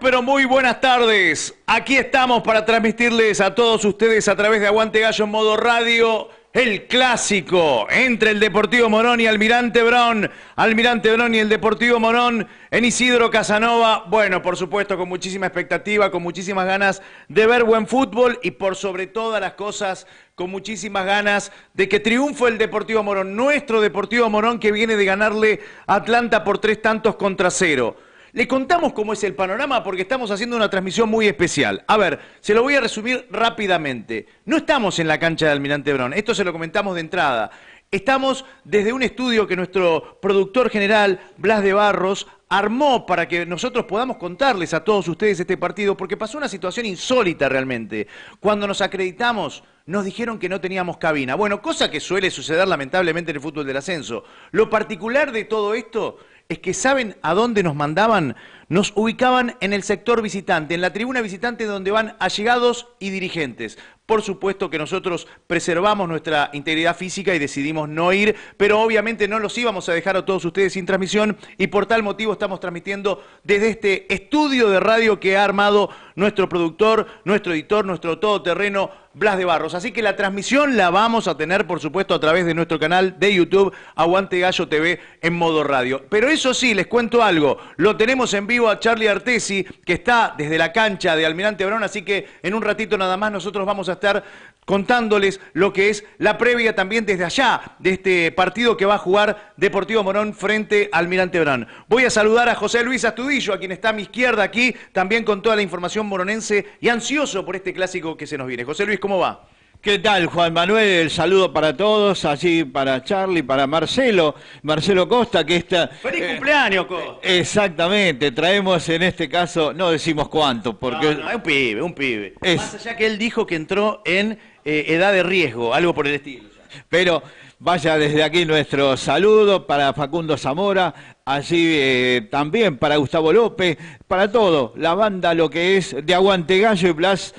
pero muy buenas tardes. Aquí estamos para transmitirles a todos ustedes a través de Aguante Gallo en Modo Radio el clásico entre el Deportivo Morón y Almirante Brown. Almirante Brown y el Deportivo Morón en Isidro Casanova. Bueno, por supuesto, con muchísima expectativa, con muchísimas ganas de ver buen fútbol y por sobre todas las cosas, con muchísimas ganas de que triunfe el Deportivo Morón, nuestro Deportivo Morón que viene de ganarle a Atlanta por tres tantos contra cero. Le contamos cómo es el panorama porque estamos haciendo una transmisión muy especial. A ver, se lo voy a resumir rápidamente. No estamos en la cancha de Almirante Brown, esto se lo comentamos de entrada. Estamos desde un estudio que nuestro productor general, Blas de Barros, armó para que nosotros podamos contarles a todos ustedes este partido, porque pasó una situación insólita realmente. Cuando nos acreditamos, nos dijeron que no teníamos cabina. Bueno, cosa que suele suceder lamentablemente en el fútbol del ascenso. Lo particular de todo esto es que saben a dónde nos mandaban, nos ubicaban en el sector visitante, en la tribuna visitante donde van allegados y dirigentes. Por supuesto que nosotros preservamos nuestra integridad física y decidimos no ir, pero obviamente no los íbamos a dejar a todos ustedes sin transmisión y por tal motivo estamos transmitiendo desde este estudio de radio que ha armado nuestro productor, nuestro editor, nuestro todoterreno, Blas de Barros. Así que la transmisión la vamos a tener, por supuesto, a través de nuestro canal de YouTube, Aguante Gallo TV en modo radio. Pero eso sí, les cuento algo, lo tenemos en vivo a Charlie Artesi, que está desde la cancha de Almirante Brown, así que en un ratito nada más nosotros vamos a estar contándoles lo que es la previa también desde allá, de este partido que va a jugar Deportivo Morón frente al Mirante Brán. Voy a saludar a José Luis Astudillo, a quien está a mi izquierda aquí, también con toda la información moronense y ansioso por este clásico que se nos viene. José Luis, ¿cómo va? ¿Qué tal, Juan Manuel? El saludo para todos, allí para Charlie, para Marcelo, Marcelo Costa, que está... ¡Feliz eh, cumpleaños, Costa! Exactamente, traemos en este caso, no decimos cuánto, porque... es un pibe, un pibe. Más allá que él dijo que entró en eh, edad de riesgo, algo por el estilo. Pero vaya desde aquí nuestro saludo para Facundo Zamora, así eh, también para Gustavo López, para todo, la banda lo que es de Aguante Gallo y Blas,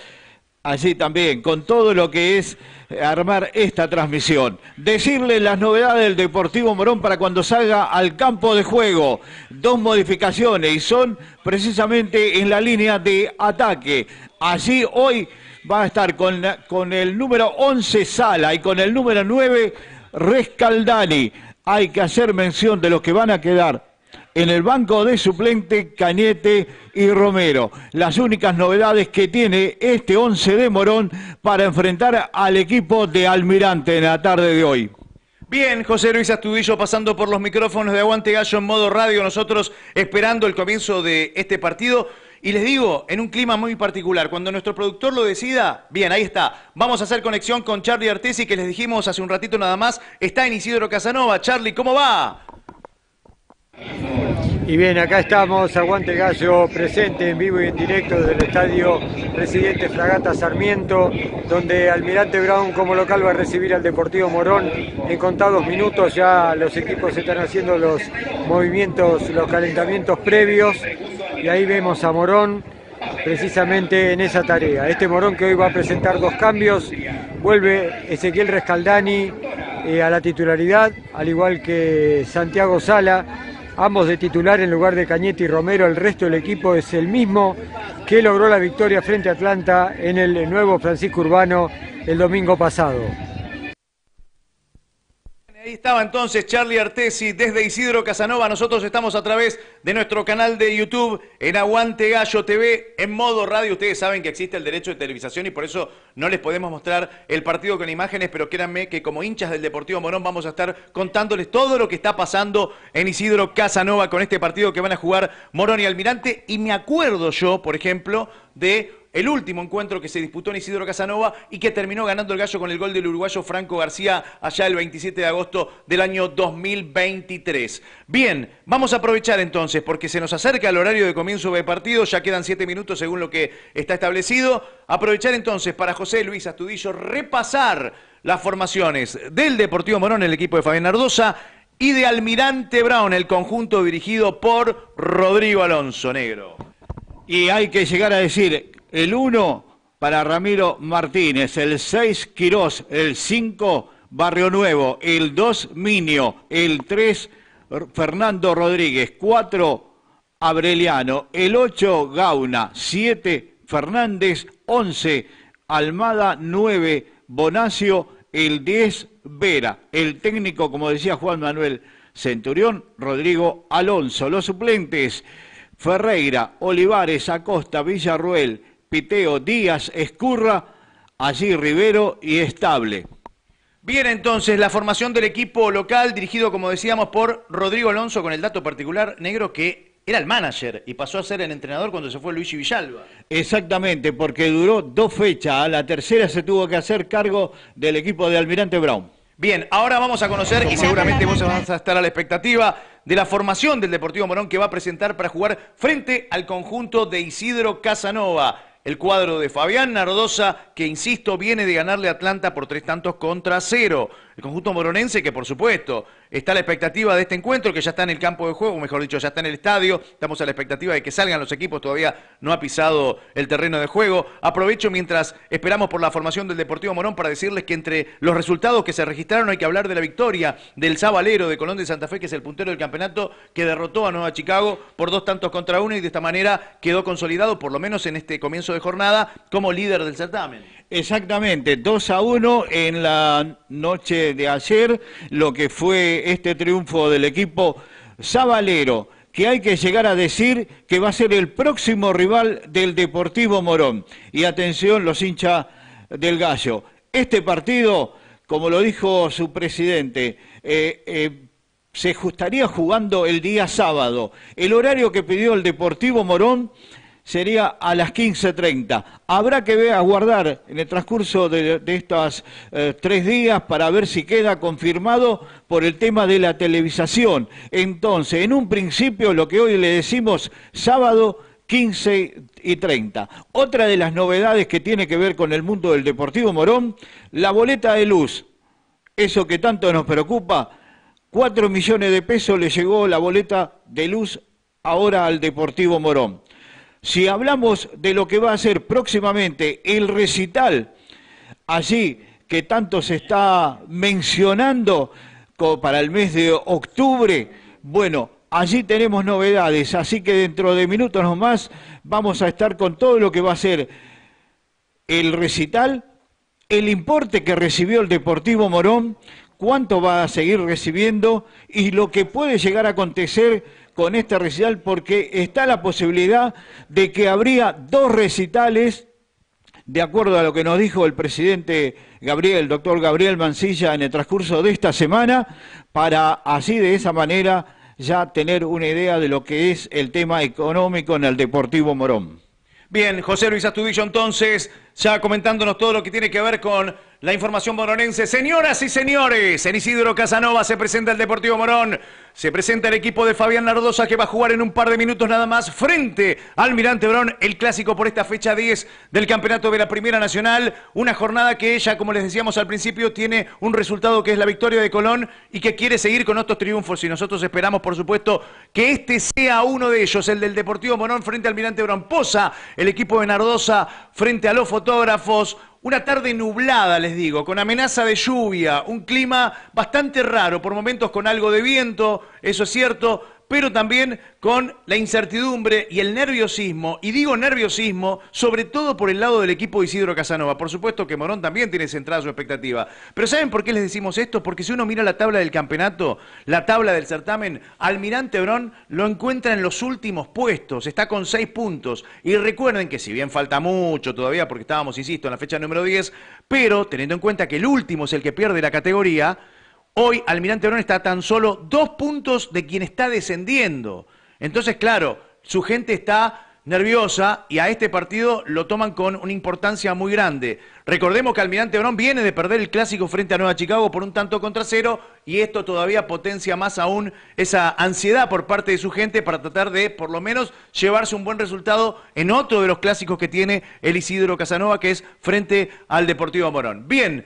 así también, con todo lo que es eh, armar esta transmisión. Decirle las novedades del Deportivo Morón para cuando salga al campo de juego. Dos modificaciones y son precisamente en la línea de ataque. Así hoy va a estar con, el número 11 Sala y con el número 9 Rescaldani. Hay que hacer mención de los que van a quedar en el banco de suplente Cañete y Romero. Las únicas novedades que tiene este 11 de Morón para enfrentar al equipo de Almirante en la tarde de hoy. Bien, José Luis Astudillo pasando por los micrófonos de Aguante Gallo en modo radio, nosotros esperando el comienzo de este partido. Y les digo, en un clima muy particular, cuando nuestro productor lo decida, bien, ahí está. Vamos a hacer conexión con Charlie Artesi, que les dijimos hace un ratito nada más, está en Isidro Casanova. Charlie, ¿cómo va? Y bien, acá estamos, Aguante Gallo, presente en vivo y en directo desde el estadio Presidente Fragata Sarmiento, donde Almirante Brown como local va a recibir al Deportivo Morón. En contados minutos ya los equipos están haciendo los movimientos, los calentamientos previos. Y ahí vemos a Morón precisamente en esa tarea. Este Morón que hoy va a presentar dos cambios, vuelve Ezequiel Rescaldani eh, a la titularidad, al igual que Santiago Sala ambos de titular en lugar de Cañete y Romero, el resto del equipo es el mismo que logró la victoria frente a Atlanta en el nuevo Francisco Urbano el domingo pasado. Ahí estaba entonces Charlie Artesi desde Isidro Casanova. Nosotros estamos a través de nuestro canal de YouTube en Aguante Gallo TV en modo radio. Ustedes saben que existe el derecho de televisación y por eso no les podemos mostrar el partido con imágenes, pero créanme que como hinchas del Deportivo Morón vamos a estar contándoles todo lo que está pasando en Isidro Casanova con este partido que van a jugar Morón y Almirante. Y me acuerdo yo, por ejemplo, de el último encuentro que se disputó en Isidro Casanova y que terminó ganando el gallo con el gol del uruguayo Franco García allá el 27 de agosto del año 2023. Bien, vamos a aprovechar entonces porque se nos acerca el horario de comienzo de partido, ya quedan siete minutos según lo que está establecido. Aprovechar entonces para José Luis Astudillo repasar las formaciones del Deportivo Morón, el equipo de Fabián Ardoza, y de Almirante Brown, el conjunto dirigido por Rodrigo Alonso Negro. Y hay que llegar a decir, el 1 para Ramiro Martínez, el 6 Quirós, el 5 Barrio Nuevo, el 2 Minio, el 3 Fernando Rodríguez, 4 Abreliano, el 8 Gauna, 7 Fernández, 11 Almada, 9 Bonacio, el 10 Vera. El técnico, como decía Juan Manuel Centurión, Rodrigo Alonso. Los suplentes, Ferreira, Olivares, Acosta, Villarruel, Piteo, Díaz, Escurra, allí Rivero y Estable. Bien, entonces, la formación del equipo local, dirigido, como decíamos, por Rodrigo Alonso, con el dato particular negro que era el manager y pasó a ser el entrenador cuando se fue Luigi Villalba. Exactamente, porque duró dos fechas. A la tercera se tuvo que hacer cargo del equipo de Almirante Brown. Bien, ahora vamos a conocer y seguramente vos vas a estar a la expectativa de la formación del Deportivo Morón que va a presentar para jugar frente al conjunto de Isidro Casanova. El cuadro de Fabián Nardosa, que insisto, viene de ganarle a Atlanta por tres tantos contra cero el conjunto moronense que por supuesto está a la expectativa de este encuentro, que ya está en el campo de juego, mejor dicho, ya está en el estadio, estamos a la expectativa de que salgan los equipos, todavía no ha pisado el terreno de juego. Aprovecho mientras esperamos por la formación del Deportivo Morón para decirles que entre los resultados que se registraron hay que hablar de la victoria del Zabalero de Colón de Santa Fe, que es el puntero del campeonato, que derrotó a Nueva Chicago por dos tantos contra uno y de esta manera quedó consolidado, por lo menos en este comienzo de jornada, como líder del certamen. Exactamente, 2 a 1 en la noche de ayer, lo que fue este triunfo del equipo Zabalero, que hay que llegar a decir que va a ser el próximo rival del Deportivo Morón. Y atención, los hinchas del Gallo. Este partido, como lo dijo su presidente, eh, eh, se ajustaría jugando el día sábado. El horario que pidió el Deportivo Morón sería a las 15.30. Habrá que ver, aguardar en el transcurso de, estos eh, tres días para ver si queda confirmado por el tema de la televisación. Entonces, en un principio, lo que hoy le decimos sábado 15.30. y Otra de las novedades que tiene que ver con el mundo del Deportivo Morón, la boleta de luz. Eso que tanto nos preocupa, cuatro millones de pesos le llegó la boleta de luz ahora al Deportivo Morón. Si hablamos de lo que va a ser próximamente el recital, allí que tanto se está mencionando para el mes de octubre, bueno, allí tenemos novedades, así que dentro de minutos nomás vamos a estar con todo lo que va a ser el recital, el importe que recibió el Deportivo Morón, cuánto va a seguir recibiendo y lo que puede llegar a acontecer con este recital porque está la posibilidad de que habría dos recitales, de acuerdo a lo que nos dijo el presidente Gabriel, el doctor Gabriel Mancilla, en el transcurso de esta semana, para así de esa manera ya tener una idea de lo que es el tema económico en el Deportivo Morón. Bien, José Luis Astudillo, entonces ya comentándonos todo lo que tiene que ver con la información moronense. Señoras y señores, en Isidro Casanova se presenta el Deportivo Morón, se presenta el equipo de Fabián Nardosa que va a jugar en un par de minutos nada más frente al Mirante Brón, el clásico por esta fecha 10 del Campeonato de la Primera Nacional, una jornada que ella, como les decíamos al principio, tiene un resultado que es la victoria de Colón y que quiere seguir con otros triunfos y nosotros esperamos, por supuesto, que este sea uno de ellos, el del Deportivo Morón frente al Mirante Brón. Posa el equipo de Nardosa frente a una tarde nublada, les digo, con amenaza de lluvia, un clima bastante raro, por momentos con algo de viento, eso es cierto, pero también con la incertidumbre y el nerviosismo, y digo nerviosismo sobre todo por el lado del equipo de Isidro Casanova. Por supuesto que Morón también tiene centrada su expectativa. Pero ¿saben por qué les decimos esto? Porque si uno mira la tabla del campeonato, la tabla del certamen, Almirante Brón lo encuentra en los últimos puestos, está con seis puntos. Y recuerden que si bien falta mucho todavía, porque estábamos, insisto, en la fecha número 10, pero teniendo en cuenta que el último es el que pierde la categoría, Hoy Almirante Brown está a tan solo dos puntos de quien está descendiendo. Entonces, claro, su gente está nerviosa y a este partido lo toman con una importancia muy grande. Recordemos que Almirante Brown viene de perder el clásico frente a Nueva Chicago por un tanto contra cero y esto todavía potencia más aún esa ansiedad por parte de su gente para tratar de por lo menos llevarse un buen resultado en otro de los clásicos que tiene el Isidro Casanova que es frente al Deportivo Morón. Bien.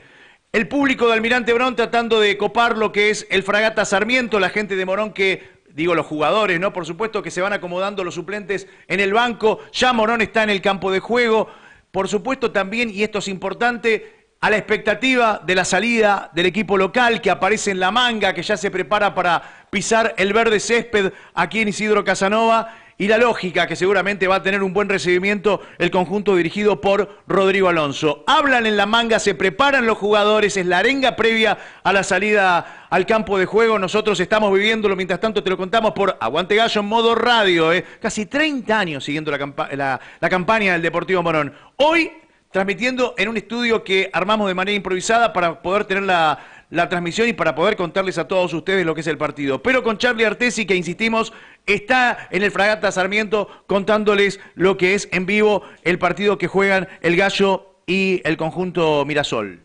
El público de Almirante Brown tratando de copar lo que es el Fragata Sarmiento, la gente de Morón que, digo, los jugadores, ¿no? Por supuesto que se van acomodando los suplentes en el banco, ya Morón está en el campo de juego, por supuesto también, y esto es importante, a la expectativa de la salida del equipo local que aparece en la manga, que ya se prepara para pisar el verde césped aquí en Isidro Casanova y la lógica que seguramente va a tener un buen recibimiento el conjunto dirigido por Rodrigo Alonso. Hablan en la manga, se preparan los jugadores, es la arenga previa a la salida al campo de juego. Nosotros estamos viviéndolo, mientras tanto te lo contamos por Aguante Gallo en modo radio, ¿eh? casi 30 años siguiendo la campaña del Deportivo Morón. Hoy transmitiendo en un estudio que armamos de manera improvisada para poder tener la, la transmisión y para poder contarles a todos ustedes lo que es el partido. Pero con Charlie Artesi, que insistimos, está en el Fragata Sarmiento contándoles lo que es en vivo el partido que juegan el Gallo y el conjunto Mirasol.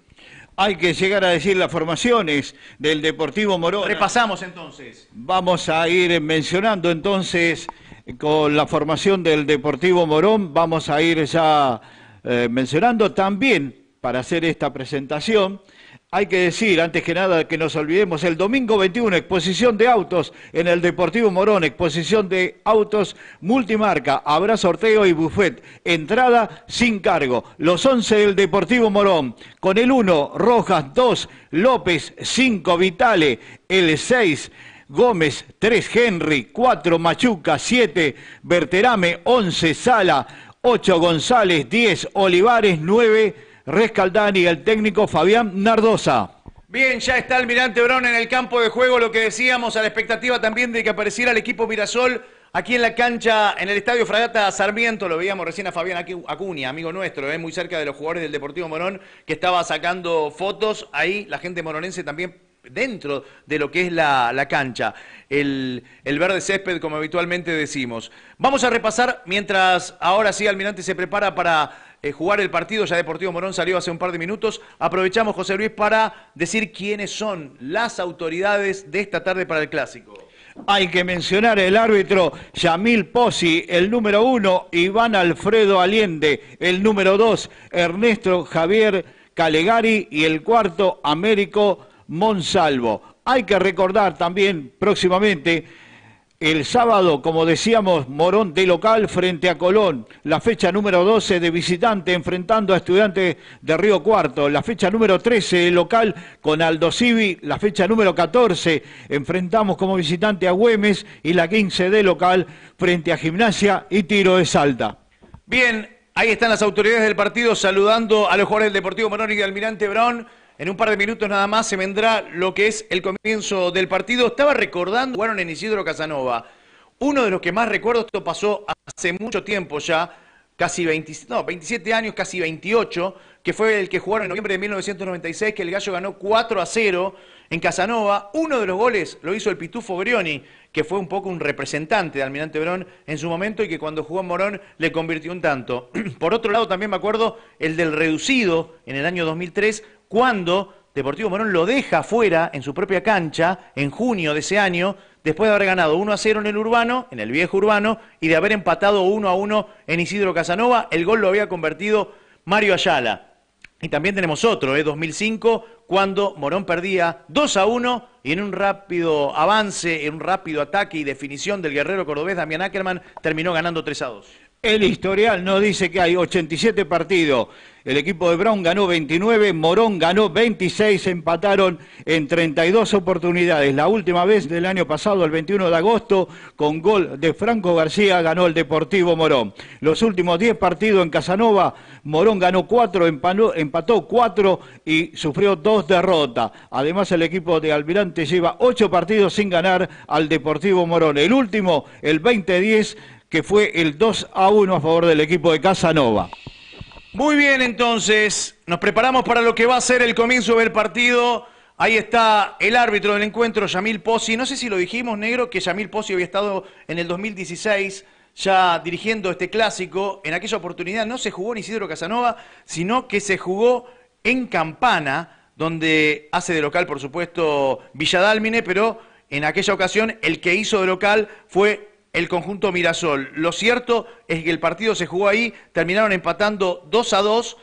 Hay que llegar a decir las formaciones del Deportivo Morón. Repasamos entonces. Vamos a ir mencionando entonces con la formación del Deportivo Morón. Vamos a ir ya eh, mencionando también para hacer esta presentación hay que decir, antes que nada, que nos olvidemos, el domingo 21, exposición de autos en el Deportivo Morón, exposición de autos multimarca, habrá sorteo y buffet, entrada sin cargo. Los 11 del Deportivo Morón, con el 1, Rojas 2, López 5, Vitale, el 6, Gómez 3, Henry 4, Machuca 7, Berterame 11, Sala 8, González 10, Olivares 9, Rescaldani, el técnico Fabián Nardosa. Bien, ya está Almirante Brown en el campo de juego, lo que decíamos, a la expectativa también de que apareciera el equipo Mirasol aquí en la cancha, en el Estadio Fragata Sarmiento, lo veíamos recién a Fabián Acuña, amigo nuestro, eh, muy cerca de los jugadores del Deportivo Morón, que estaba sacando fotos, ahí la gente moronense también dentro de lo que es la, cancha, el, el, verde césped como habitualmente decimos. Vamos a repasar, mientras ahora sí Almirante se prepara para eh, jugar el partido. Ya Deportivo Morón salió hace un par de minutos. Aprovechamos, José Luis, para decir quiénes son las autoridades de esta tarde para el Clásico. Hay que mencionar el árbitro Yamil Pozzi, el número uno, Iván Alfredo Allende, el número dos, Ernesto Javier Calegari y el cuarto, Américo Monsalvo. Hay que recordar también próximamente el sábado, como decíamos, Morón de local frente a Colón, la fecha número 12 de visitante enfrentando a estudiantes de Río Cuarto, la fecha número 13 de local con Aldo Civi, la fecha número 14 enfrentamos como visitante a Güemes y la 15 de local frente a Gimnasia y Tiro de Salta. Bien, ahí están las autoridades del partido saludando a los jugadores del Deportivo Morón y de Almirante Brown. En un par de minutos nada más se vendrá lo que es el comienzo del partido. Estaba recordando, jugaron en Isidro Casanova. Uno de los que más recuerdo, esto pasó hace mucho tiempo ya, casi 27 años, casi 28, que fue el que jugaron en noviembre de 1996, que el Gallo ganó 4 a 0 en Casanova. Uno de los goles lo hizo el Pitufo Brioni, que fue un poco un representante de Almirante Brón en su momento y que cuando jugó en Morón le convirtió un tanto. Por otro lado, también me acuerdo el del reducido en el año 2003, cuando Deportivo Morón lo deja fuera en su propia cancha en junio de ese año, después de haber ganado 1 a 0 en el urbano, en el viejo urbano, y de haber empatado 1 a 1 en Isidro Casanova. El gol lo había convertido Mario Ayala. Y también tenemos otro, ¿eh? 2005, cuando Morón perdía 2 a 1 y en un rápido avance, en un rápido ataque y definición del guerrero cordobés, Damián Ackerman terminó ganando 3 a 2. El historial nos dice que hay 87 partidos. El equipo de Brown ganó 29, Morón ganó 26, empataron en 32 oportunidades. La última vez del año pasado, el 21 de agosto, con gol de Franco García, ganó el Deportivo Morón. Los últimos 10 partidos en Casanova, Morón ganó 4, empató 4 y sufrió 2 derrotas. Además, el equipo de Almirante lleva 8 partidos sin ganar al Deportivo Morón. El último, el 20-10, que fue el 2 a 1 a favor del equipo de Casanova. Muy bien, entonces, nos preparamos para lo que va a ser el comienzo del partido. Ahí está el árbitro del encuentro, Yamil Pozzi. No sé si lo dijimos, negro, que Yamil Pozzi había estado en el 2016 ya dirigiendo este clásico. En aquella oportunidad no se jugó en Isidro Casanova, sino que se jugó en Campana, donde hace de local, por supuesto, Villadálmine, pero en aquella ocasión el que hizo de local fue el conjunto Mirasol. Lo cierto es que el partido se jugó ahí, terminaron empatando 2 a 2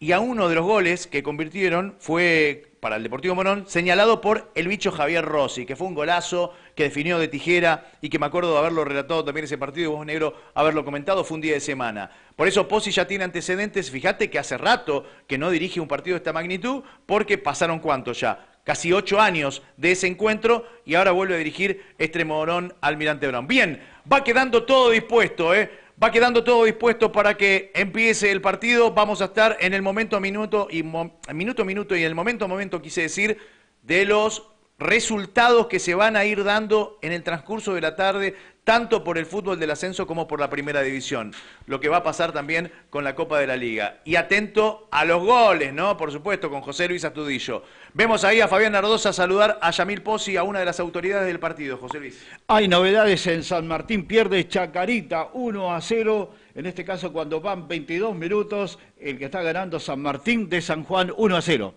y a uno de los goles que convirtieron fue para el Deportivo Morón señalado por el bicho Javier Rossi, que fue un golazo que definió de tijera y que me acuerdo de haberlo relatado también ese partido y vos negro haberlo comentado, fue un día de semana. Por eso Pozzi ya tiene antecedentes, fíjate que hace rato que no dirige un partido de esta magnitud porque pasaron ¿cuántos ya, casi ocho años de ese encuentro y ahora vuelve a dirigir este Morón Almirante Brown. Bien, Va quedando todo dispuesto, ¿eh? Va quedando todo dispuesto para que empiece el partido. Vamos a estar en el momento a minuto y minuto minuto y el momento momento quise decir de los resultados que se van a ir dando en el transcurso de la tarde, tanto por el fútbol del ascenso como por la primera división. Lo que va a pasar también con la Copa de la Liga. Y atento a los goles, ¿no? Por supuesto, con José Luis Astudillo. Vemos ahí a Fabián Nardosa saludar a Yamil Pozzi, a una de las autoridades del partido, José Luis. Hay novedades en San Martín, pierde Chacarita 1 a 0. En este caso, cuando van 22 minutos, el que está ganando San Martín de San Juan 1 a 0.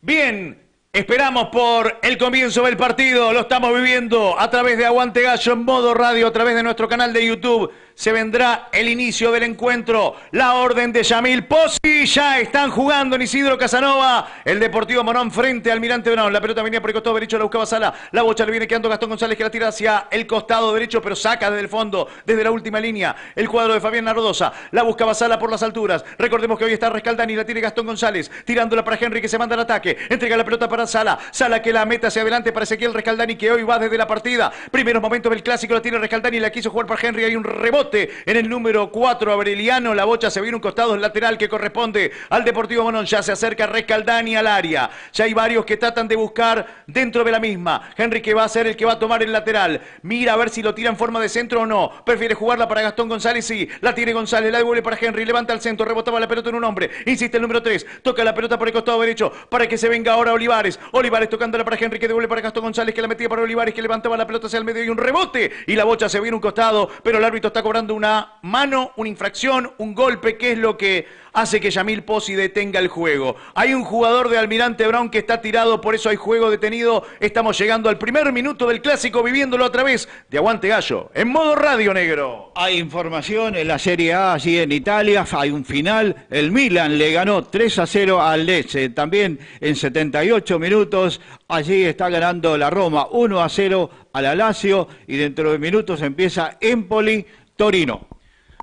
Bien, Esperamos por el comienzo del partido, lo estamos viviendo a través de Aguante Gallo en modo radio, a través de nuestro canal de YouTube se vendrá el inicio del encuentro. La orden de Yamil Pozzi, ya están jugando en Isidro Casanova, el Deportivo Morón frente al Mirante Brown. La pelota venía por el costado derecho, la buscaba Sala, la bocha le viene quedando Gastón González que la tira hacia el costado derecho, pero saca desde el fondo, desde la última línea, el cuadro de Fabián Nardosa, la buscaba Sala por las alturas. Recordemos que hoy está Rescaldani, la tiene Gastón González, tirándola para Henry que se manda al ataque, entrega la pelota para Sala, Sala que la mete hacia adelante para Ezequiel Rescaldani que hoy va desde la partida. Primeros momentos del clásico, la tiene Rescaldani, la quiso jugar para Henry, hay un rebote en el número 4, Abreliano. La bocha se viene un costado lateral que corresponde al Deportivo Monón. Ya se acerca Rescaldani al área. Ya hay varios que tratan de buscar dentro de la misma. Henry que va a ser el que va a tomar el lateral. Mira a ver si lo tira en forma de centro o no. Prefiere jugarla para Gastón González. Sí, la tiene González. La devuelve para Henry. Levanta al centro. Rebotaba la pelota en un hombre. Insiste el número 3. Toca la pelota por el costado derecho para que se venga ahora Olivares. Olivares tocándola para Henry que devuelve para Gastón González que la metía para Olivares que levantaba la pelota hacia el medio y un rebote. Y la bocha se viene un costado, pero el árbitro está cobrando una mano, una infracción, un golpe, que es lo que hace que Yamil Pozzi detenga el juego. Hay un jugador de Almirante Brown que está tirado, por eso hay juego detenido. Estamos llegando al primer minuto del clásico, viviéndolo otra vez de Aguante Gallo, en modo radio negro. Hay información en la Serie A, allí en Italia, hay un final. El Milan le ganó 3 a 0 al Lecce. También en 78 minutos, allí está ganando la Roma 1 a 0 a la Lazio y dentro de minutos empieza Empoli Torino.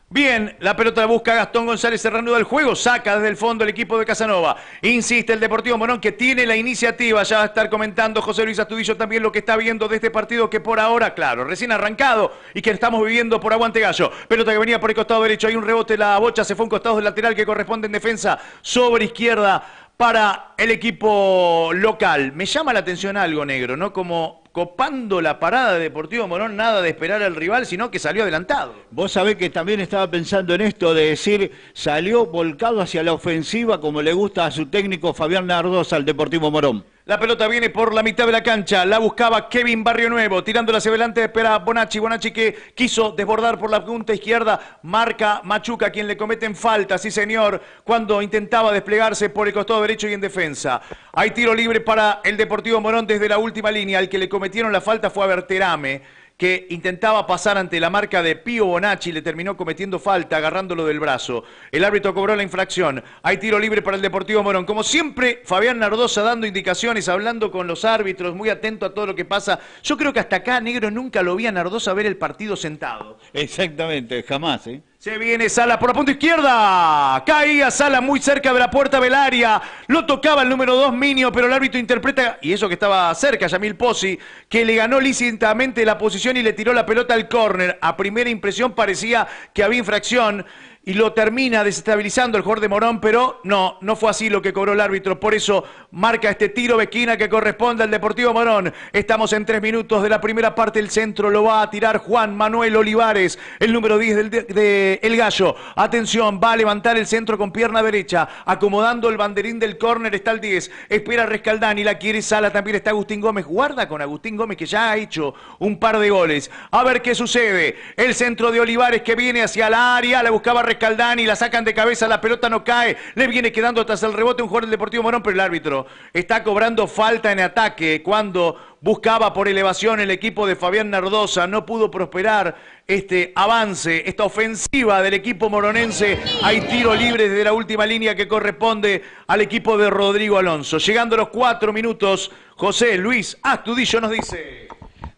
Bien, la pelota la busca Gastón González cerrando el juego, saca desde el fondo el equipo de Casanova. Insiste el Deportivo Morón que tiene la iniciativa, ya va a estar comentando José Luis Astudillo también lo que está viendo de este partido que por ahora, claro, recién arrancado y que estamos viviendo por aguante gallo. Pelota que venía por el costado derecho, hay un rebote, la bocha se fue un costado del lateral que corresponde en defensa sobre izquierda para el equipo local. Me llama la atención algo, negro, ¿no? Como copando la parada de Deportivo Morón, nada de esperar al rival, sino que salió adelantado. Vos sabés que también estaba pensando en esto de decir, salió volcado hacia la ofensiva como le gusta a su técnico Fabián Nardosa al Deportivo Morón. La pelota viene por la mitad de la cancha, la buscaba Kevin Barrio Nuevo, tirándola hacia adelante, espera Bonacci, Bonacci que quiso desbordar por la punta izquierda, marca Machuca, quien le cometen falta, sí señor, cuando intentaba desplegarse por el costado derecho y en defensa. Hay tiro libre para el Deportivo Morón desde la última línea, al que le cometieron la falta fue a Berterame que intentaba pasar ante la marca de Pío Bonacci, le terminó cometiendo falta agarrándolo del brazo. El árbitro cobró la infracción. Hay tiro libre para el Deportivo Morón. Como siempre, Fabián Nardosa dando indicaciones, hablando con los árbitros, muy atento a todo lo que pasa. Yo creo que hasta acá, negro, nunca lo vi a Nardosa ver el partido sentado. Exactamente, jamás, ¿eh? Se viene Sala por la punta izquierda. Caía Sala muy cerca de la puerta velaria, Lo tocaba el número 2 Minio, pero el árbitro interpreta, y eso que estaba cerca, Yamil Pozzi, que le ganó lícitamente la posición y le tiró la pelota al córner. A primera impresión parecía que había infracción y lo termina desestabilizando el Jorge Morón, pero no, no fue así lo que cobró el árbitro. Por eso marca este tiro de esquina que corresponde al Deportivo Morón. Estamos en tres minutos de la primera parte. del centro lo va a tirar Juan Manuel Olivares, el número 10 del, de, El Gallo. Atención, va a levantar el centro con pierna derecha, acomodando el banderín del córner. Está el 10. Espera Rescaldán y la quiere Sala. También está Agustín Gómez. Guarda con Agustín Gómez que ya ha hecho un par de goles. A ver qué sucede. El centro de Olivares que viene hacia la área, la buscaba Rescaldán Caldani, la sacan de cabeza, la pelota no cae, le viene quedando tras el rebote un jugador del Deportivo Morón, pero el árbitro está cobrando falta en ataque cuando buscaba por elevación el equipo de Fabián Nardosa, no pudo prosperar este avance, esta ofensiva del equipo moronense, hay tiro libre desde la última línea que corresponde al equipo de Rodrigo Alonso. Llegando a los cuatro minutos, José Luis Astudillo nos dice...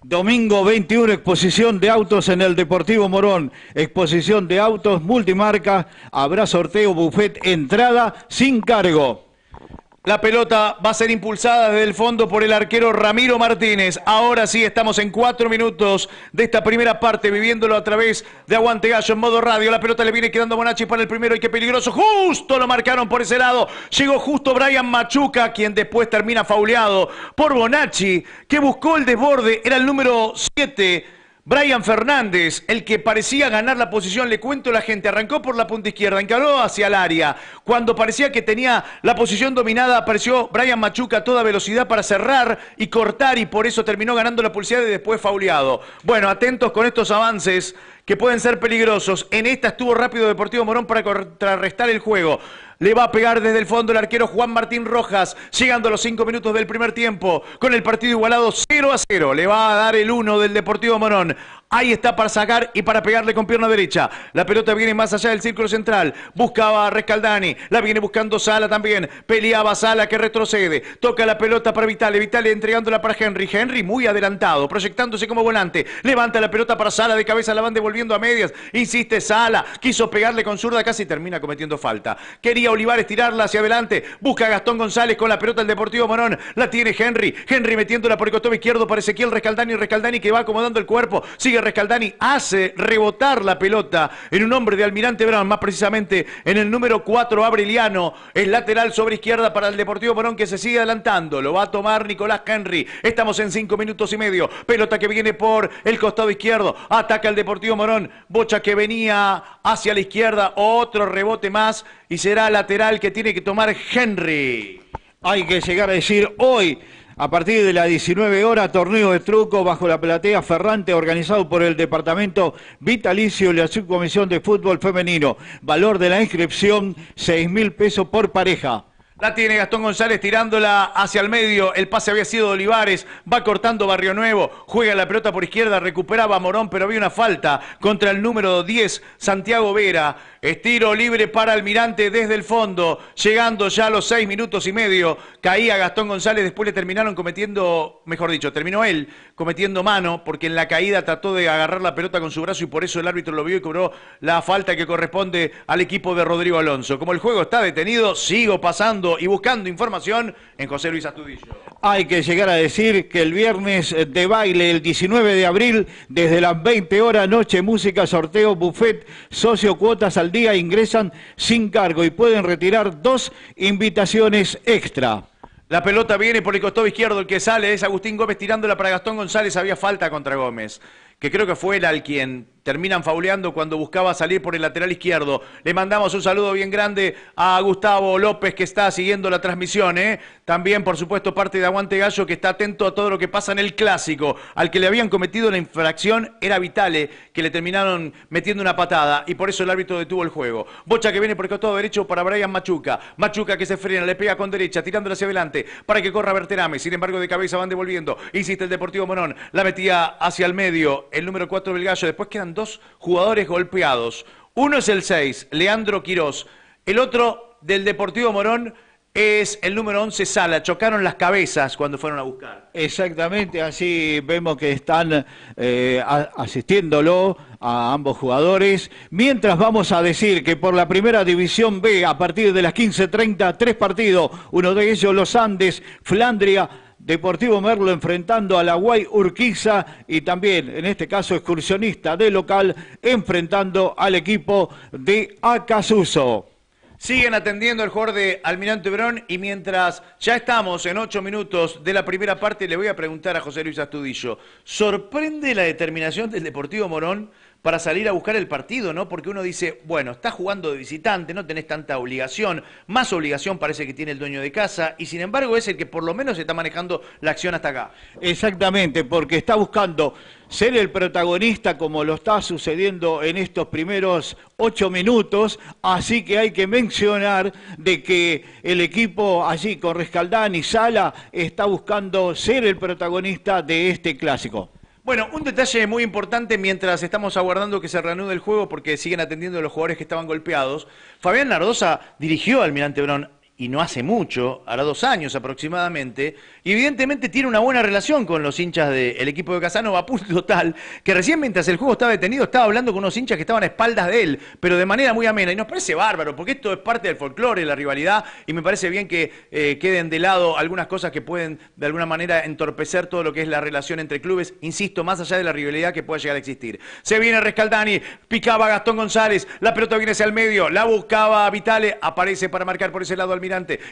Domingo 21, exposición de autos en el Deportivo Morón. Exposición de autos multimarca. Habrá sorteo, buffet, entrada sin cargo. La pelota va a ser impulsada desde el fondo por el arquero Ramiro Martínez. Ahora sí estamos en cuatro minutos de esta primera parte, viviéndolo a través de Aguante Gallo en modo radio. La pelota le viene quedando a Bonachi para el primero y qué peligroso. Justo lo marcaron por ese lado. Llegó justo Brian Machuca, quien después termina fauleado por Bonacci, que buscó el desborde. Era el número siete. Brian Fernández, el que parecía ganar la posición, le cuento a la gente, arrancó por la punta izquierda, encaró hacia el área. Cuando parecía que tenía la posición dominada, apareció Brian Machuca a toda velocidad para cerrar y cortar y por eso terminó ganando la pulsada y después fauleado. Bueno, atentos con estos avances que pueden ser peligrosos. En esta estuvo rápido Deportivo Morón para contrarrestar el juego. Le va a pegar desde el fondo el arquero Juan Martín Rojas, llegando a los cinco minutos del primer tiempo, con el partido igualado 0 a 0. Le va a dar el 1 del Deportivo Morón Ahí está para sacar y para pegarle con pierna derecha. La pelota viene más allá del círculo central. Buscaba a Rescaldani. La viene buscando Sala también. Peleaba Sala que retrocede. Toca la pelota para Vitale. Vitale entregándola para Henry. Henry muy adelantado, proyectándose como volante. Levanta la pelota para Sala. De cabeza la van devolviendo a medias. Insiste Sala. Quiso pegarle con zurda. Casi termina cometiendo falta. Quería Olivares tirarla hacia adelante. Busca a Gastón González con la pelota del Deportivo Morón. La tiene Henry. Henry metiéndola por el costado izquierdo para Ezequiel Rescaldani. Rescaldani que va acomodando el cuerpo. Sigue Rescaldani hace rebotar la pelota en un hombre de Almirante Brown, más precisamente en el número 4, Abriliano. El lateral sobre izquierda para el Deportivo Morón que se sigue adelantando. Lo va a tomar Nicolás Henry. Estamos en 5 minutos y medio. Pelota que viene por el costado izquierdo. Ataca el Deportivo Morón. Bocha que venía hacia la izquierda. Otro rebote más y será lateral que tiene que tomar Henry. Hay que llegar a decir hoy a partir de las 19 horas, torneo de truco bajo la platea Ferrante organizado por el Departamento Vitalicio y la Subcomisión de Fútbol Femenino. Valor de la inscripción, 6 mil pesos por pareja. La tiene Gastón González tirándola hacia el medio. El pase había sido de Olivares. Va cortando Barrio Nuevo. Juega la pelota por izquierda. Recuperaba Morón, pero había una falta contra el número 10, Santiago Vera. Estiro libre para Almirante desde el fondo, llegando ya a los seis minutos y medio. Caía Gastón González, después le terminaron cometiendo, mejor dicho, terminó él cometiendo mano, porque en la caída trató de agarrar la pelota con su brazo y por eso el árbitro lo vio y cobró la falta que corresponde al equipo de Rodrigo Alonso. Como el juego está detenido, sigo pasando y buscando información en José Luis Astudillo. Hay que llegar a decir que el viernes de baile, el 19 de abril, desde las 20 horas, noche, música, sorteo, buffet, socio, cuotas al día ingresan sin cargo y pueden retirar dos invitaciones extra. La pelota viene por el costado izquierdo, el que sale es Agustín Gómez tirándola para Gastón González, había falta contra Gómez, que creo que fue el al quien terminan fauleando cuando buscaba salir por el lateral izquierdo. Le mandamos un saludo bien grande a Gustavo López que está siguiendo la transmisión. ¿eh? También, por supuesto, parte de Aguante Gallo que está atento a todo lo que pasa en el clásico. Al que le habían cometido la infracción era Vitale, que le terminaron metiendo una patada y por eso el árbitro detuvo el juego. Bocha que viene por el costado derecho para Brian Machuca. Machuca que se frena, le pega con derecha, tirándola hacia adelante para que corra Berterame. Sin embargo, de cabeza van devolviendo. Insiste el Deportivo Morón, La metía hacia el medio el número 4 del Gallo. Después quedan dos jugadores golpeados. Uno es el 6, Leandro Quirós. El otro del Deportivo Morón es el número 11, Sala. Chocaron las cabezas cuando fueron a buscar. Exactamente, así vemos que están eh, asistiéndolo a ambos jugadores. Mientras vamos a decir que por la primera división B, a partir de las 15.30, tres partidos, uno de ellos los Andes, Flandria. Deportivo Merlo enfrentando a la Guay Urquiza y también, en este caso, excursionista de local enfrentando al equipo de Acasuso. Siguen atendiendo el Jorge de Almirante Brón y mientras ya estamos en ocho minutos de la primera parte, le voy a preguntar a José Luis Astudillo, ¿sorprende la determinación del Deportivo Morón? para salir a buscar el partido, ¿no? Porque uno dice, bueno, está jugando de visitante, no tenés tanta obligación, más obligación parece que tiene el dueño de casa, y sin embargo es el que por lo menos está manejando la acción hasta acá. Exactamente, porque está buscando ser el protagonista como lo está sucediendo en estos primeros ocho minutos, así que hay que mencionar de que el equipo allí con Rescaldán y Sala está buscando ser el protagonista de este clásico. Bueno, un detalle muy importante mientras estamos aguardando que se reanude el juego porque siguen atendiendo a los jugadores que estaban golpeados. Fabián Nardosa dirigió al Almirante Brown y no hace mucho, hará dos años aproximadamente, y evidentemente tiene una buena relación con los hinchas del equipo de Casanova, va punto tal, que recién mientras el juego estaba detenido estaba hablando con unos hinchas que estaban a espaldas de él, pero de manera muy amena, y nos parece bárbaro, porque esto es parte del folclore, la rivalidad, y me parece bien que eh, queden de lado algunas cosas que pueden de alguna manera entorpecer todo lo que es la relación entre clubes, insisto, más allá de la rivalidad que pueda llegar a existir. Se viene Rescaldani, picaba Gastón González, la pelota viene hacia el medio, la buscaba Vitale, aparece para marcar por ese lado al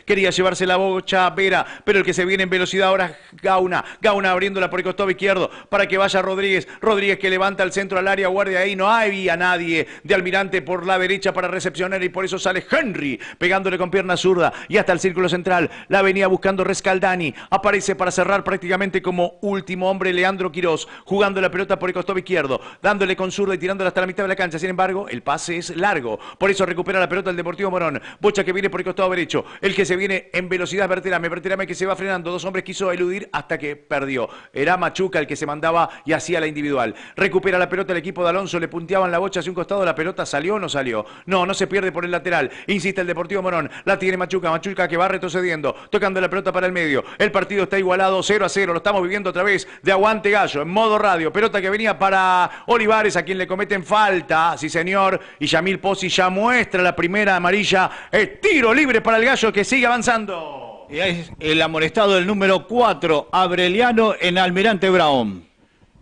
Quería llevarse la bocha Vera, pero el que se viene en velocidad ahora es Gauna. Gauna abriéndola por el costado izquierdo para que vaya Rodríguez. Rodríguez que levanta al centro al área, guardia ahí. No había nadie de Almirante por la derecha para recepcionar y por eso sale Henry pegándole con pierna zurda y hasta el círculo central. La venía buscando Rescaldani. Aparece para cerrar prácticamente como último hombre Leandro Quirós, jugando la pelota por el costado izquierdo, dándole con zurda y tirándola hasta la mitad de la cancha. Sin embargo, el pase es largo. Por eso recupera la pelota el Deportivo Morón. Bocha que viene por el costado derecho. El que se viene en velocidad me Berterame. Berterame que se va frenando. Dos hombres quiso eludir hasta que perdió. Era Machuca el que se mandaba y hacía la individual. Recupera la pelota el equipo de Alonso. Le punteaban la bocha hacia un costado. La pelota salió o no salió. No, no se pierde por el lateral. Insiste el Deportivo Morón. La tiene Machuca. Machuca que va retrocediendo. Tocando la pelota para el medio. El partido está igualado 0 a 0. Lo estamos viviendo otra vez de aguante gallo. En modo radio. Pelota que venía para Olivares a quien le cometen falta. Sí señor. Y Yamil Pozzi ya muestra la primera amarilla. Es tiro libre para el gallo que sigue avanzando. Y es el amonestado del número 4, Abreliano en Almirante Brown.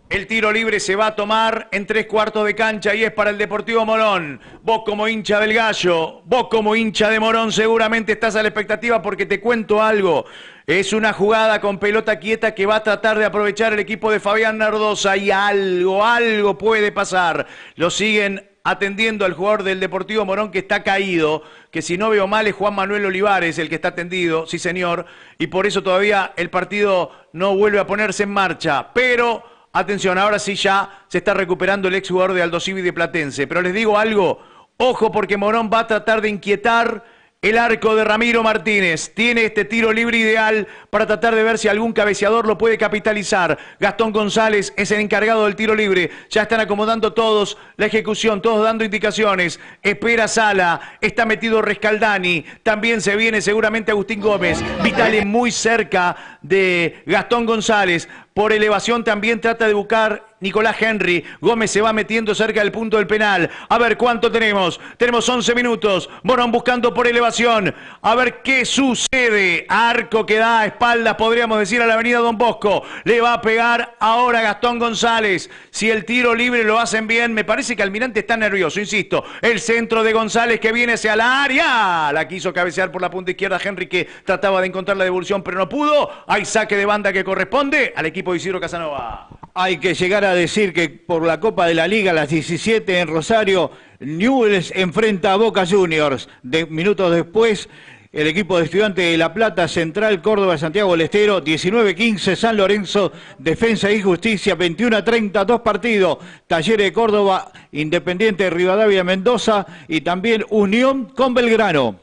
El tiro libre se va a tomar en tres cuartos de cancha y es para el Deportivo Morón. Vos como hincha del Gallo, vos como hincha de Morón seguramente estás a la expectativa porque te cuento algo. Es una jugada con pelota quieta que va a tratar de aprovechar el equipo de Fabián Nardosa y algo, algo puede pasar. Lo siguen atendiendo al jugador del Deportivo Morón que está caído, que si no veo mal es Juan Manuel Olivares el que está atendido, sí señor, y por eso todavía el partido no vuelve a ponerse en marcha. Pero, atención, ahora sí ya se está recuperando el ex jugador de Aldo Civi de Platense. Pero les digo algo, ojo porque Morón va a tratar de inquietar el arco de Ramiro Martínez tiene este tiro libre ideal para tratar de ver si algún cabeceador lo puede capitalizar. Gastón González es el encargado del tiro libre. Ya están acomodando todos la ejecución, todos dando indicaciones. Espera Sala, está metido Rescaldani, también se viene seguramente Agustín Gómez. Vital es muy cerca de Gastón González. Por elevación también trata de buscar Nicolás Henry. Gómez se va metiendo cerca del punto del penal. A ver cuánto tenemos. Tenemos 11 minutos. Morón buscando por elevación. A ver qué sucede. Arco que da a espaldas, podríamos decir, a la avenida Don Bosco. Le va a pegar ahora Gastón González. Si el tiro libre lo hacen bien, me parece que Almirante está nervioso, insisto. El centro de González que viene hacia la área. La quiso cabecear por la punta izquierda. Henry que trataba de encontrar la devolución, pero no pudo. Hay saque de banda que corresponde al equipo de Isidro Casanova. Hay que llegar a decir que por la Copa de la Liga a las 17 en Rosario, Newells enfrenta a Boca Juniors. De, minutos después, el equipo de Estudiantes de La Plata, Central, Córdoba, Santiago del Estero, 19-15, San Lorenzo, Defensa y Justicia, 21-30, dos partidos, Talleres de Córdoba, Independiente, Rivadavia, Mendoza y también Unión con Belgrano.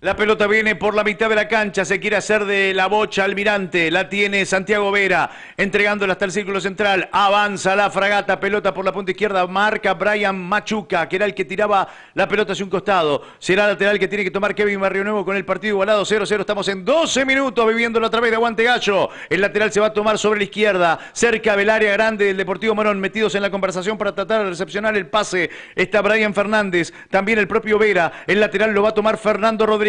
La pelota viene por la mitad de la cancha, se quiere hacer de la bocha almirante, la tiene Santiago Vera, entregándola hasta el círculo central, avanza la fragata, pelota por la punta izquierda, marca Brian Machuca, que era el que tiraba la pelota hacia un costado, será lateral que tiene que tomar Kevin Barrio Nuevo con el partido igualado 0-0, estamos en 12 minutos viviéndolo a través de Aguante Gallo, el lateral se va a tomar sobre la izquierda, cerca del área grande del Deportivo Morón, metidos en la conversación para tratar de recepcionar el pase, está Brian Fernández, también el propio Vera, el lateral lo va a tomar Fernando Rodríguez,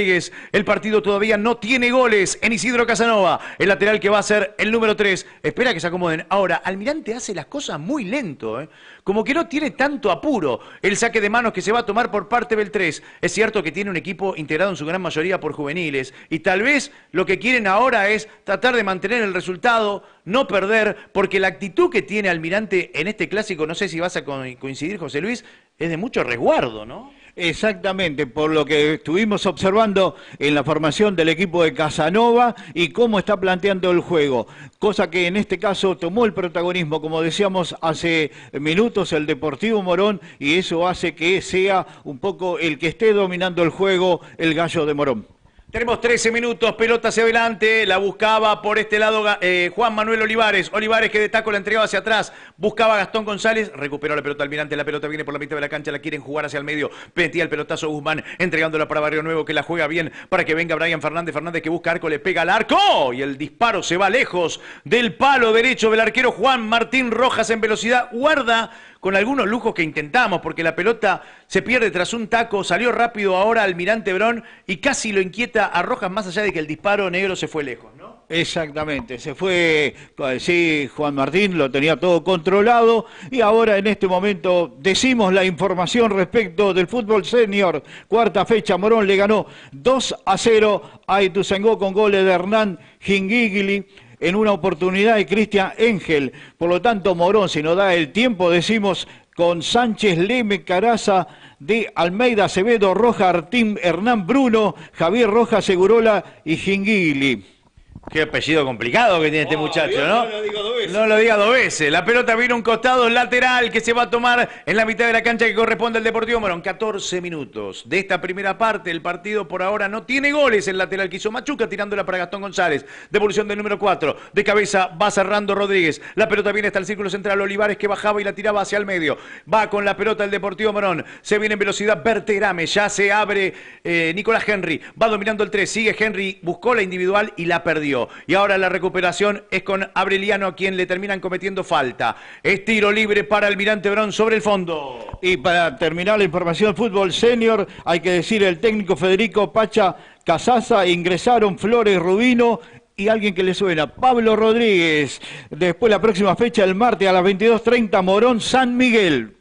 el partido todavía no tiene goles en Isidro Casanova. El lateral que va a ser el número 3. Espera que se acomoden. Ahora, Almirante hace las cosas muy lento. ¿eh? Como que no tiene tanto apuro el saque de manos que se va a tomar por parte del 3. Es cierto que tiene un equipo integrado en su gran mayoría por juveniles. Y tal vez lo que quieren ahora es tratar de mantener el resultado, no perder, porque la actitud que tiene Almirante en este clásico, no sé si vas a coincidir, José Luis, es de mucho resguardo, ¿no? Exactamente, por lo que estuvimos observando en la formación del equipo de Casanova y cómo está planteando el juego, cosa que en este caso tomó el protagonismo, como decíamos hace minutos, el Deportivo Morón, y eso hace que sea un poco el que esté dominando el juego el gallo de Morón. Tenemos 13 minutos, pelota hacia adelante, la buscaba por este lado eh, Juan Manuel Olivares. Olivares que de la entregaba hacia atrás, buscaba a Gastón González, recuperó la pelota Almirante, la pelota viene por la mitad de la cancha, la quieren jugar hacia el medio, metía el pelotazo Guzmán, entregándola para Barrio Nuevo que la juega bien para que venga Brian Fernández. Fernández que busca arco, le pega al arco y el disparo se va lejos del palo derecho del arquero Juan Martín Rojas en velocidad, guarda con algunos lujos que intentamos, porque la pelota se pierde tras un taco, salió rápido ahora Almirante Brón y casi lo inquieta a Rojas, más allá de que el disparo negro se fue lejos, ¿no? Exactamente, se fue, eh, sí, Juan Martín lo tenía todo controlado y ahora en este momento decimos la información respecto del fútbol senior. Cuarta fecha, Morón le ganó 2 a 0 a Ituzaingó con goles de Hernán Gingigli en una oportunidad de Cristian Engel. Por lo tanto, Morón, si nos da el tiempo, decimos con Sánchez, Leme, Caraza, de Almeida, Acevedo, Roja, Artín, Hernán Bruno, Javier Rojas Segurola y Gingili. Qué apellido complicado que tiene este oh, muchacho, ¿no? No lo, diga dos veces. La pelota viene un costado lateral que se va a tomar en la mitad de la cancha que corresponde al Deportivo Morón. 14 minutos de esta primera parte. El partido por ahora no tiene goles. El lateral que hizo Machuca tirándola para Gastón González. Devolución del número 4. De cabeza va cerrando Rodríguez. La pelota viene hasta el círculo central. Olivares que bajaba y la tiraba hacia el medio. Va con la pelota el Deportivo Morón. Se viene en velocidad Berterame. Ya se abre eh, Nicolás Henry. Va dominando el 3. Sigue Henry. Buscó la individual y la perdió. Y ahora la recuperación es con Abreliano a quien le terminan cometiendo falta. Es tiro libre para Almirante Brón sobre el fondo. Y para terminar la información fútbol senior, hay que decir el técnico Federico Pacha Casaza, ingresaron Flores Rubino y alguien que le suena, Pablo Rodríguez. Después la próxima fecha, el martes a las 22.30, Morón San Miguel.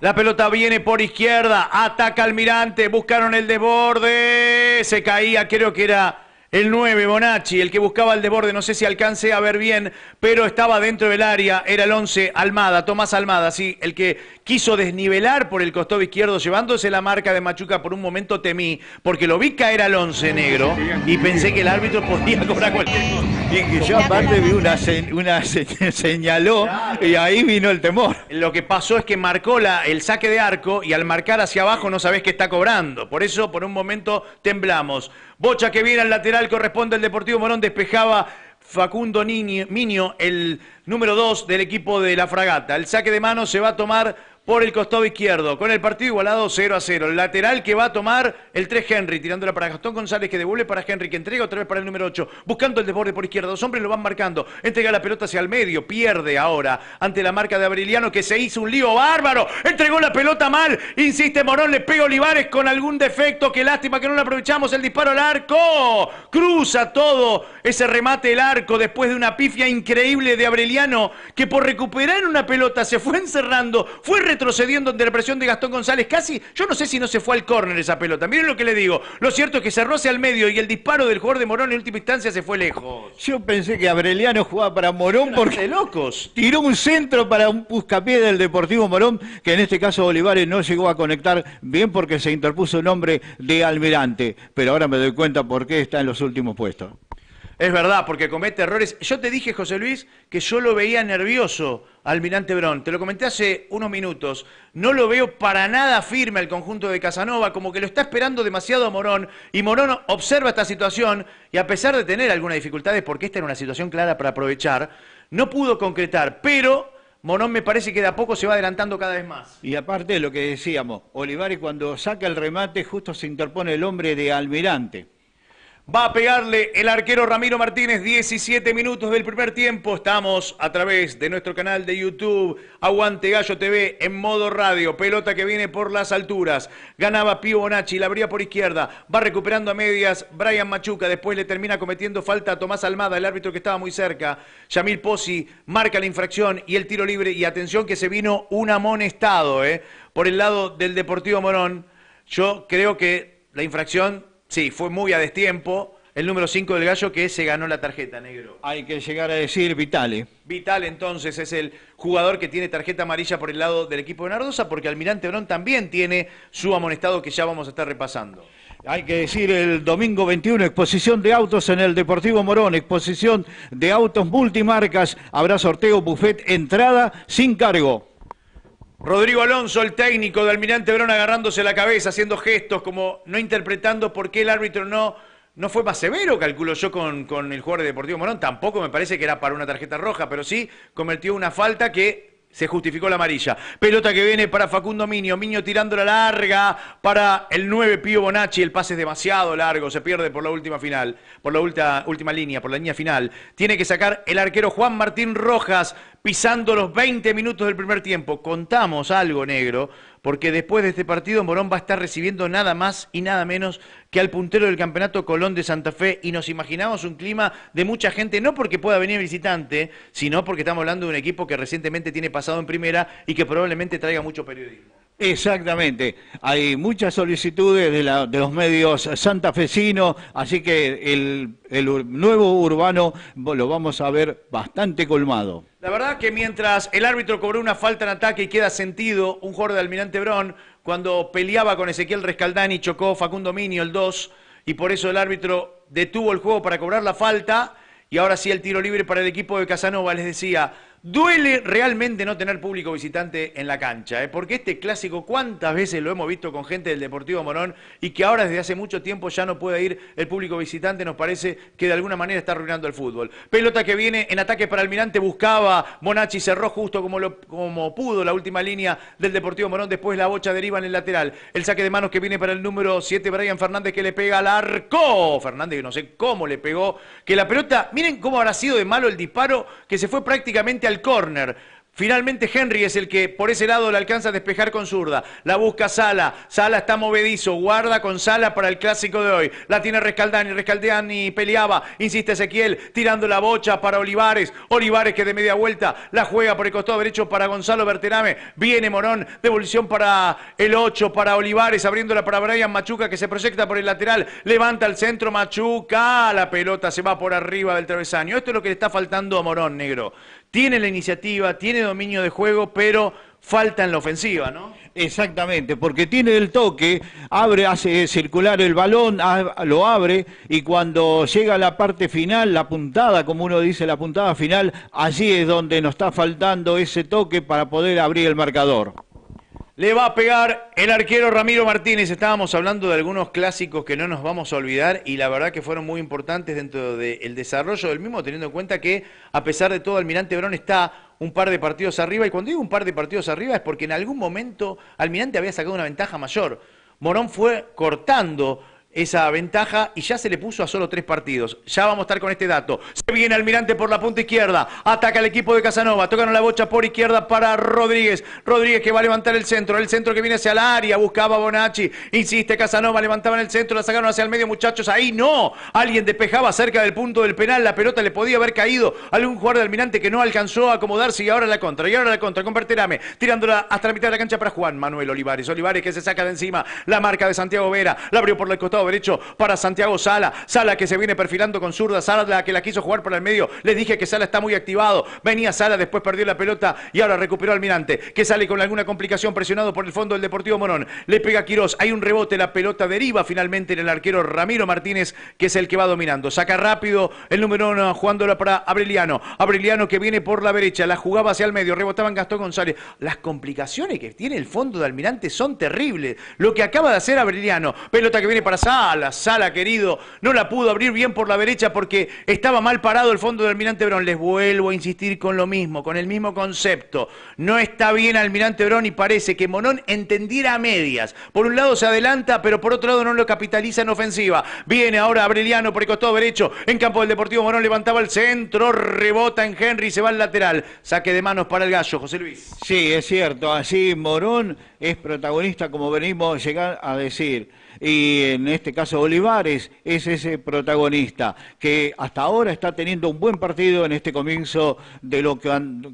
La pelota viene por izquierda, ataca Almirante, buscaron el desborde, se caía, creo que era el 9, Bonacci, el que buscaba el desborde, no sé si alcance a ver bien, pero estaba dentro del área, era el 11, Almada, Tomás Almada, sí, el que quiso desnivelar por el costado izquierdo, llevándose la marca de Machuca, por un momento temí, porque lo vi caer al 11 negro y pensé que el árbitro podía cobrar cualquier cosa. Y que yo aparte vi una, señaló y ahí vino el temor. Lo que pasó es que marcó la, el saque de arco y al marcar hacia abajo no sabés qué está cobrando, por eso por un momento temblamos. Bocha que viene al lateral, corresponde al Deportivo Morón, despejaba Facundo Minio, el número 2 del equipo de la fragata. El saque de mano se va a tomar por el costado izquierdo, con el partido igualado 0 a 0. lateral que va a tomar el 3 Henry, tirándola para Gastón González que devuelve para Henry, que entrega otra vez para el número 8, buscando el desborde por izquierda. Dos hombres lo van marcando, entrega la pelota hacia el medio, pierde ahora ante la marca de Abreliano, que se hizo un lío bárbaro, entregó la pelota mal, insiste Morón, le pega Olivares con algún defecto, qué lástima que no lo aprovechamos, el disparo al arco, cruza todo ese remate el arco después de una pifia increíble de Abreliano, que por recuperar una pelota se fue encerrando, fue retrocediendo donde la presión de Gastón González. Casi, yo no sé si no se fue al córner esa pelota. Miren lo que le digo. Lo cierto es que cerró hacia el medio y el disparo del jugador de Morón en última instancia se fue lejos. Yo pensé que Abreliano jugaba para Morón porque locos. Tiró un centro para un buscapié del Deportivo Morón, que en este caso Olivares no llegó a conectar bien porque se interpuso un hombre de Almirante. Pero ahora me doy cuenta por qué está en los últimos puestos. Es verdad, porque comete errores. Yo te dije, José Luis, que yo lo veía nervioso Almirante Brón. Te lo comenté hace unos minutos. No lo veo para nada firme al conjunto de Casanova, como que lo está esperando demasiado Morón. Y Morón observa esta situación y a pesar de tener algunas dificultades, porque esta era una situación clara para aprovechar, no pudo concretar. Pero Morón me parece que de a poco se va adelantando cada vez más. Y aparte de lo que decíamos, Olivares cuando saca el remate justo se interpone el hombre de Almirante Va a pegarle el arquero Ramiro Martínez, 17 minutos del primer tiempo. Estamos a través de nuestro canal de YouTube, Aguante Gallo TV, en modo radio. Pelota que viene por las alturas. Ganaba Pío Bonacci, la abría por izquierda. Va recuperando a medias Brian Machuca. Después le termina cometiendo falta a Tomás Almada, el árbitro que estaba muy cerca. Yamil Pozzi marca la infracción y el tiro libre. Y atención que se vino un amonestado ¿eh? por el lado del Deportivo Morón. Yo creo que la infracción Sí, fue muy a destiempo. El número 5 del gallo que se ganó la tarjeta, negro. Hay que llegar a decir Vitale. Vital, entonces es el jugador que tiene tarjeta amarilla por el lado del equipo de Nardosa porque Almirante Brón también tiene su amonestado que ya vamos a estar repasando. Hay que decir el domingo 21, exposición de autos en el Deportivo Morón, exposición de autos multimarcas, habrá sorteo, buffet, entrada sin cargo. Rodrigo Alonso, el técnico de Almirante Verón, agarrándose la cabeza, haciendo gestos, como no interpretando por qué el árbitro no, no fue más severo, calculo yo, con, con el jugador de Deportivo Morón. Tampoco me parece que era para una tarjeta roja, pero sí cometió una falta que se justificó la amarilla. Pelota que viene para Facundo Minio tirando la larga para el 9 Pío Bonacci. El pase es demasiado largo. Se pierde por la última final. Por la última línea, por la línea final. Tiene que sacar el arquero Juan Martín Rojas pisando los 20 minutos del primer tiempo. Contamos algo negro porque después de este partido Morón va a estar recibiendo nada más y nada menos que al puntero del campeonato Colón de Santa Fe y nos imaginamos un clima de mucha gente, no porque pueda venir visitante, sino porque estamos hablando de un equipo que recientemente tiene pasado en primera y que probablemente traiga mucho periodismo. Exactamente, hay muchas solicitudes de, los medios santafesinos, así que el, nuevo urbano lo vamos a ver bastante colmado. La verdad que mientras el árbitro cobró una falta en ataque y queda sentido, un jugador de Almirante Brón cuando peleaba con Ezequiel Rescaldani, chocó Facundo Minio el 2 y por eso el árbitro detuvo el juego para cobrar la falta y ahora sí el tiro libre para el equipo de Casanova, les decía. Duele realmente no tener público visitante en la cancha, ¿eh? porque este clásico, cuántas veces lo hemos visto con gente del Deportivo Morón y que ahora desde hace mucho tiempo ya no puede ir el público visitante, nos parece que de alguna manera está arruinando el fútbol. Pelota que viene en ataque para Almirante, buscaba, Monachi cerró justo como, lo, como pudo la última línea del Deportivo Morón, después la bocha deriva en el lateral. El saque de manos que viene para el número 7, Brian Fernández, que le pega al arco. Fernández, que no sé cómo le pegó, que la pelota, miren cómo habrá sido de malo el disparo, que se fue prácticamente el córner. Finalmente Henry es el que por ese lado le alcanza a despejar con zurda. La busca Sala. Sala está movedizo. Guarda con Sala para el clásico de hoy. La tiene Rescaldani. Rescaldani peleaba. Insiste Ezequiel tirando la bocha para Olivares. Olivares que de media vuelta la juega por el costado derecho para Gonzalo Berterame. Viene Morón. Devolución para el 8 para Olivares. Abriéndola para Brian Machuca que se proyecta por el lateral. Levanta el centro Machuca. La pelota se va por arriba del travesaño. Esto es lo que le está faltando a Morón, negro tiene la iniciativa, tiene dominio de juego, pero falta en la ofensiva, ¿no? Exactamente, porque tiene el toque, abre, hace circular el balón, lo abre y cuando llega a la parte final, la puntada, como uno dice, la puntada final, allí es donde nos está faltando ese toque para poder abrir el marcador. Le va a pegar el arquero Ramiro Martínez. Estábamos hablando de algunos clásicos que no nos vamos a olvidar y la verdad que fueron muy importantes dentro del desarrollo del mismo, teniendo en cuenta que a pesar de todo Almirante Brón está un par de partidos arriba y cuando digo un par de partidos arriba es porque en algún momento Almirante había sacado una ventaja mayor. Morón fue cortando esa ventaja y ya se le puso a solo tres partidos. Ya vamos a estar con este dato. Se viene Almirante por la punta izquierda. Ataca el equipo de Casanova. Tocan la bocha por izquierda para Rodríguez. Rodríguez que va a levantar el centro. El centro que viene hacia el área. Buscaba Bonacci. Insiste Casanova. Levantaban el centro. La sacaron hacia el medio, muchachos. Ahí no. Alguien despejaba cerca del punto del penal. La pelota le podía haber caído a algún jugador de Almirante que no alcanzó a acomodarse. Y ahora la contra. Y ahora la contra. convertirame Tirándola hasta la mitad de la cancha para Juan Manuel Olivares. Olivares que se saca de encima la marca de Santiago Vera. La abrió por el costado derecho para Santiago Sala. Sala que se viene perfilando con zurda. Sala que la quiso jugar por el medio. Les dije que Sala está muy activado. Venía Sala, después perdió la pelota y ahora recuperó Almirante. Que sale con alguna complicación presionado por el fondo del Deportivo Morón. Le pega Quirós. Hay un rebote. La pelota deriva finalmente en el arquero Ramiro Martínez, que es el que va dominando. Saca rápido el número uno jugándola para Abreliano. Abreliano que viene por la derecha. La jugaba hacia el medio. Rebotaban Gastón González. Las complicaciones que tiene el fondo de Almirante son terribles. Lo que acaba de hacer Abriliano, Pelota que viene para Sala. Ah, la sala, querido. No la pudo abrir bien por la derecha porque estaba mal parado el fondo del Almirante Brón. Les vuelvo a insistir con lo mismo, con el mismo concepto. No está bien Almirante Brón y parece que Monón entendiera a medias. Por un lado se adelanta, pero por otro lado no lo capitaliza en ofensiva. Viene ahora Abreliano por el costado derecho. En campo del Deportivo Morón levantaba el centro, rebota en Henry, y se va al lateral. Saque de manos para el gallo, José Luis. Sí, es cierto. Así Morón es protagonista, como venimos llegar a decir y en este caso Olivares es ese protagonista que hasta ahora está teniendo un buen partido en este comienzo de lo que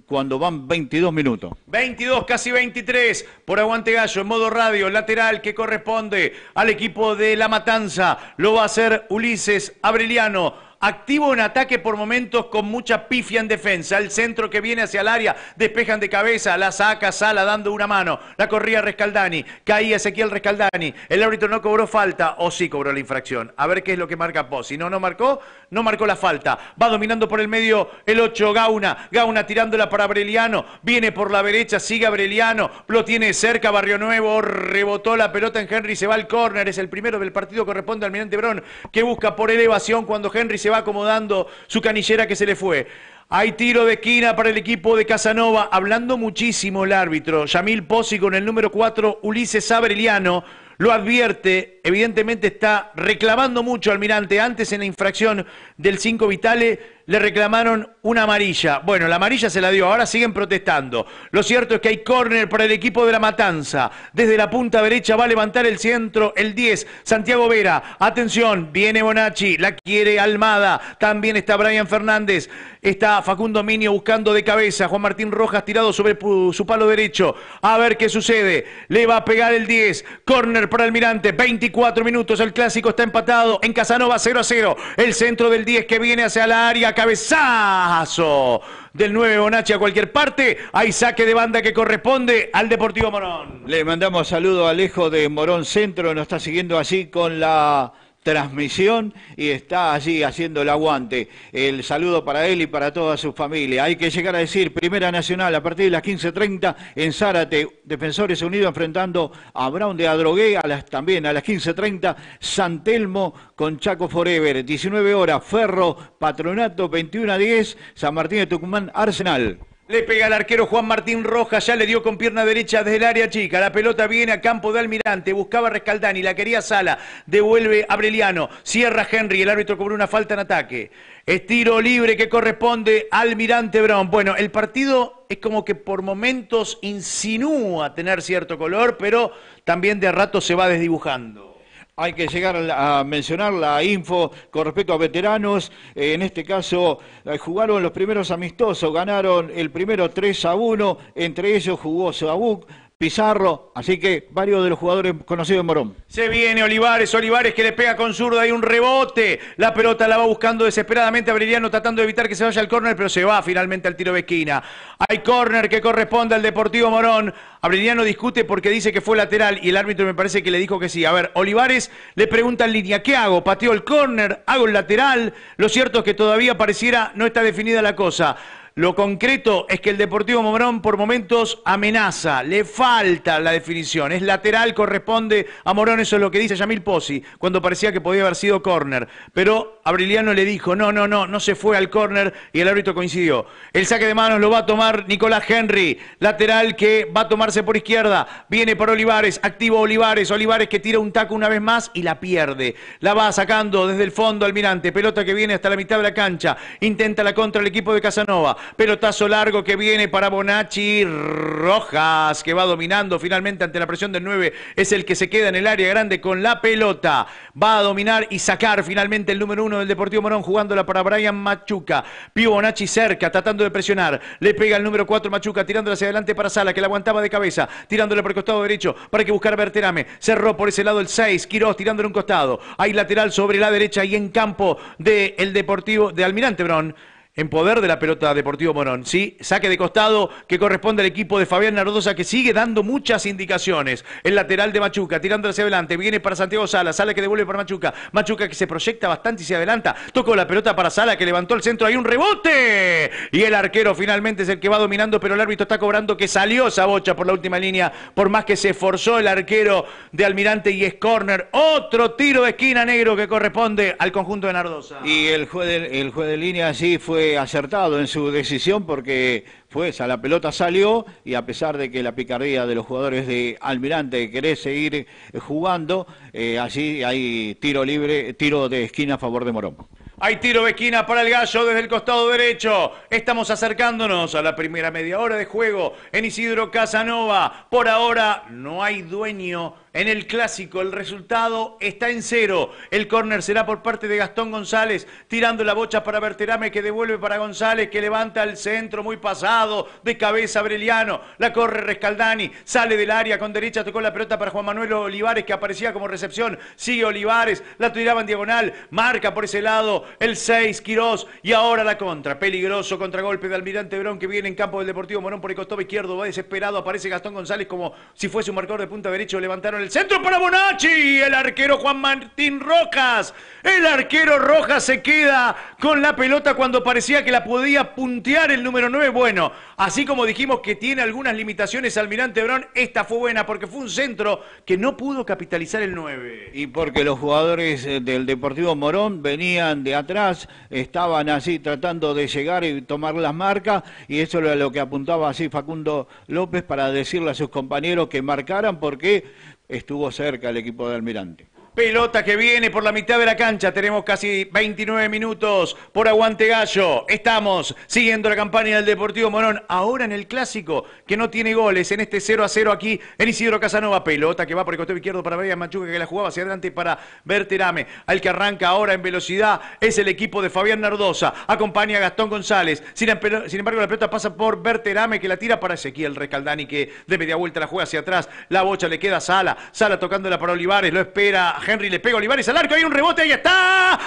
cuando van 22 minutos. 22, casi 23 por Aguante Gallo en modo radio, lateral que corresponde al equipo de La Matanza. Lo va a hacer Ulises Abriliano. Activo en ataque por momentos con mucha pifia en defensa. El centro que viene hacia el área, despejan de cabeza, la saca Sala dando una mano. La corría Rescaldani, caía Ezequiel Rescaldani. El árbitro no cobró falta o sí cobró la infracción. A ver qué es lo que marca Pozzi. Si no, no marcó, no marcó la falta. Va dominando por el medio el 8 Gauna. Gauna tirándola para Breliano. Viene por la derecha, sigue Abreliano. Lo tiene cerca Barrio Nuevo. Rebotó la pelota en Henry, se va al córner. Es el primero del partido, corresponde al Mirante Brón, que busca por elevación cuando Henry se va acomodando su canillera que se le fue. Hay tiro de esquina para el equipo de Casanova, hablando muchísimo el árbitro. Yamil Pozzi con el número 4, Ulises Abreliano, lo advierte, evidentemente está reclamando mucho Almirante, antes en la infracción del 5 vitales le reclamaron una amarilla. Bueno, la amarilla se la dio, ahora siguen protestando. Lo cierto es que hay córner para el equipo de la Matanza. Desde la punta derecha va a levantar el centro, el 10, Santiago Vera. Atención, viene Bonacci, la quiere Almada. También está Brian Fernández. Está Facundo Minio buscando de cabeza. Juan Martín Rojas tirado sobre su palo derecho. A ver qué sucede. Le va a pegar el 10. Córner para Almirante. 24 minutos. El clásico está empatado en Casanova 0 a 0. El centro del 10 que viene hacia la área cabezazo del nuevo Bonachi a cualquier parte. Hay saque de banda que corresponde al Deportivo Morón. Le mandamos saludo a Alejo de Morón Centro. Nos está siguiendo así con la transmisión y está allí haciendo el aguante. El saludo para él y para toda su familia. Hay que llegar a decir Primera Nacional a partir de las 15.30 en Zárate, Defensores Unidos enfrentando a Brown de Adrogué a las, también a las 15.30, San Telmo con Chaco Forever, 19 horas, Ferro, Patronato 21 a 10, San Martín de Tucumán, Arsenal. Le pega al arquero Juan Martín Rojas, ya le dio con pierna derecha desde el área chica. La pelota viene a campo de Almirante, buscaba Rescaldani, la quería Sala, devuelve Abreliano, cierra Henry, el árbitro cobró una falta en ataque. Estiro libre que corresponde Almirante Brown. Bueno, el partido es como que por momentos insinúa tener cierto color, pero también de rato se va desdibujando. Hay que llegar a mencionar la info con respecto a veteranos. Eh, en este caso, eh, jugaron los primeros amistosos, ganaron el primero 3 a 1. Entre ellos jugó Sabuc, Pizarro, así que varios de los jugadores conocidos en Morón. Se viene Olivares, Olivares que le pega con zurda hay un rebote. La pelota la va buscando desesperadamente Abreliano, tratando de evitar que se vaya al córner, pero se va finalmente al tiro de esquina. Hay córner que corresponde al Deportivo Morón. Abriliano discute porque dice que fue lateral y el árbitro me parece que le dijo que sí. A ver, Olivares le pregunta en línea, ¿qué hago? ¿Pateo el córner? ¿Hago el lateral? Lo cierto es que todavía pareciera no está definida la cosa. Lo concreto es que el Deportivo Morón por momentos amenaza, le falta la definición, es lateral, corresponde a Morón, eso es lo que dice Yamil Pozzi, cuando parecía que podía haber sido córner, pero Abriliano le dijo, no, no, no, no se fue al córner y el árbitro coincidió. El saque de manos lo va a tomar Nicolás Henry, lateral que va a tomarse por izquierda, viene por Olivares, activo Olivares, Olivares que tira un taco una vez más y la pierde, la va sacando desde el fondo Almirante, pelota que viene hasta la mitad de la cancha, intenta la contra el equipo de Casanova, Pelotazo largo que viene para Bonacci. Rojas que va dominando finalmente ante la presión del 9. Es el que se queda en el área grande con la pelota. Va a dominar y sacar finalmente el número 1 del Deportivo Morón jugándola para Brian Machuca. Pío Bonacci cerca, tratando de presionar. Le pega el número 4 Machuca, tirándola hacia adelante para Sala, que la aguantaba de cabeza. Tirándole por el costado derecho para que buscar Berterame. Cerró por ese lado el 6. Quirós tirándole un costado. Hay lateral sobre la derecha y en campo del Deportivo de Almirante Brón en poder de la pelota Deportivo Morón. ¿sí? Saque de costado que corresponde al equipo de Fabián Nardosa, que sigue dando muchas indicaciones. El lateral de Machuca, tirando hacia adelante, viene para Santiago Sala, Sala que devuelve para Machuca. Machuca que se proyecta bastante y se adelanta. Tocó la pelota para Sala, que levantó el centro, hay un rebote. Y el arquero finalmente es el que va dominando, pero el árbitro está cobrando que salió bocha por la última línea, por más que se esforzó el arquero de Almirante y es corner. Otro tiro de esquina negro que corresponde al conjunto de Nardosa. Y el juez de, el juez de línea, sí, fue acertado en su decisión porque pues a la pelota salió y a pesar de que la picardía de los jugadores de Almirante quiere seguir jugando, así eh, allí hay tiro libre, tiro de esquina a favor de Morón. Hay tiro de esquina para el gallo desde el costado derecho. Estamos acercándonos a la primera media hora de juego en Isidro Casanova. Por ahora no hay dueño en el clásico. El resultado está en cero. El córner será por parte de Gastón González, tirando la bocha para Berterame, que devuelve para González, que levanta al centro, muy pasado, de cabeza Breliano. La corre Rescaldani, sale del área con derecha, tocó la pelota para Juan Manuel Olivares, que aparecía como recepción. Sigue Olivares, la tiraba en diagonal, marca por ese lado el 6, Quirós y ahora la contra. Peligroso contragolpe de Almirante Brón que viene en campo del Deportivo Morón por el costado izquierdo. Va desesperado, aparece Gastón González como si fuese un marcador de punta derecho. Levantaron el centro para Bonacci, El arquero Juan Martín Rojas. El arquero Rojas se queda con la pelota cuando parecía que la podía puntear el número 9. Bueno, así como dijimos que tiene algunas limitaciones Almirante Brón, esta fue buena porque fue un centro que no pudo capitalizar el 9. Y porque los jugadores eh, del Deportivo Morón venían de atrás, estaban así tratando de llegar y tomar las marcas, y eso era lo que apuntaba así Facundo López para decirle a sus compañeros que marcaran porque estuvo cerca el equipo de Almirante. Pelota que viene por la mitad de la cancha. Tenemos casi 29 minutos por Aguante Gallo. Estamos siguiendo la campaña del Deportivo Morón. Ahora en el clásico, que no tiene goles. En este 0 a 0 aquí en Isidro Casanova. Pelota que va por el costado izquierdo para Bella Machuca, que la jugaba hacia adelante para Berterame. Al que arranca ahora en velocidad es el equipo de Fabián Nardosa. Acompaña a Gastón González. Sin, em- embargo, la pelota pasa por Berterame, que la tira para Ezequiel Recaldani, que de media vuelta la juega hacia atrás. La bocha le queda a Sala. Sala tocándola para Olivares. Lo espera Henry le pega Olivares al arco, hay un rebote, ahí está.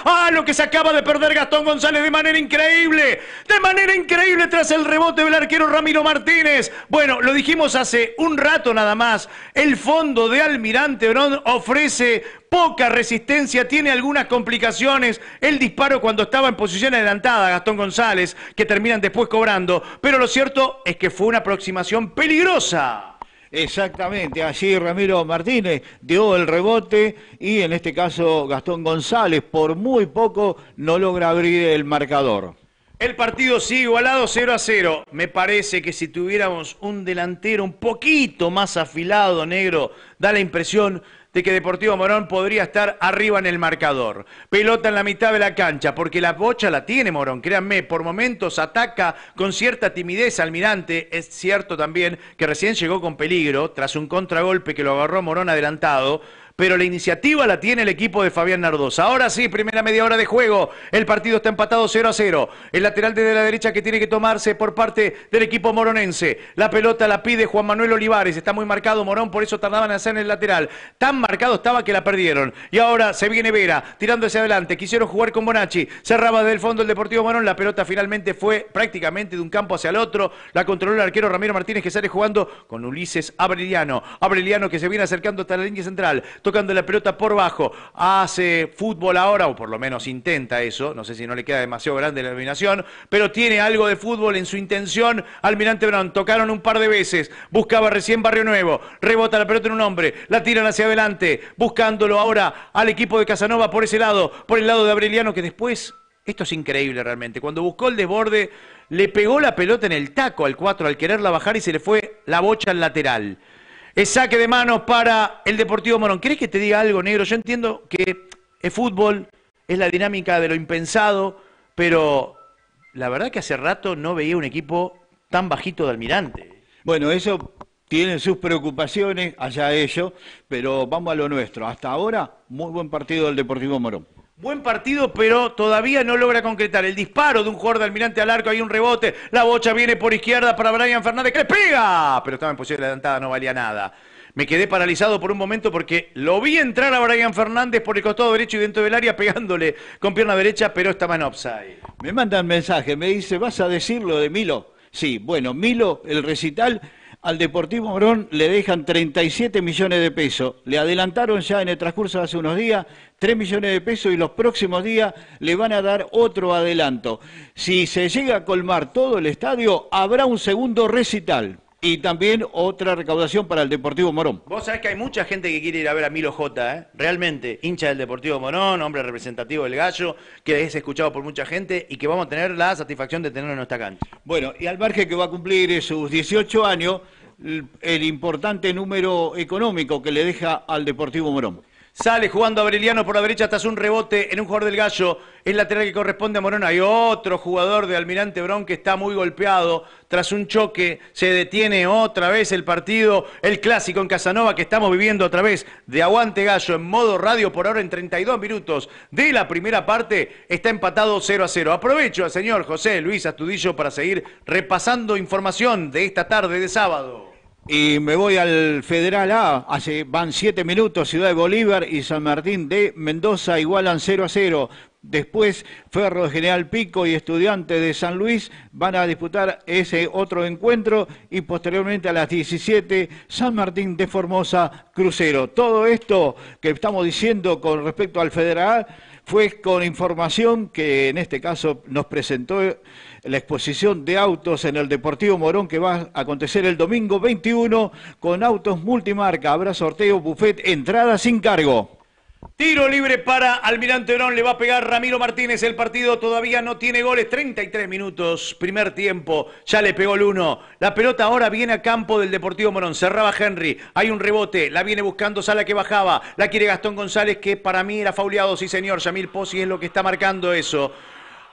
¡Ah! Lo que se acaba de perder Gastón González de manera increíble. De manera increíble tras el rebote del arquero Ramiro Martínez. Bueno, lo dijimos hace un rato nada más. El fondo de Almirante Brón ofrece poca resistencia, tiene algunas complicaciones. El disparo cuando estaba en posición adelantada, Gastón González, que terminan después cobrando. Pero lo cierto es que fue una aproximación peligrosa. Exactamente, allí Ramiro Martínez dio el rebote y en este caso Gastón González por muy poco no logra abrir el marcador. El partido sigue igualado 0 a 0. Me parece que si tuviéramos un delantero un poquito más afilado, negro, da la impresión de que Deportivo Morón podría estar arriba en el marcador. Pelota en la mitad de la cancha, porque la bocha la tiene Morón, créanme, por momentos ataca con cierta timidez Almirante. Es cierto también que recién llegó con peligro tras un contragolpe que lo agarró Morón adelantado pero la iniciativa la tiene el equipo de Fabián Nardosa. Ahora sí, primera media hora de juego, el partido está empatado 0 a 0. El lateral desde la derecha que tiene que tomarse por parte del equipo moronense. La pelota la pide Juan Manuel Olivares, está muy marcado Morón, por eso tardaban en hacer en el lateral. Tan marcado estaba que la perdieron. Y ahora se viene Vera, tirando hacia adelante, quisieron jugar con Bonacci, cerraba desde el fondo el Deportivo Morón, la pelota finalmente fue prácticamente de un campo hacia el otro, la controló el arquero Ramiro Martínez que sale jugando con Ulises Abreliano. Abreliano que se viene acercando hasta la línea central tocando la pelota por bajo. Hace fútbol ahora, o por lo menos intenta eso, no sé si no le queda demasiado grande la eliminación, pero tiene algo de fútbol en su intención. Almirante Brown, tocaron un par de veces, buscaba recién Barrio Nuevo, rebota la pelota en un hombre, la tiran hacia adelante, buscándolo ahora al equipo de Casanova por ese lado, por el lado de Abreliano, que después, esto es increíble realmente, cuando buscó el desborde, le pegó la pelota en el taco al 4 al quererla bajar y se le fue la bocha al lateral. El saque de manos para el Deportivo Morón. ¿Querés que te diga algo, negro? Yo entiendo que es fútbol, es la dinámica de lo impensado, pero la verdad que hace rato no veía un equipo tan bajito de almirante. Bueno, eso tiene sus preocupaciones, allá ello, pero vamos a lo nuestro. Hasta ahora, muy buen partido del Deportivo Morón. Buen partido, pero todavía no logra concretar. El disparo de un jugador de Almirante al arco, hay un rebote. La bocha viene por izquierda para Brian Fernández, que le pega. Pero estaba en posición de adelantada, no valía nada. Me quedé paralizado por un momento porque lo vi entrar a Brian Fernández por el costado derecho y dentro del área pegándole con pierna derecha, pero estaba en offside. Me mandan mensaje, me dice, ¿vas a decir lo de Milo? Sí, bueno, Milo, el recital al Deportivo Morón le dejan 37 millones de pesos. Le adelantaron ya en el transcurso de hace unos días 3 millones de pesos y los próximos días le van a dar otro adelanto. Si se llega a colmar todo el estadio, habrá un segundo recital y también otra recaudación para el Deportivo Morón. Vos sabés que hay mucha gente que quiere ir a ver a Milo J, ¿eh? realmente, hincha del Deportivo Morón, hombre representativo del Gallo, que es escuchado por mucha gente y que vamos a tener la satisfacción de tenerlo en nuestra cancha. Bueno, y al margen que va a cumplir sus 18 años, el importante número económico que le deja al Deportivo Morón. Sale jugando Averiliano por la derecha, hasta un rebote en un jugador del Gallo. el lateral que corresponde a Morona. Hay otro jugador de Almirante Brown que está muy golpeado. Tras un choque se detiene otra vez el partido. El clásico en Casanova que estamos viviendo a través de Aguante Gallo en modo radio por ahora en 32 minutos de la primera parte. Está empatado 0 a 0. Aprovecho al señor José Luis Astudillo para seguir repasando información de esta tarde de sábado. Y me voy al Federal A, hace, van siete minutos, Ciudad de Bolívar y San Martín de Mendoza igualan 0 a 0. Después Ferro de General Pico y Estudiantes de San Luis van a disputar ese otro encuentro y posteriormente a las 17 San Martín de Formosa Crucero. Todo esto que estamos diciendo con respecto al Federal A fue con información que en este caso nos presentó la exposición de autos en el Deportivo Morón que va a acontecer el domingo 21 con autos multimarca. Habrá sorteo, buffet, entrada sin cargo. Tiro libre para Almirante Orón, le va a pegar Ramiro Martínez, el partido todavía no tiene goles, 33 minutos, primer tiempo, ya le pegó el uno. la pelota ahora viene a campo del Deportivo Morón, cerraba Henry, hay un rebote, la viene buscando Sala que bajaba, la quiere Gastón González que para mí era fauleado, sí señor, Yamil Pozzi es lo que está marcando eso,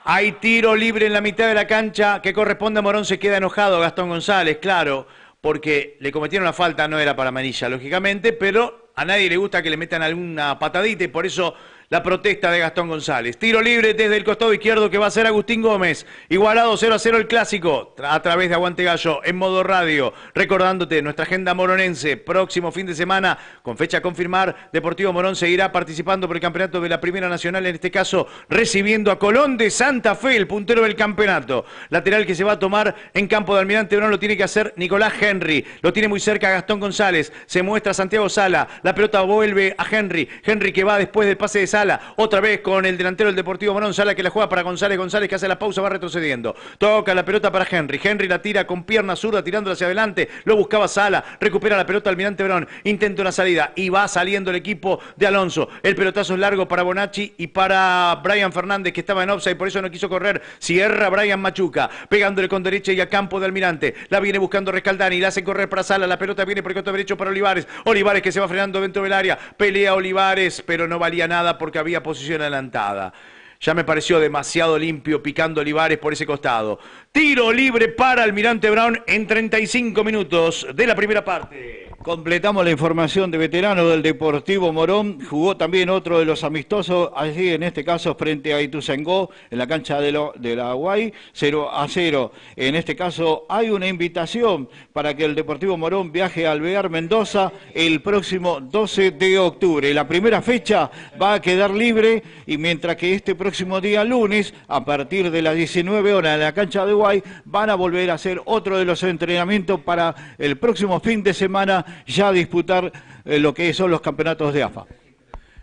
hay tiro libre en la mitad de la cancha que corresponde a Morón. Se queda enojado Gastón González, claro, porque le cometieron la falta, no era para Manilla, lógicamente, pero a nadie le gusta que le metan alguna patadita y por eso la protesta de Gastón González. Tiro libre desde el costado izquierdo que va a ser Agustín Gómez. Igualado 0 a 0 el clásico a través de Aguante Gallo en modo radio. Recordándote nuestra agenda moronense. Próximo fin de semana, con fecha a confirmar, Deportivo Morón seguirá participando por el campeonato de la Primera Nacional. En este caso, recibiendo a Colón de Santa Fe, el puntero del campeonato. Lateral que se va a tomar en campo de Almirante Brown lo tiene que hacer Nicolás Henry. Lo tiene muy cerca Gastón González. Se muestra Santiago Sala. La pelota vuelve a Henry. Henry que va después del pase de Sala, otra vez con el delantero del Deportivo Morón, Sala que la juega para González, González que hace la pausa, va retrocediendo, toca la pelota para Henry, Henry la tira con pierna zurda, tirándola hacia adelante, lo buscaba Sala, recupera la pelota Almirante Verón, intenta una salida y va saliendo el equipo de Alonso, el pelotazo es largo para Bonacci y para Brian Fernández que estaba en offside, por eso no quiso correr, cierra Brian Machuca, pegándole con derecha y a campo de Almirante, la viene buscando Rescaldani, la hace correr para Sala, la pelota viene por el costado derecho para Olivares, Olivares que se va frenando dentro del área, pelea Olivares, pero no valía nada porque había posición adelantada. Ya me pareció demasiado limpio picando Olivares por ese costado. Tiro libre para Almirante Brown en 35 minutos de la primera parte. Completamos la información de veterano del Deportivo Morón. Jugó también otro de los amistosos, allí en este caso frente a Ituzaingó, en la cancha de, lo, de la Guay, 0 a 0. En este caso hay una invitación para que el Deportivo Morón viaje a Alvear Mendoza el próximo 12 de octubre. La primera fecha va a quedar libre y mientras que este próximo día lunes, a partir de las 19 horas en la cancha de Guay, van a volver a hacer otro de los entrenamientos para el próximo fin de semana ya disputar eh, lo que son los campeonatos de AFA.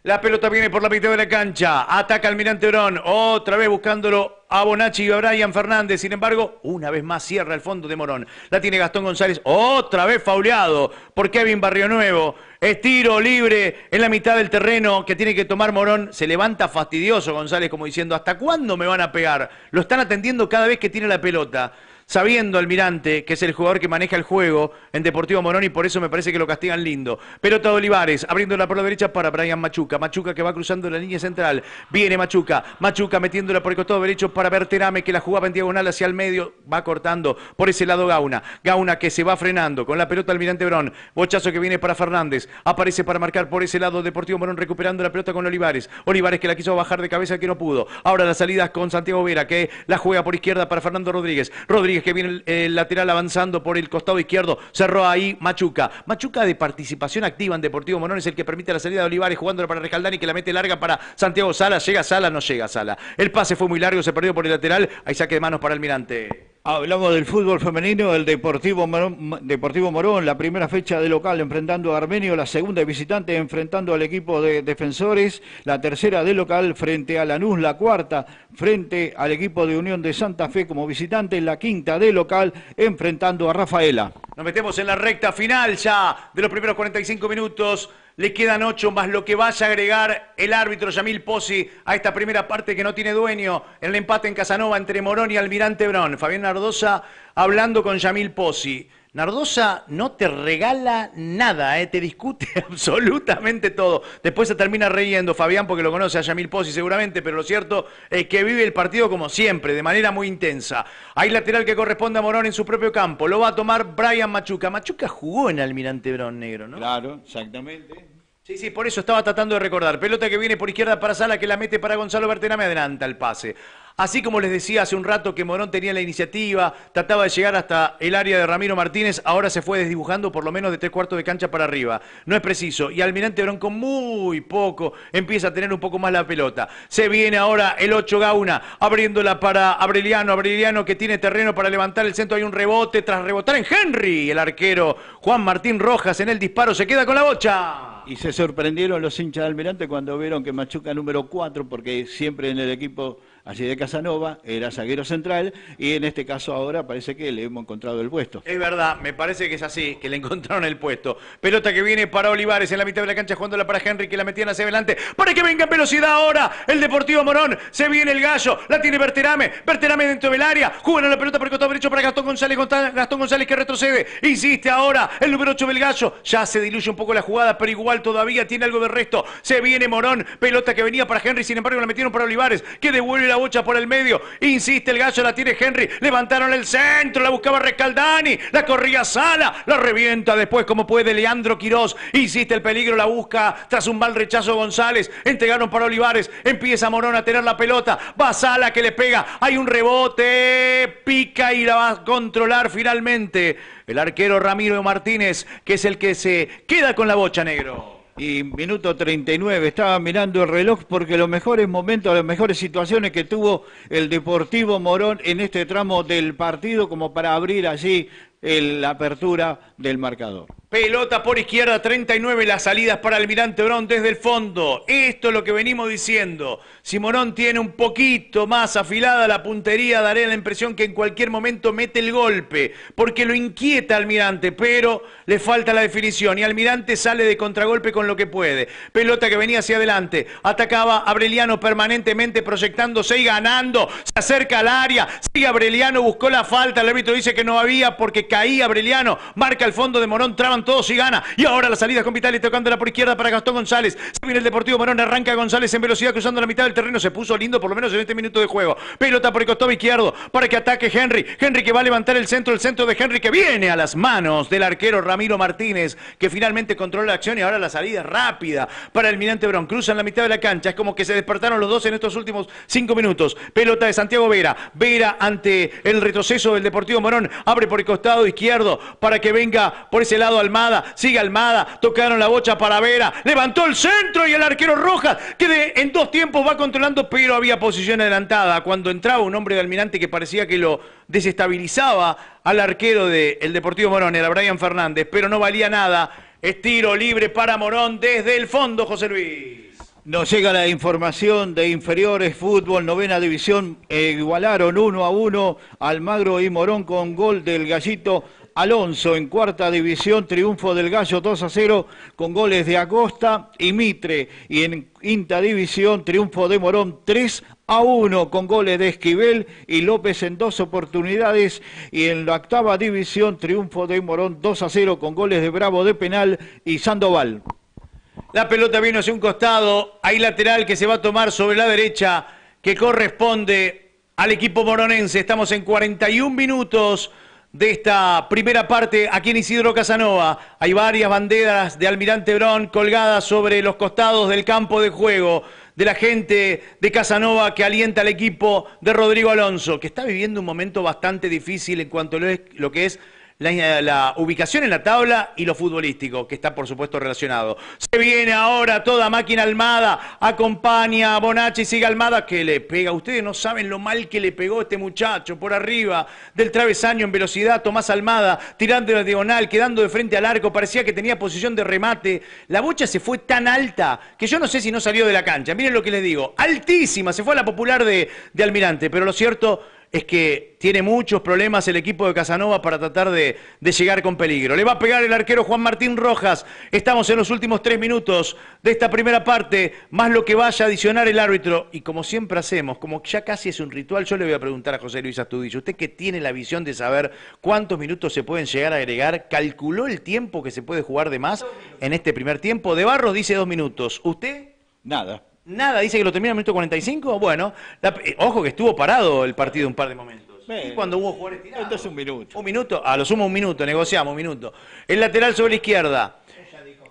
La pelota viene por la mitad de la cancha. Ataca Almirante Orón. Otra vez buscándolo a Bonacci y a Brian Fernández. Sin embargo, una vez más cierra el fondo de Morón. La tiene Gastón González. Otra vez fauleado por Kevin Barrio Nuevo. Estiro libre en la mitad del terreno que tiene que tomar Morón. Se levanta fastidioso González como diciendo, ¿hasta cuándo me van a pegar? Lo están atendiendo cada vez que tiene la pelota sabiendo, Almirante, que es el jugador que maneja el juego en Deportivo Morón y por eso me parece que lo castigan lindo. Pelota de Olivares, la por la derecha para Brian Machuca. Machuca que va cruzando la línea central. Viene Machuca. Machuca metiéndola por el costado derecho para Terame, que la jugaba en diagonal hacia el medio. Va cortando por ese lado Gauna. Gauna que se va frenando con la pelota Almirante Brón. Bochazo que viene para Fernández. Aparece para marcar por ese lado Deportivo Morón, recuperando la pelota con Olivares. Olivares que la quiso bajar de cabeza, que no pudo. Ahora las salidas con Santiago Vera, que la juega por izquierda para Fernando Rodríguez. Rodríguez que viene el, lateral avanzando por el costado izquierdo. Cerró ahí Machuca. Machuca de participación activa en Deportivo Morón es el que permite la salida de Olivares jugándola para Recaldani que la mete larga para Santiago Sala. Llega Sala, no llega Sala. El pase fue muy largo, se perdió por el lateral. Ahí saque de manos para Almirante. Hablamos del fútbol femenino, el Deportivo Morón, la primera fecha de local enfrentando a Armenio, la segunda de visitante enfrentando al equipo de defensores, la tercera de local frente a Lanús, la cuarta frente al equipo de Unión de Santa Fe como visitante, la quinta de local enfrentando a Rafaela. Nos metemos en la recta final ya de los primeros 45 minutos le quedan ocho más lo que vaya a agregar el árbitro Yamil Pozzi a esta primera parte que no tiene dueño. en El empate en Casanova entre Morón y Almirante Brón. Fabián Nardosa hablando con Yamil Pozzi. Nardosa no te regala nada, ¿eh? te discute absolutamente todo. Después se termina reyendo Fabián porque lo conoce a Yamil Pozzi seguramente, pero lo cierto es que vive el partido como siempre, de manera muy intensa. Hay lateral que corresponde a Morón en su propio campo, lo va a tomar Brian Machuca. Machuca jugó en Almirante Brown Negro, ¿no? Claro, exactamente. Sí, sí, por eso estaba tratando de recordar. Pelota que viene por izquierda para Sala, que la mete para Gonzalo Bertiname, adelanta el pase. Así como les decía hace un rato que Morón tenía la iniciativa, trataba de llegar hasta el área de Ramiro Martínez, ahora se fue desdibujando por lo menos de tres cuartos de cancha para arriba. No es preciso. Y Almirante Bronco muy poco empieza a tener un poco más la pelota. Se viene ahora el 8 Gauna, abriéndola para Abreliano. Abreliano que tiene terreno para levantar el centro. Hay un rebote tras rebotar en Henry. El arquero Juan Martín Rojas en el disparo se queda con la bocha. Y se sorprendieron los hinchas de Almirante cuando vieron que Machuca número 4, porque siempre en el equipo así de Casanova, era zaguero central y en este caso ahora parece que le hemos encontrado el puesto. Es verdad, me parece que es así, que le encontraron el puesto. Pelota que viene para Olivares en la mitad de la cancha jugándola para Henry que la metían hacia adelante. Para que venga en velocidad ahora el Deportivo Morón. Se viene el gallo, la tiene Berterame, Berterame dentro del área, Juega la pelota por el costado para Gastón González, Gastón González que retrocede, insiste ahora el número 8 del gallo. Ya se diluye un poco la jugada, pero igual todavía tiene algo de resto. Se viene Morón, pelota que venía para Henry, sin embargo la metieron para Olivares, que devuelve la bocha por el medio. Insiste el gallo, la tiene Henry. Levantaron el centro, la buscaba Recaldani, La corría Sala, la revienta después como puede Leandro Quirós. Insiste el peligro, la busca tras un mal rechazo González. Entregaron para Olivares. Empieza Morón a tener la pelota. Va Sala que le pega. Hay un rebote. Pica y la va a controlar finalmente. El arquero Ramiro Martínez, que es el que se queda con la bocha negro y minuto 39. Estaba mirando el reloj porque los mejores momentos, las mejores situaciones que tuvo el Deportivo Morón en este tramo del partido, como para abrir allí la apertura del marcador. Pelota por izquierda, 39 las salidas para Almirante Brown desde el fondo. Esto es lo que venimos diciendo. Morón tiene un poquito más afilada la puntería, daré la impresión que en cualquier momento mete el golpe, porque lo inquieta Almirante, pero le falta la definición. Y Almirante sale de contragolpe con lo que puede. Pelota que venía hacia adelante, atacaba Abreliano permanentemente proyectándose y ganando. Se acerca al área, sigue Abreliano, buscó la falta, el árbitro dice que no había porque caía Abreliano, marca el fondo de Morón, traban todos y gana. Y ahora la salida con Vitali tocándola por izquierda para Gastón González. Se viene el Deportivo Morón, arranca González en velocidad cruzando la mitad del terreno. Se puso lindo por lo menos en este minuto de juego. Pelota por el costado izquierdo para que ataque Henry. Henry que va a levantar el centro, el centro de Henry que viene a las manos del arquero Ramiro Martínez que finalmente controla la acción y ahora la salida rápida para el Mirante Brón. Cruzan la mitad de la cancha. Es como que se despertaron los dos en estos últimos cinco minutos. Pelota de Santiago Vera. Vera ante el retroceso del Deportivo Morón. Abre por el costado izquierdo para que venga por ese lado Almada, sigue Almada, tocaron la bocha para Vera, levantó el centro y el arquero Rojas, que en dos tiempos va controlando, pero había posición adelantada. Cuando entraba un hombre de almirante que parecía que lo desestabilizaba al arquero del Deportivo Morón, era Brian Fernández, pero no valía nada. Estiro libre para Morón desde el fondo, José Luis. Nos llega la información de inferiores, fútbol, novena división, eh, igualaron uno a uno Almagro y Morón con gol del gallito Alonso en cuarta división, triunfo del Gallo 2 a 0 con goles de Acosta y Mitre. Y en quinta división, triunfo de Morón 3 a 1 con goles de Esquivel y López en dos oportunidades. Y en la octava división, triunfo de Morón 2 a 0 con goles de Bravo de penal y Sandoval. La pelota vino hacia un costado, hay lateral que se va a tomar sobre la derecha que corresponde al equipo moronense. Estamos en 41 minutos de esta primera parte aquí en Isidro Casanova. Hay varias banderas de Almirante Brón colgadas sobre los costados del campo de juego de la gente de Casanova que alienta al equipo de Rodrigo Alonso, que está viviendo un momento bastante difícil en cuanto a lo que es la, ubicación en la tabla y lo futbolístico, que está por supuesto relacionado. Se viene ahora toda máquina Almada, acompaña a y sigue Almada, que le pega. Ustedes no saben lo mal que le pegó este muchacho por arriba del travesaño en velocidad. Tomás Almada tirando de la diagonal, quedando de frente al arco, parecía que tenía posición de remate. La bocha se fue tan alta que yo no sé si no salió de la cancha. Miren lo que les digo, altísima, se fue a la popular de, de Almirante, pero lo cierto es que tiene muchos problemas el equipo de Casanova para tratar de, llegar con peligro. Le va a pegar el arquero Juan Martín Rojas. Estamos en los últimos tres minutos de esta primera parte, más lo que vaya a adicionar el árbitro. Y como siempre hacemos, como ya casi es un ritual, yo le voy a preguntar a José Luis Astudillo, usted que tiene la visión de saber cuántos minutos se pueden llegar a agregar, ¿calculó el tiempo que se puede jugar de más en este primer tiempo? De Barros dice dos minutos. ¿Usted? Nada. Nada, dice que lo termina en el minuto 45. Bueno, eh, ojo que estuvo parado el partido un par de momentos. y cuando hubo jugadores tirados. un minuto. Un minuto, a lo sumo un minuto, negociamos un minuto. El lateral sobre la izquierda.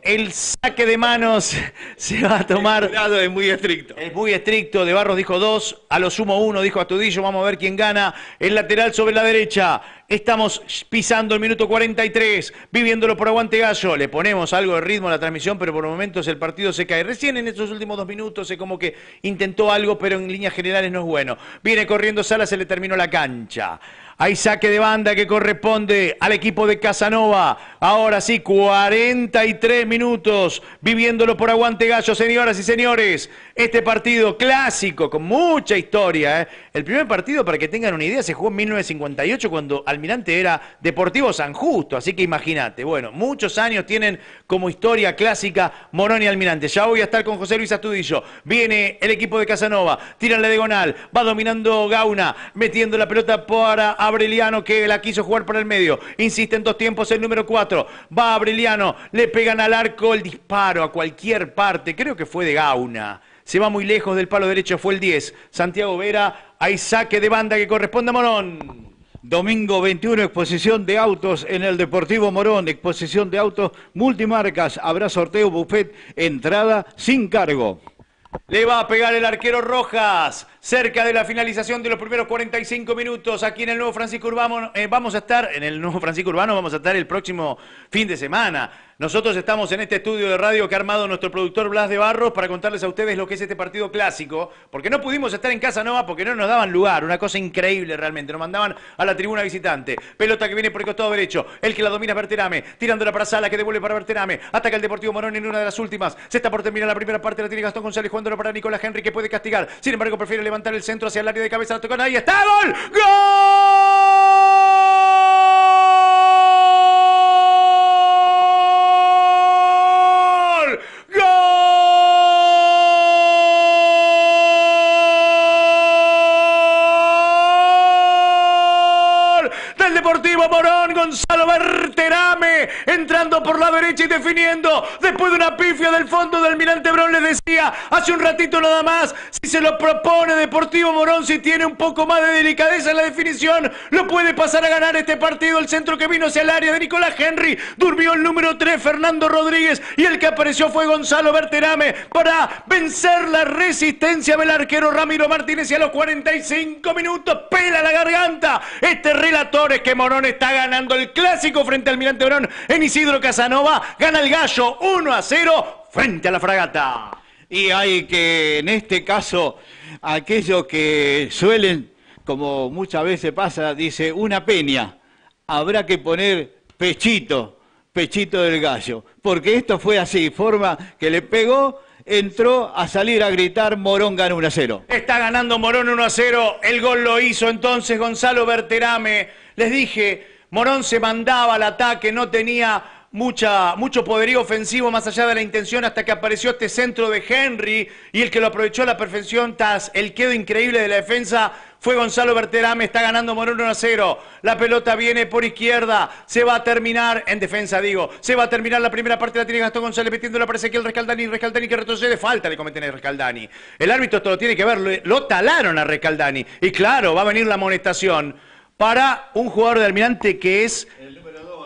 El saque de manos se va a tomar. es muy estricto. Es muy estricto. De Barros dijo dos, a lo sumo uno, dijo Astudillo. Vamos a ver quién gana. El lateral sobre la derecha. Estamos pisando el minuto 43, viviéndolo por aguante gallo. Le ponemos algo de ritmo a la transmisión, pero por momentos el partido se cae. Recién en estos últimos dos minutos se como que intentó algo, pero en líneas generales no es bueno. Viene corriendo Sala, se le terminó la cancha. Hay saque de banda que corresponde al equipo de Casanova. Ahora sí, 43 minutos viviéndolo por aguante gallo, señoras y señores. Este partido clásico, con mucha historia. ¿eh? El primer partido, para que tengan una idea, se jugó en 1958 cuando Almirante era Deportivo San Justo. Así que imagínate, bueno, muchos años tienen como historia clásica Morón y Almirante. Ya voy a estar con José Luis Astudillo. Viene el equipo de Casanova, tira la diagonal, va dominando Gauna, metiendo la pelota para Abreliano que la quiso jugar por el medio. Insiste en dos tiempos el número 4. Va Abreliano. le pegan al arco el disparo a cualquier parte. Creo que fue de Gauna. Se va muy lejos del palo derecho, fue el 10. Santiago Vera, hay saque de banda que corresponde a Morón. Domingo 21, exposición de autos en el Deportivo Morón, exposición de autos multimarcas. Habrá sorteo buffet, entrada sin cargo. Le va a pegar el arquero Rojas. Cerca de la finalización de los primeros 45 minutos aquí en el Nuevo Francisco Urbano, eh, vamos a estar, en el Nuevo Francisco Urbano vamos a estar el próximo fin de semana. Nosotros estamos en este estudio de radio que ha armado nuestro productor Blas de Barros para contarles a ustedes lo que es este partido clásico, porque no pudimos estar en Casa porque no nos daban lugar, una cosa increíble realmente, nos mandaban a la tribuna visitante. Pelota que viene por el costado derecho, el que la domina es Berterame, tirándola para Sala que devuelve para Berterame, ataca el Deportivo Morón en una de las últimas, se está por terminar la primera parte, la tiene Gastón González jugándola para Nicolás Henry que puede castigar, sin embargo prefiere el levantar el centro hacia el área de cabeza. La tocan. Ahí está. ¡Gol! ¡Gol! ¡Gol! Del Deportivo Morón, Gonzalo Berterame, entrando por la derecha y definiendo, después de una pifia del fondo del Mirante Brown. les decía, hace un ratito nada más, se lo propone Deportivo Morón. Si tiene un poco más de delicadeza en la definición, lo puede pasar a ganar este partido. El centro que vino hacia el área de Nicolás Henry. Durmió el número 3, Fernando Rodríguez. Y el que apareció fue Gonzalo Berterame para vencer la resistencia del arquero Ramiro Martínez. Y a los 45 minutos pela la garganta. Este relator es que Morón está ganando el clásico frente al Mirante Morón en Isidro Casanova. Gana el gallo 1 a 0 frente a la fragata. Y hay que, en este caso, aquello que suelen, como muchas veces pasa, dice una peña, habrá que poner pechito, pechito del gallo, porque esto fue así, forma que le pegó, entró a salir a gritar Morón gana 1 a 0. Está ganando Morón 1 a 0, el gol lo hizo entonces Gonzalo Berterame, les dije, Morón se mandaba al ataque, no tenía mucha, mucho poderío ofensivo más allá de la intención hasta que apareció este centro de Henry y el que lo aprovechó a la perfección tras el quedo increíble de la defensa fue Gonzalo Berterame, está ganando Morón 1 a 0. La pelota viene por izquierda, se va a terminar, en defensa digo, se va a terminar la primera parte, la tiene Gastón González metiéndola que el Rescaldani, Rescaldani que retrocede, falta le cometen a Rescaldani. El árbitro esto lo tiene que ver, lo, talaron a Rescaldani y claro, va a venir la amonestación para un jugador de Almirante que es...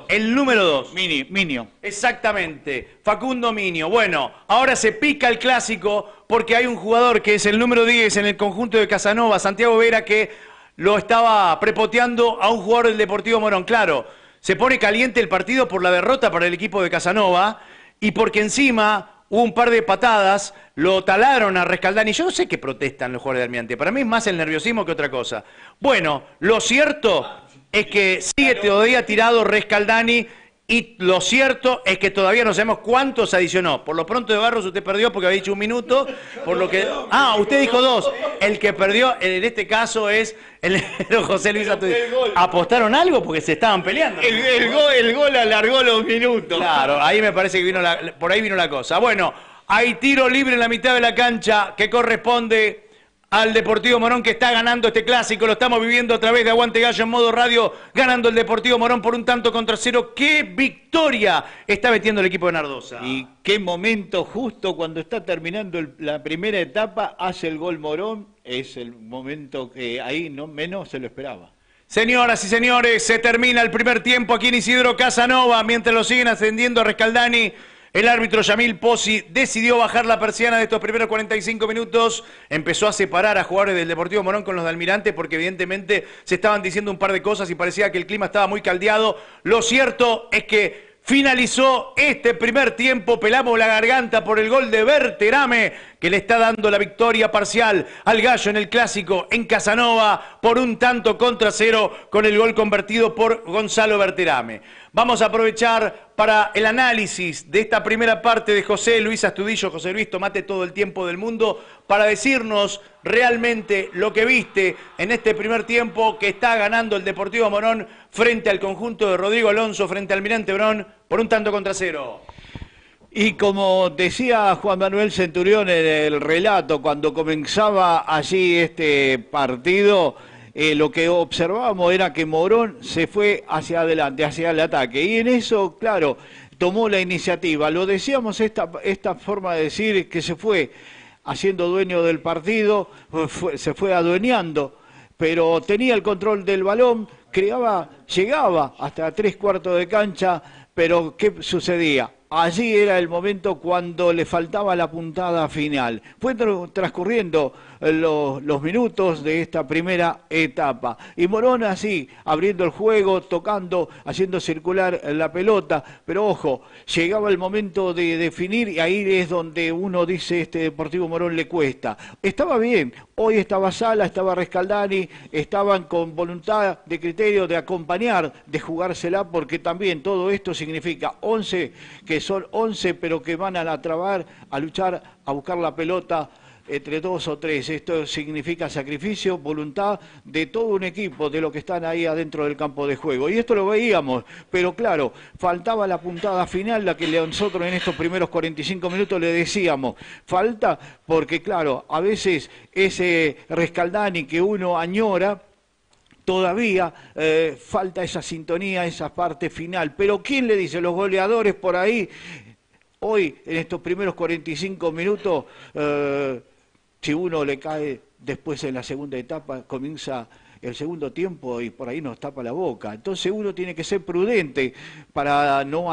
El número 2. Mini, Minio. Exactamente, Facundo Minio. Bueno, ahora se pica el clásico porque hay un jugador que es el número 10 en el conjunto de Casanova, Santiago Vera, que lo estaba prepoteando a un jugador del Deportivo Morón. Claro, se pone caliente el partido por la derrota para el equipo de Casanova y porque encima hubo un par de patadas, lo talaron a Rescaldani. Yo no sé qué protestan los jugadores de Almirante, para mí es más el nerviosismo que otra cosa. Bueno, lo cierto es que sigue todavía tirado Rescaldani y lo cierto es que todavía no sabemos cuántos adicionó. Por lo pronto de Barros usted perdió porque había dicho un minuto, por lo que... Ah, usted dijo dos. El que perdió en este caso es el José Luis ¿Apostaron algo? Porque se estaban peleando. El, gol, el, gol, alargó los minutos. Claro, ahí me parece que vino por ahí vino la cosa. Bueno, hay tiro libre en la mitad de la cancha que corresponde al Deportivo Morón que está ganando este clásico. Lo estamos viviendo a través de Aguante Gallo en modo radio, ganando el Deportivo Morón por un tanto contra cero. ¡Qué victoria está metiendo el equipo de Nardosa! Y qué momento justo cuando está terminando la primera etapa, hace el gol Morón. Es el momento que ahí no menos se lo esperaba. Señoras y señores, se termina el primer tiempo aquí en Isidro Casanova, mientras lo siguen ascendiendo a Rescaldani. El árbitro Yamil Pozzi decidió bajar la persiana de estos primeros 45 minutos. Empezó a separar a jugadores del Deportivo Morón con los de Almirante porque evidentemente se estaban diciendo un par de cosas y parecía que el clima estaba muy caldeado. Lo cierto es que finalizó este primer tiempo. Pelamos la garganta por el gol de Berterame que le está dando la victoria parcial al Gallo en el clásico en Casanova por un tanto contra cero con el gol convertido por Gonzalo Berterame. Vamos a aprovechar para el análisis de esta primera parte de José Luis Astudillo. José Luis, tomate todo el tiempo del mundo para decirnos realmente lo que viste en este primer tiempo que está ganando el Deportivo Morón frente al conjunto de Rodrigo Alonso, frente al Mirante Brón, por un tanto contra cero. Y como decía Juan Manuel Centurión en el relato, cuando comenzaba allí este partido, eh, lo que observábamos era que Morón se fue hacia adelante, hacia el ataque. Y en eso, claro, tomó la iniciativa. Lo decíamos, esta, forma de decir que se fue haciendo dueño del partido, pues, se fue adueñando, pero tenía el control del balón, llegaba hasta tres cuartos de cancha, pero ¿qué sucedía? Allí era el momento cuando le faltaba la puntada final. Fue transcurriendo los minutos de esta primera etapa. Y Morón así, abriendo el juego, tocando, haciendo circular la pelota, pero ojo, llegaba el momento de definir y ahí es donde uno dice este Deportivo Morón le cuesta. Estaba bien, hoy estaba Sala, estaba Rescaldani, estaban con voluntad de criterio de acompañar, de jugársela, porque también todo esto significa 11, que son 11, pero que van a trabar, a luchar, a buscar la pelota entre dos o tres. Esto significa sacrificio, voluntad de todo un equipo, de los que están ahí adentro del campo de juego. Y esto lo veíamos, pero claro, faltaba la puntada final, la que nosotros en estos primeros 45 minutos le decíamos. Falta porque, claro, a veces ese rescaldani que uno añora, todavía eh, falta esa sintonía, esa parte final. Pero ¿quién le dice? Los goleadores por ahí, hoy en estos primeros 45 minutos... Eh, si uno le cae después en la segunda etapa, comienza el segundo tiempo y por ahí nos tapa la boca. Entonces uno tiene que ser prudente para no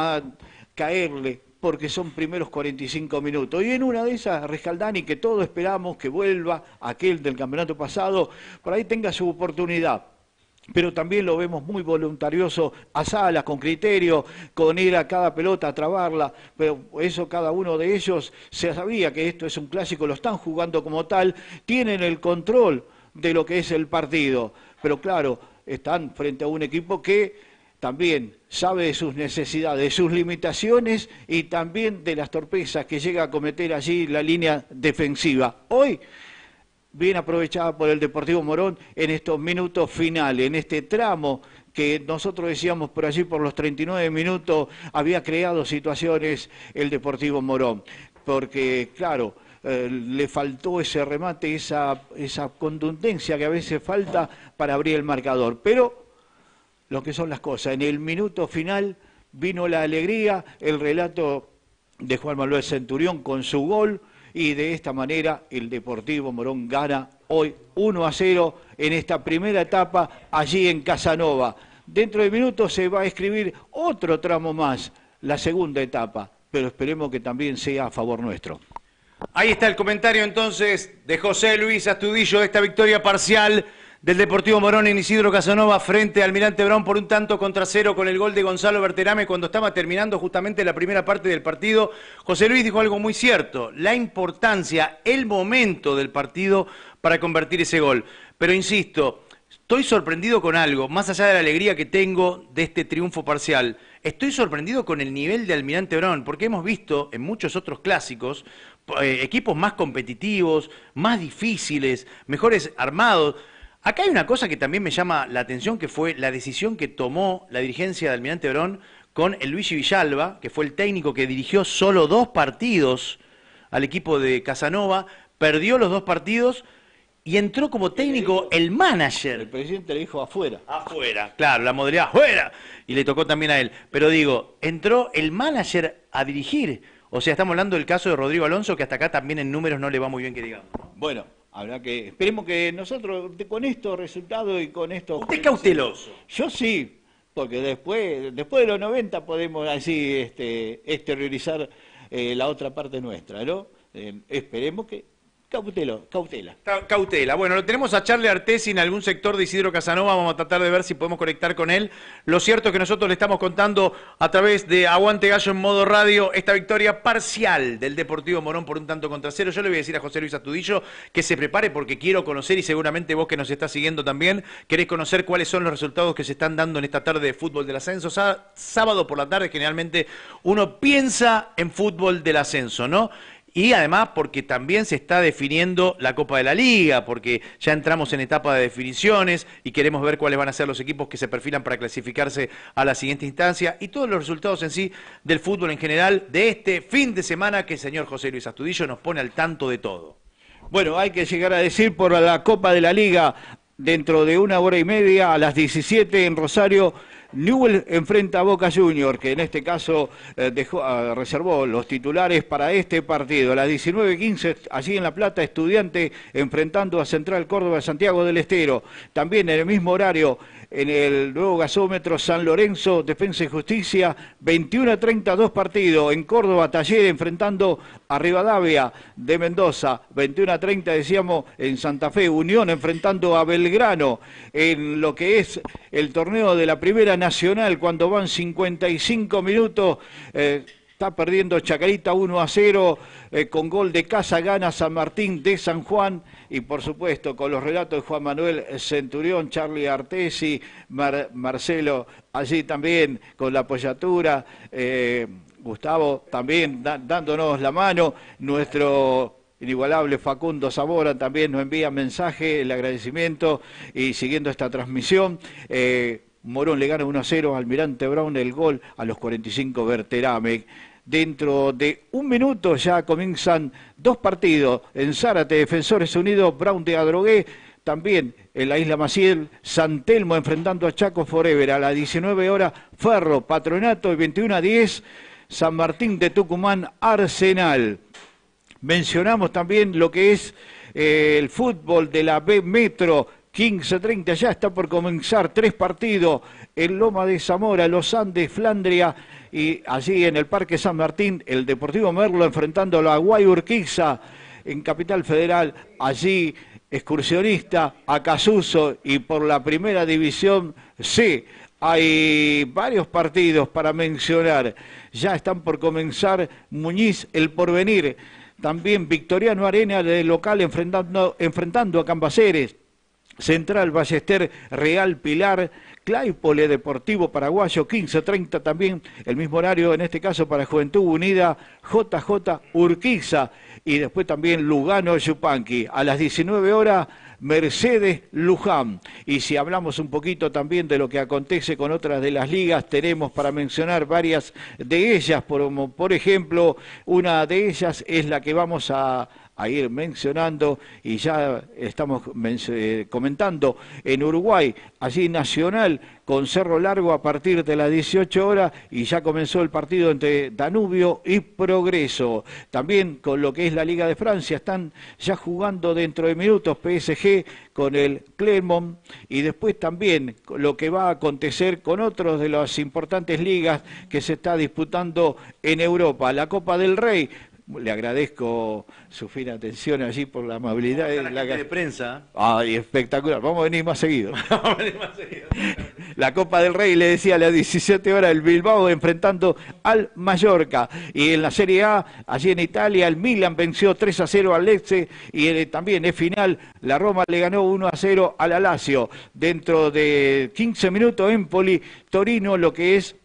caerle porque son primeros 45 minutos. Y en una de esas, Rescaldani, que todos esperamos que vuelva, aquel del campeonato pasado, por ahí tenga su oportunidad pero también lo vemos muy voluntarioso a salas, con criterio, con ir a cada pelota a trabarla, pero eso cada uno de ellos se sabía que esto es un clásico, lo están jugando como tal, tienen el control de lo que es el partido, pero claro, están frente a un equipo que también sabe de sus necesidades, de sus limitaciones y también de las torpezas que llega a cometer allí la línea defensiva. Hoy bien aprovechada por el Deportivo Morón en estos minutos finales, en este tramo que nosotros decíamos por allí por los 39 minutos había creado situaciones el Deportivo Morón, porque claro, eh, le faltó ese remate, esa contundencia que a veces falta para abrir el marcador. Pero lo que son las cosas, en el minuto final vino la alegría, el relato de Juan Manuel Centurión con su gol, y de esta manera el Deportivo Morón gana hoy 1 a 0 en esta primera etapa allí en Casanova. Dentro de minutos se va a escribir otro tramo más, la segunda etapa, pero esperemos que también sea a favor nuestro. Ahí está el comentario entonces de José Luis Astudillo de esta victoria parcial del Deportivo Morón en Isidro Casanova frente a Almirante Brown por un tanto contra cero con el gol de Gonzalo Berterame cuando estaba terminando justamente la primera parte del partido. José Luis dijo algo muy cierto, la importancia, el momento del partido para convertir ese gol. Pero insisto, estoy sorprendido con algo, más allá de la alegría que tengo de este triunfo parcial. Estoy sorprendido con el nivel de Almirante Brown, porque hemos visto en muchos otros clásicos eh, equipos más competitivos, más difíciles, mejores armados, Acá hay una cosa que también me llama la atención, que fue la decisión que tomó la dirigencia de Almirante orón con el Luigi Villalba, que fue el técnico que dirigió solo dos partidos al equipo de Casanova, perdió los dos partidos y entró como técnico el, manager. El presidente le dijo afuera. Afuera, claro, la modalidad afuera. Y le tocó también a él. Pero digo, entró el manager a dirigir. O sea, estamos hablando del caso de Rodrigo Alonso, que hasta acá también en números no le va muy bien que digamos. Bueno, Habrá que, esperemos que nosotros con estos resultados y con estos... Usted cauteloso. Yo sí, porque después, después de los 90 podemos así este, exteriorizar eh, la otra parte nuestra, ¿no? Eh, esperemos que Cautelo, cautela. Cautela. Bueno, lo tenemos a Charlie Artesi en algún sector de Isidro Casanova. Vamos a tratar de ver si podemos conectar con él. Lo cierto es que nosotros le estamos contando a través de Aguante Gallo en modo radio esta victoria parcial del Deportivo Morón por un tanto contra cero. Yo le voy a decir a José Luis Atudillo que se prepare porque quiero conocer y seguramente vos que nos estás siguiendo también querés conocer cuáles son los resultados que se están dando en esta tarde de fútbol del ascenso. Sábado por la tarde generalmente uno piensa en fútbol del ascenso, ¿no? Y además porque también se está definiendo la Copa de la Liga, porque ya entramos en etapa de definiciones y queremos ver cuáles van a ser los equipos que se perfilan para clasificarse a la siguiente instancia y todos los resultados en sí del fútbol en general de este fin de semana que el señor José Luis Astudillo nos pone al tanto de todo. Bueno, hay que llegar a decir por la Copa de la Liga dentro de una hora y media a las 17 en Rosario Newell enfrenta a Boca Junior, que en este caso eh, ah, reservó los titulares para este partido. A las 19.15, allí en La Plata, estudiante enfrentando a Central Córdoba Santiago del Estero. También en el mismo horario, en el nuevo gasómetro San Lorenzo, Defensa y Justicia, 21 a 32 partidos. En Córdoba, Taller enfrentando a Rivadavia de Mendoza, 21 30, decíamos, en Santa Fe. Unión enfrentando a Belgrano en lo que es el torneo de la primera Nacional cuando van 55 minutos. Eh, está perdiendo Chacarita 1 a 0, eh, con gol de casa gana San Martín de San Juan y por supuesto con los relatos de Juan Manuel Centurión, Charlie Artesi, Marcelo allí también con la apoyatura, eh, Gustavo también dándonos la mano, nuestro inigualable Facundo Zamora también nos envía mensaje, el agradecimiento y siguiendo esta transmisión. Morón le gana 1 a 0 Almirante Brown el gol a los 45 Verterame Dentro de un minuto ya comienzan dos partidos en Zárate, Defensores Unidos, Brown de Adrogué, también en la isla Maciel, San Telmo enfrentando a Chaco Forever a las 19 horas, Ferro, Patronato y 21 a 10, San Martín de Tucumán, Arsenal. Mencionamos también lo que es eh, el fútbol de la B Metro, 15.30 ya está por comenzar tres partidos en Loma de Zamora, Los Andes, Flandria y allí en el Parque San Martín el Deportivo Merlo enfrentando a la Guayurquiza en Capital Federal, allí excursionista a Casuso y por la primera división sí, Hay varios partidos para mencionar. Ya están por comenzar Muñiz, El Porvenir. También Victoriano Arena de local enfrentando, enfrentando a Cambaceres. Central Ballester, Real Pilar, Claypole Deportivo Paraguayo, 15.30 también, el mismo horario en este caso para Juventud Unida, JJ Urquiza y después también Lugano Yupanqui. A las 19 horas, Mercedes Luján. Y si hablamos un poquito también de lo que acontece con otras de las ligas, tenemos para mencionar varias de ellas, por, por ejemplo, una de ellas es la que vamos a a ir mencionando y ya estamos eh, comentando en Uruguay, allí Nacional con Cerro Largo a partir de las 18 horas y ya comenzó el partido entre Danubio y Progreso. También con lo que es la Liga de Francia están ya jugando dentro de minutos PSG con el Clermont y después también lo que va a acontecer con otros de las importantes ligas que se está disputando en Europa, la Copa del Rey le agradezco su fina atención allí por la amabilidad. de la, la... de prensa. Ay, espectacular. Vamos a venir más seguido. Vamos a venir más seguido. la Copa del Rey le decía a las 17 horas el Bilbao enfrentando al Mallorca. Y en la Serie A, allí en Italia, el Milan venció 3 a 0 al Lecce y eh, también es final. La Roma le ganó 1 a 0 al Alacio. Dentro de 15 minutos, Empoli, Torino, lo que es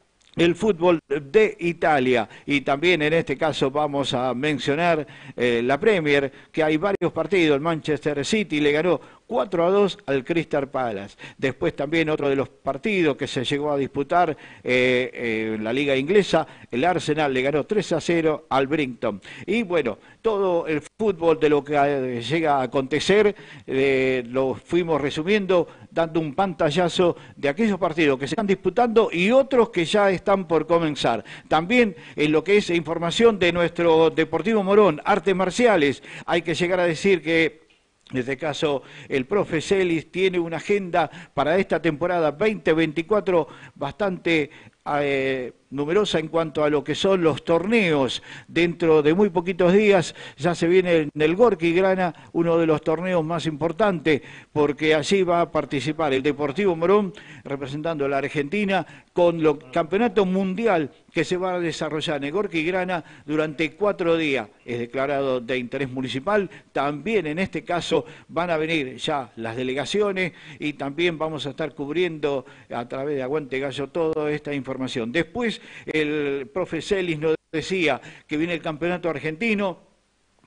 el fútbol de Italia. Y también en este caso vamos a mencionar eh, la Premier, que hay varios partidos. El Manchester City le ganó 4 a 2 al Crystal Palace. Después también otro de los partidos que se llegó a disputar en eh, eh, la liga inglesa, el Arsenal le ganó 3 a 0 al Brinkton. Y bueno, todo el fútbol de lo que eh, llega a acontecer lo fuimos resumiendo dando un pantallazo de aquellos partidos que se están disputando y otros que ya están por comenzar. También en lo que es información de nuestro Deportivo Morón, artes marciales, hay que llegar a decir que en este caso, el profe Celis tiene una agenda para esta temporada 2024 bastante... Eh, numerosa en cuanto a lo que son los torneos. Dentro de muy poquitos días ya se viene en el Gorki Grana, uno de los torneos más importantes, porque allí va a participar el Deportivo Morón, representando a la Argentina, con el Campeonato Mundial que se va a desarrollar en el Gorki Grana durante cuatro días. Es declarado de interés municipal. También en este caso van a venir ya las delegaciones y también vamos a estar cubriendo a través de Aguante Gallo toda esta información. Después el profe Celis nos decía que viene el campeonato argentino,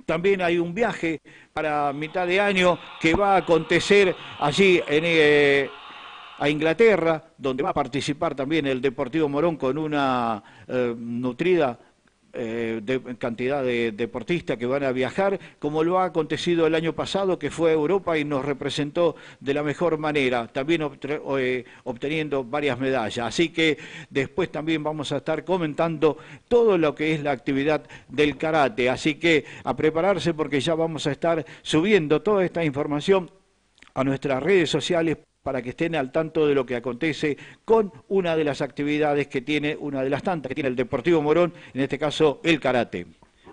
también hay un viaje para mitad de año que va a acontecer allí en, eh, a Inglaterra, donde va a participar también el Deportivo Morón con una eh, nutrida eh, de, cantidad de deportistas que van a viajar, como lo ha acontecido el año pasado, que fue a Europa y nos representó de la mejor manera, también eh, obteniendo varias medallas. Así que después también vamos a estar comentando todo lo que es la actividad del karate. Así que a prepararse porque ya vamos a estar subiendo toda esta información a nuestras redes sociales para que estén al tanto de lo que acontece con una de las actividades que tiene, una de las tantas que tiene el Deportivo Morón, en este caso el karate.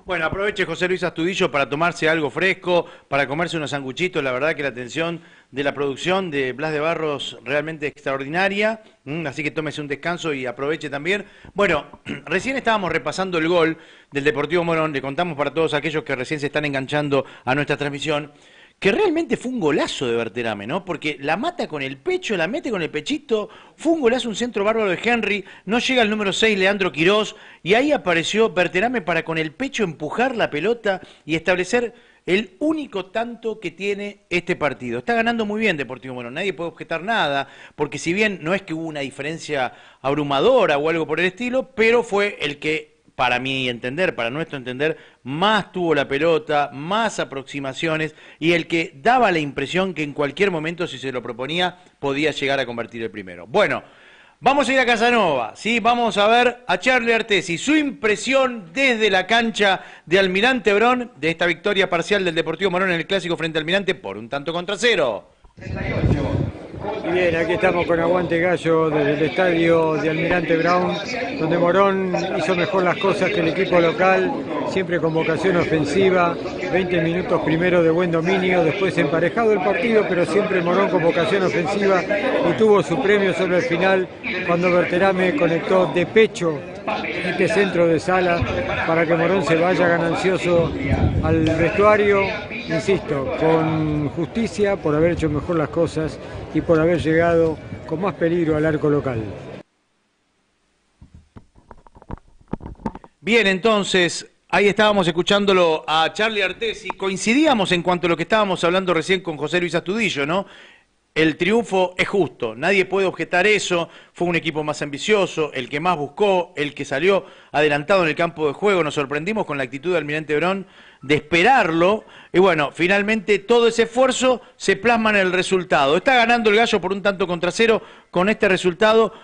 Bueno, aproveche José Luis Astudillo para tomarse algo fresco, para comerse unos sanguchitos. La verdad que la atención de la producción de Blas de Barros realmente extraordinaria. Así que tómese un descanso y aproveche también. Bueno, recién estábamos repasando el gol del Deportivo Morón. Le contamos para todos aquellos que recién se están enganchando a nuestra transmisión que realmente fue un golazo de Berterame, ¿no? Porque la mata con el pecho, la mete con el pechito, fue un golazo, un centro bárbaro de Henry, no llega al número 6 Leandro Quirós, y ahí apareció Berterame para con el pecho empujar la pelota y establecer el único tanto que tiene este partido. Está ganando muy bien Deportivo bueno, nadie puede objetar nada, porque si bien no es que hubo una diferencia abrumadora o algo por el estilo, pero fue el que para mi entender, para nuestro entender, más tuvo la pelota, más aproximaciones y el que daba la impresión que en cualquier momento, si se lo proponía, podía llegar a convertir el primero. Bueno, vamos a ir a Casanova, ¿sí? vamos a ver a Charlie Artesi, su impresión desde la cancha de Almirante Brón de esta victoria parcial del Deportivo Morón en el Clásico frente al Almirante por un tanto contra cero bien, aquí estamos con Aguante Gallo desde el estadio de Almirante Brown, donde Morón hizo mejor las cosas que el equipo local, siempre con vocación ofensiva, 20 minutos primero de buen dominio, después emparejado el partido, pero siempre Morón con vocación ofensiva y tuvo su premio sobre el final cuando Berterame conectó de pecho este centro de sala para que Morón se vaya ganancioso al vestuario, insisto, con justicia por haber hecho mejor las cosas y por haber llegado con más peligro al arco local. Bien, entonces, ahí estábamos escuchándolo a Charlie y Coincidíamos en cuanto a lo que estábamos hablando recién con José Luis Astudillo, ¿no? El triunfo es justo, nadie puede objetar eso, fue un equipo más ambicioso, el que más buscó, el que salió adelantado en el campo de juego, nos sorprendimos con la actitud de Almirante Brón de esperarlo, y bueno, finalmente todo ese esfuerzo se plasma en el resultado. Está ganando el gallo por un tanto contra cero con este resultado.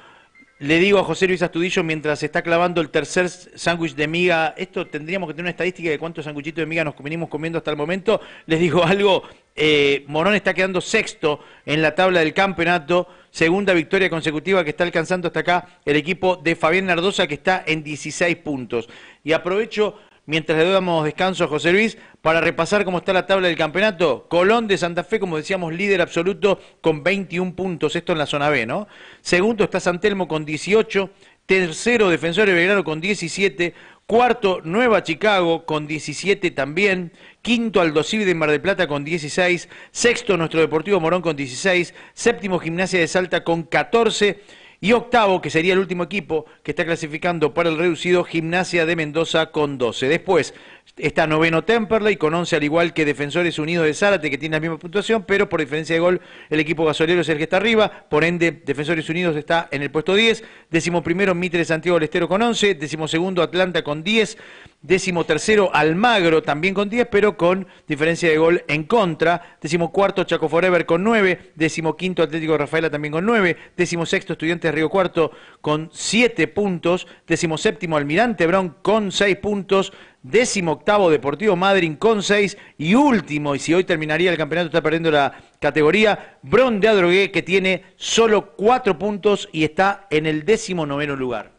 Le digo a José Luis Astudillo, mientras se está clavando el tercer sándwich de miga, esto tendríamos que tener una estadística de cuántos sándwichitos de miga nos venimos comiendo hasta el momento. Les digo algo, eh, Morón está quedando sexto en la tabla del campeonato, segunda victoria consecutiva que está alcanzando hasta acá el equipo de Fabián Nardosa, que está en 16 puntos. Y aprovecho mientras le damos descanso a José Luis para repasar cómo está la tabla del campeonato. Colón de Santa Fe, como decíamos, líder absoluto con 21 puntos, esto en la zona B, ¿no? Segundo está San Telmo con 18, tercero Defensor de Belgrano con 17, cuarto Nueva Chicago con 17 también, quinto Aldo de Mar del Plata con 16, sexto nuestro Deportivo Morón con 16, séptimo Gimnasia de Salta con 14, y octavo, que sería el último equipo que está clasificando para el reducido, Gimnasia de Mendoza con 12. Después, Está noveno Temperley con 11 al igual que Defensores Unidos de Zárate, que tiene la misma puntuación, pero por diferencia de gol el equipo gasolero es el que está arriba. Por ende, Defensores Unidos está en el puesto 10. Décimo primero Mitre Santiago del Estero con 11. Décimo segundo Atlanta con 10. Décimo tercero Almagro también con 10, pero con diferencia de gol en contra. Décimo cuarto Chaco Forever con 9. Décimo quinto Atlético Rafaela también con 9. Décimo sexto Estudiantes Río Cuarto con 7 puntos. Décimo séptimo Almirante Brown con 6 puntos décimo octavo Deportivo Madryn con seis y último, y si hoy terminaría el campeonato está perdiendo la categoría, Bron de Adrogué que tiene solo cuatro puntos y está en el décimo noveno lugar.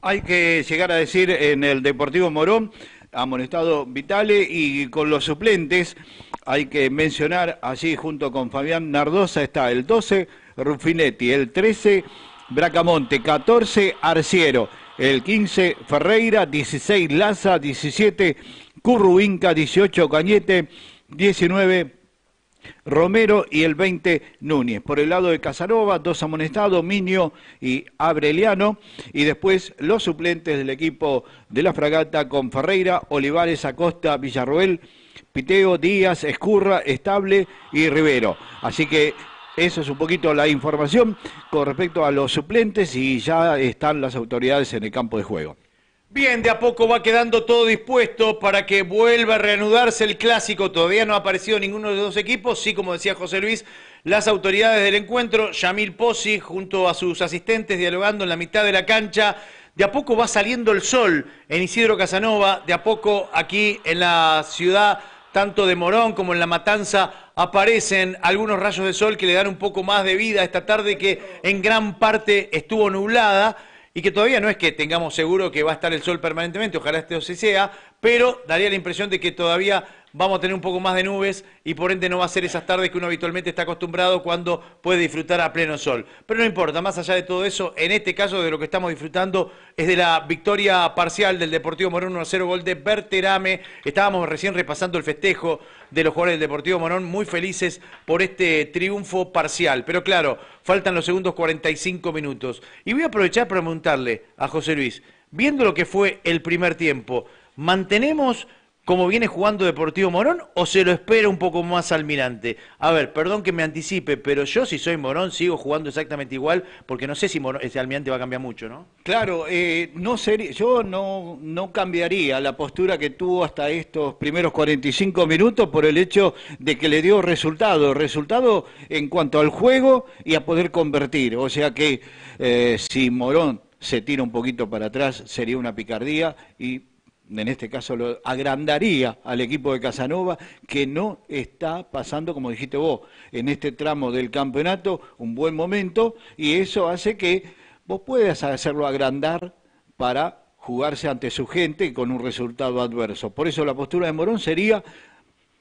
Hay que llegar a decir en el Deportivo Morón, amonestado Vitale y con los suplentes hay que mencionar allí junto con Fabián Nardosa está el 12, Rufinetti el 13, Bracamonte, 14 Arciero, el 15 Ferreira, 16 Laza, 17 Curruinca, 18 Cañete, 19 Romero y el 20 Núñez. Por el lado de Casanova, dos amonestados, Minio y Abreliano. Y después los suplentes del equipo de la fragata con Ferreira, Olivares, Acosta, Villarroel, Piteo, Díaz, Escurra, Estable y Rivero. Así que eso es un poquito la información con respecto a los suplentes y ya están las autoridades en el campo de juego. Bien, de a poco va quedando todo dispuesto para que vuelva a reanudarse el clásico. Todavía no ha aparecido ninguno de los dos equipos. Sí, como decía José Luis, las autoridades del encuentro, Yamil Pozzi junto a sus asistentes dialogando en la mitad de la cancha. De a poco va saliendo el sol en Isidro Casanova. De a poco aquí en la ciudad, tanto de Morón como en La Matanza, aparecen algunos rayos de sol que le dan un poco más de vida a esta tarde que en gran parte estuvo nublada y que todavía no es que tengamos seguro que va a estar el sol permanentemente, ojalá este se sea, pero daría la impresión de que todavía vamos a tener un poco más de nubes y por ende no va a ser esas tardes que uno habitualmente está acostumbrado cuando puede disfrutar a pleno sol. Pero no importa, más allá de todo eso, en este caso de lo que estamos disfrutando es de la victoria parcial del Deportivo Morón 1 0 gol de Berterame. Estábamos recién repasando el festejo de los jugadores del Deportivo Morón, muy felices por este triunfo parcial. Pero claro, faltan los segundos 45 minutos. Y voy a aprovechar para preguntarle a José Luis, viendo lo que fue el primer tiempo, ¿mantenemos como viene jugando Deportivo Morón o se lo espera un poco más Almirante? A ver, perdón que me anticipe, pero yo si soy Morón sigo jugando exactamente igual porque no sé si ese Almirante va a cambiar mucho, ¿no? Claro, eh, no yo no, no cambiaría la postura que tuvo hasta estos primeros 45 minutos por el hecho de que le dio resultado, resultado en cuanto al juego y a poder convertir. O sea que eh, si Morón se tira un poquito para atrás sería una picardía y en este caso lo agrandaría al equipo de Casanova, que no está pasando, como dijiste vos, en este tramo del campeonato un buen momento, y eso hace que vos puedas hacerlo agrandar para jugarse ante su gente con un resultado adverso. Por eso la postura de Morón sería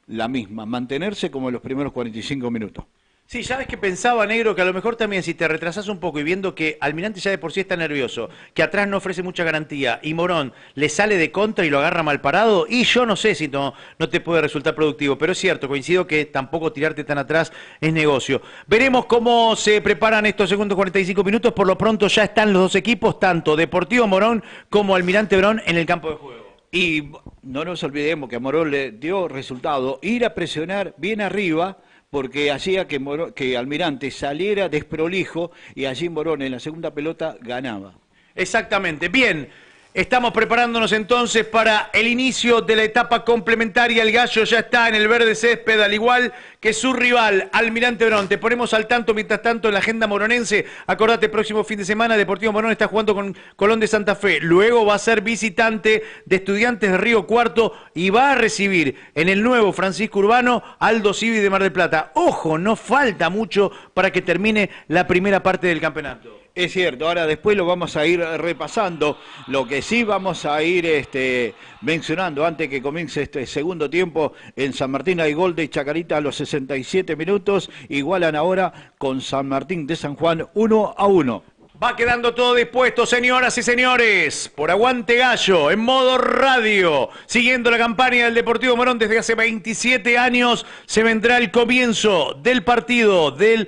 la misma, mantenerse como en los primeros 45 minutos. Sí, sabes que pensaba, negro, que a lo mejor también si te retrasas un poco y viendo que Almirante ya de por sí está nervioso, que atrás no ofrece mucha garantía y Morón le sale de contra y lo agarra mal parado, y yo no sé si no, no te puede resultar productivo, pero es cierto, coincido que tampoco tirarte tan atrás es negocio. Veremos cómo se preparan estos segundos 45 minutos, por lo pronto ya están los dos equipos, tanto Deportivo Morón como Almirante Morón en el campo de juego. Y no nos olvidemos que a Morón le dio resultado ir a presionar bien arriba porque hacía que, Almirante saliera desprolijo y allí Morón en la segunda pelota ganaba. Exactamente. Bien. Estamos preparándonos entonces para el inicio de la etapa complementaria. El gallo ya está en el verde césped, al igual que su rival, Almirante Bronte. Te ponemos al tanto, mientras tanto, en la agenda moronense. Acordate, próximo fin de semana, Deportivo Morón está jugando con Colón de Santa Fe. Luego va a ser visitante de Estudiantes de Río Cuarto y va a recibir en el nuevo Francisco Urbano, Aldo Civi de Mar del Plata. Ojo, no falta mucho para que termine la primera parte del campeonato. Es cierto, ahora después lo vamos a ir repasando. Lo que sí vamos a ir este, mencionando antes que comience este segundo tiempo en San Martín hay gol de Chacarita a los 67 minutos. Igualan ahora con San Martín de San Juan 1 a 1. Va quedando todo dispuesto, señoras y señores, por Aguante Gallo, en modo radio, siguiendo la campaña del Deportivo Morón desde hace 27 años, se vendrá el comienzo del partido del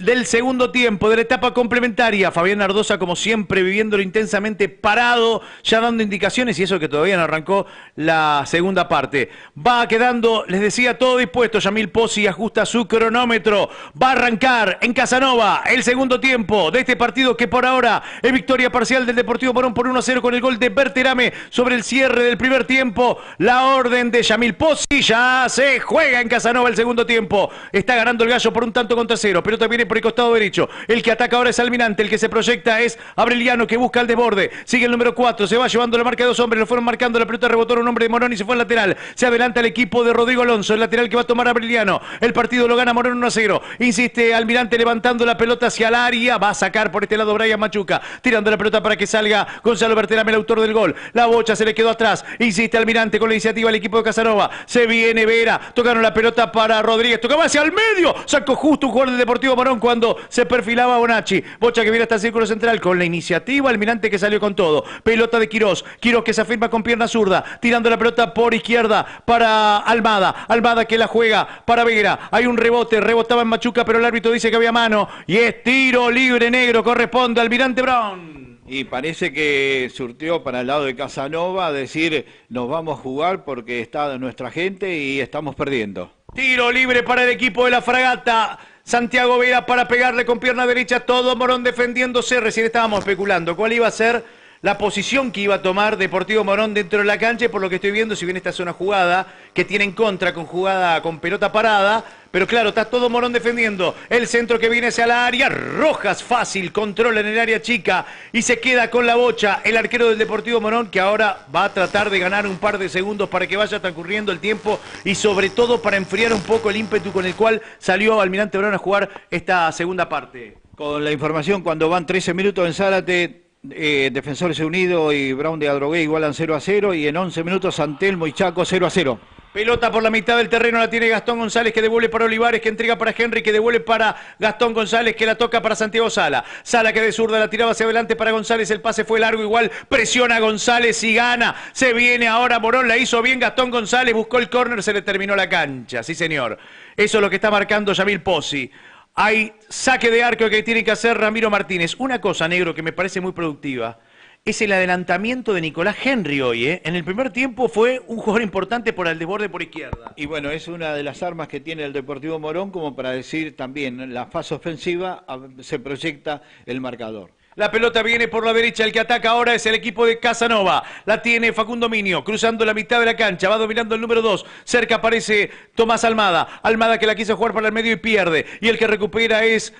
del segundo tiempo, de la etapa complementaria. Fabián Ardosa, como siempre, viviéndolo intensamente parado, ya dando indicaciones y eso que todavía no arrancó la segunda parte. Va quedando, les decía, todo dispuesto. Yamil Pozzi ajusta su cronómetro. Va a arrancar en Casanova el segundo tiempo de este partido que por ahora es victoria parcial del Deportivo Morón por 1 a 0 con el gol de Berterame sobre el cierre del primer tiempo. La orden de Yamil Pozzi ya se juega en Casanova el segundo tiempo. Está ganando el gallo por un tanto contra cero. Pero también por el costado derecho. El que ataca ahora es Almirante. El que se proyecta es Abreliano, que busca el desborde. Sigue el número 4. Se va llevando la marca de dos hombres. Lo fueron marcando. La pelota rebotó un hombre de Morón y se fue al lateral. Se adelanta el equipo de Rodrigo Alonso. El lateral que va a tomar Abreliano. El partido lo gana Morón 1 a 0. Insiste Almirante levantando la pelota hacia el área. Va a sacar por este lado Brian Machuca. Tirando la pelota para que salga Gonzalo Bertelame, el autor del gol. La bocha se le quedó atrás. Insiste Almirante con la iniciativa del equipo de Casanova. Se viene Vera. Tocaron la pelota para Rodríguez. Tocaba hacia el medio. Sacó justo un jugador de Deportivo cuando se perfilaba Bonacci Bocha que viene hasta el círculo central con la iniciativa. Almirante que salió con todo. Pelota de Quirós. Quirós que se afirma con pierna zurda. Tirando la pelota por izquierda para Almada. Almada que la juega para Vera. Hay un rebote. Rebotaba en Machuca, pero el árbitro dice que había mano. Y es tiro libre negro. Corresponde Almirante Brown. Y parece que surtió para el lado de Casanova decir, nos vamos a jugar porque está nuestra gente y estamos perdiendo. Tiro libre para el equipo de la fragata. Santiago Vera para pegarle con pierna derecha, todo Morón defendiéndose. Recién estábamos especulando cuál iba a ser la posición que iba a tomar Deportivo Morón dentro de la cancha, por lo que estoy viendo, si bien esta es una jugada que tiene en contra con jugada con pelota parada, pero claro, está todo Morón defendiendo. El centro que viene hacia la área, Rojas fácil, controla en el área chica y se queda con la bocha el arquero del Deportivo Morón que ahora va a tratar de ganar un par de segundos para que vaya transcurriendo el tiempo y sobre todo para enfriar un poco el ímpetu con el cual salió Almirante Morón a jugar esta segunda parte. Con la información, cuando van 13 minutos en Zárate, eh, Defensores Unidos y Brown de Adrogué igualan 0 a 0 y en 11 minutos Santelmo y Chaco 0 a 0. Pelota por la mitad del terreno la tiene Gastón González que devuelve para Olivares, que entrega para Henry, que devuelve para Gastón González, que la toca para Santiago Sala. Sala que de zurda la tiraba hacia adelante para González, el pase fue largo, igual presiona González y gana. Se viene ahora Morón, la hizo bien Gastón González, buscó el córner, se le terminó la cancha. Sí, señor. Eso es lo que está marcando Yamil Pozzi. Hay saque de arco que tiene que hacer Ramiro Martínez. Una cosa, negro, que me parece muy productiva es el adelantamiento de Nicolás Henry hoy. ¿eh? En el primer tiempo fue un jugador importante por el desborde por izquierda. Y bueno, es una de las armas que tiene el Deportivo Morón como para decir también la fase ofensiva se proyecta el marcador. La pelota viene por la derecha, el que ataca ahora es el equipo de Casanova. La tiene Facundo Minio, cruzando la mitad de la cancha, va dominando el número 2. Cerca aparece Tomás Almada. Almada que la quiso jugar para el medio y pierde. Y el que recupera es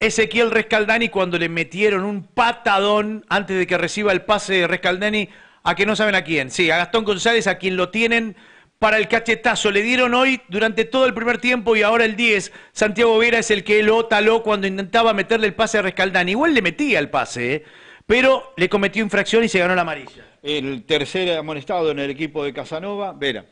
Ezequiel Rescaldani cuando le metieron un patadón antes de que reciba el pase de Rescaldani a que no saben a quién. Sí, a Gastón González, a quien lo tienen para el cachetazo. Le dieron hoy durante todo el primer tiempo y ahora el 10. Santiago Vera es el que lo taló cuando intentaba meterle el pase a Rescaldán. Igual le metía el pase, ¿eh? pero le cometió infracción y se ganó la amarilla. El tercer amonestado en el equipo de Casanova, Vera.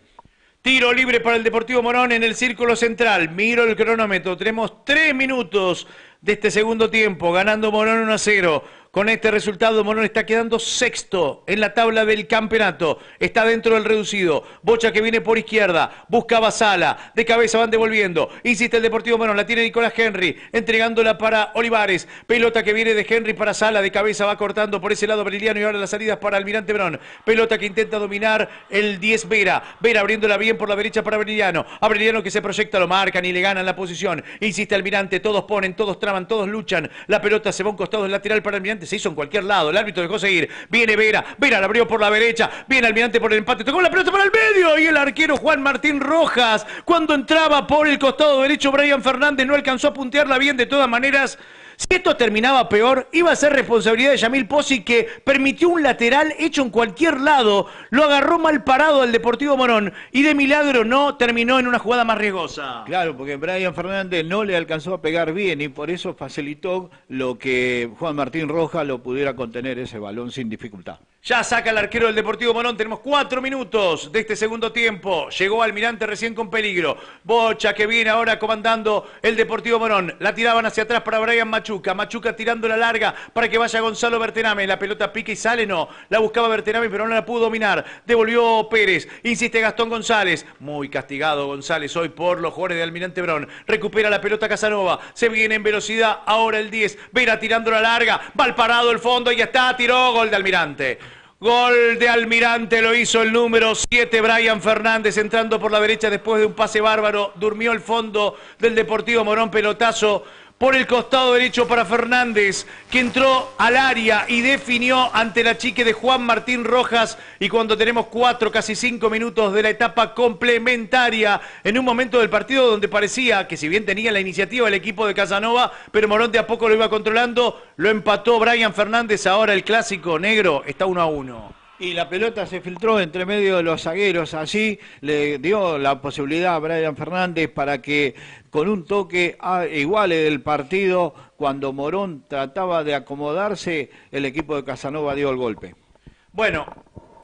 Tiro libre para el Deportivo Morón en el círculo central. Miro el cronómetro. Tenemos tres minutos de este segundo tiempo. Ganando Morón 1 a 0. Con este resultado, Morón está quedando sexto en la tabla del campeonato. Está dentro del reducido. Bocha que viene por izquierda. Buscaba Sala. De cabeza van devolviendo. Insiste el Deportivo Morón. La tiene Nicolás Henry. Entregándola para Olivares. Pelota que viene de Henry para Sala. De cabeza va cortando por ese lado Berliano. Y ahora las salidas para Almirante Morón. Pelota que intenta dominar el 10 Vera. Vera abriéndola bien por la derecha para Berliano. A que se proyecta, lo marcan y le ganan la posición. Insiste Almirante. Todos ponen, todos traban, todos luchan. La pelota se va a un costado lateral para Almirante se hizo en cualquier lado. El árbitro dejó seguir. Viene Vera, Vera la abrió por la derecha, viene Almirante por el empate, tocó la pelota para el medio y el arquero Juan Martín Rojas, cuando entraba por el costado derecho, Brian Fernández no alcanzó a puntearla bien de todas maneras. Si esto terminaba peor, iba a ser responsabilidad de Yamil Pozzi que permitió un lateral hecho en cualquier lado, lo agarró mal parado al Deportivo Morón y de milagro no terminó en una jugada más riesgosa. Claro, porque Brian Fernández no le alcanzó a pegar bien y por eso facilitó lo que Juan Martín Roja lo pudiera contener ese balón sin dificultad. Ya saca el arquero del Deportivo Morón. Tenemos cuatro minutos de este segundo tiempo. Llegó Almirante recién con peligro. Bocha que viene ahora comandando el Deportivo Morón. La tiraban hacia atrás para Brian Machuca. Machuca tirando la larga para que vaya Gonzalo Bertename. La pelota pica y sale. No. La buscaba Bertename, pero no la pudo dominar. Devolvió Pérez. Insiste Gastón González. Muy castigado González hoy por los jugadores de Almirante Brón. Recupera la pelota Casanova. Se viene en velocidad. Ahora el 10. Vera tirando la larga. Va parado el fondo. Y está. Tiró gol de Almirante. Gol de Almirante lo hizo el número 7, Brian Fernández, entrando por la derecha después de un pase bárbaro. Durmió el fondo del Deportivo Morón, pelotazo por el costado derecho para Fernández, que entró al área y definió ante la chique de Juan Martín Rojas. Y cuando tenemos cuatro, casi cinco minutos de la etapa complementaria, en un momento del partido donde parecía que si bien tenía la iniciativa el equipo de Casanova, pero Morón a poco lo iba controlando, lo empató Brian Fernández. Ahora el clásico negro está uno a uno y la pelota se filtró entre medio de los zagueros. Así le dio la posibilidad a Brian Fernández para que con un toque ah, igual del partido, cuando Morón trataba de acomodarse, el equipo de Casanova dio el golpe. Bueno,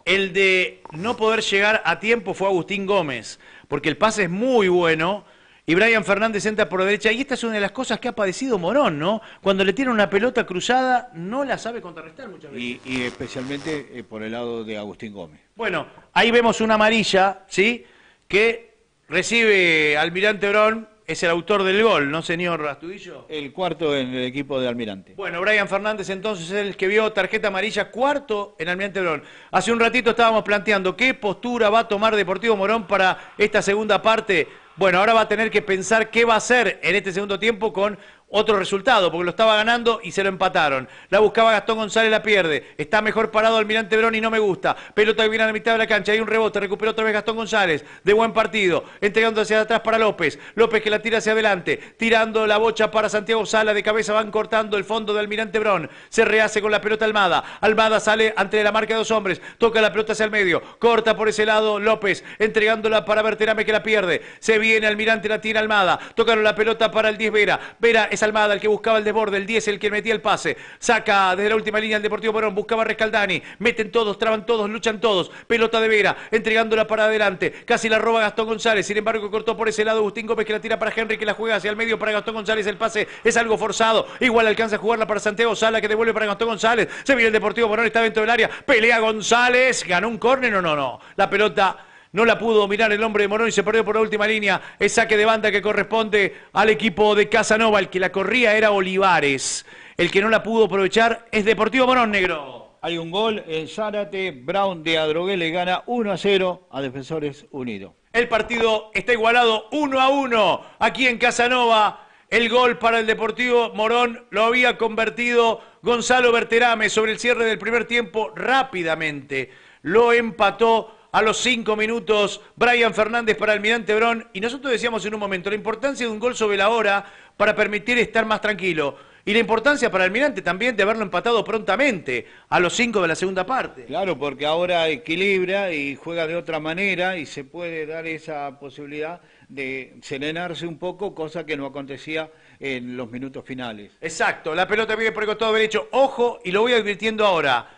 el de no poder llegar a tiempo fue Agustín Gómez, porque el pase es muy bueno y Brian Fernández entra por la derecha. Y esta es una de las cosas que ha padecido Morón, ¿no? Cuando le tiene una pelota cruzada, no la sabe contrarrestar muchas veces. Y, especialmente eh, por el lado de Agustín Gómez. Bueno, ahí vemos una amarilla, ¿sí? Que recibe Almirante Brón Es el autor del gol, ¿no, señor Rastudillo? El cuarto en el equipo de Almirante. Bueno, Brian Fernández entonces es el que vio tarjeta amarilla, cuarto en Almirante Brón. Hace un ratito estábamos planteando qué postura va a tomar Deportivo Morón para esta segunda parte bueno, ahora va a tener que pensar qué va a hacer en este segundo tiempo con otro resultado, porque lo estaba ganando y se lo empataron. La buscaba Gastón González, la pierde. Está mejor parado Almirante Brón y no me gusta. Pelota que viene a la mitad de la cancha, hay un rebote, recuperó otra vez Gastón González. De buen partido, entregando hacia atrás para López. López que la tira hacia adelante, tirando la bocha para Santiago Sala. De cabeza van cortando el fondo de Almirante Brón Se rehace con la pelota Almada. Almada sale ante la marca de dos hombres, toca la pelota hacia el medio, corta por ese lado López, entregándola para Berterame que la pierde. Se viene Almirante, la tira Almada. Tocaron la pelota para el 10 Vera. Vera Salmada, el que buscaba el desborde, el 10 el que metía el pase. Saca desde la última línea el Deportivo Morón, buscaba Rescaldani. Meten todos, traban todos, luchan todos. Pelota de Vera, entregándola para adelante. Casi la roba Gastón González. Sin embargo, cortó por ese lado Agustín Gómez que la tira para Henry, que la juega hacia el medio para Gastón González. El pase es algo forzado. Igual alcanza a jugarla para Santiago Sala que devuelve para Gastón González. Se viene el Deportivo Morón, está dentro del área. Pelea González. Ganó un córner no, no, no. La pelota no la pudo dominar el hombre de Morón y se perdió por la última línea. Es saque de banda que corresponde al equipo de Casanova. El que la corría era Olivares. El que no la pudo aprovechar es Deportivo Morón Negro. Hay un gol en eh, Zárate. Brown de Adrogué le gana 1 a 0 a Defensores Unidos. El partido está igualado 1 a 1 aquí en Casanova. El gol para el Deportivo Morón lo había convertido Gonzalo Berterame sobre el cierre del primer tiempo rápidamente. Lo empató a los cinco minutos, Brian Fernández para Almirante Brón. Y nosotros decíamos en un momento la importancia de un gol sobre la hora para permitir estar más tranquilo. Y la importancia para Almirante también de haberlo empatado prontamente a los cinco de la segunda parte. Claro, porque ahora equilibra y juega de otra manera y se puede dar esa posibilidad de serenarse un poco, cosa que no acontecía en los minutos finales. Exacto, la pelota viene por el costado derecho. Ojo, y lo voy advirtiendo ahora,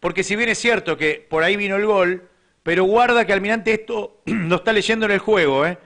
porque si bien es cierto que por ahí vino el gol, pero guarda que Almirante esto lo está leyendo en el juego, ¿eh?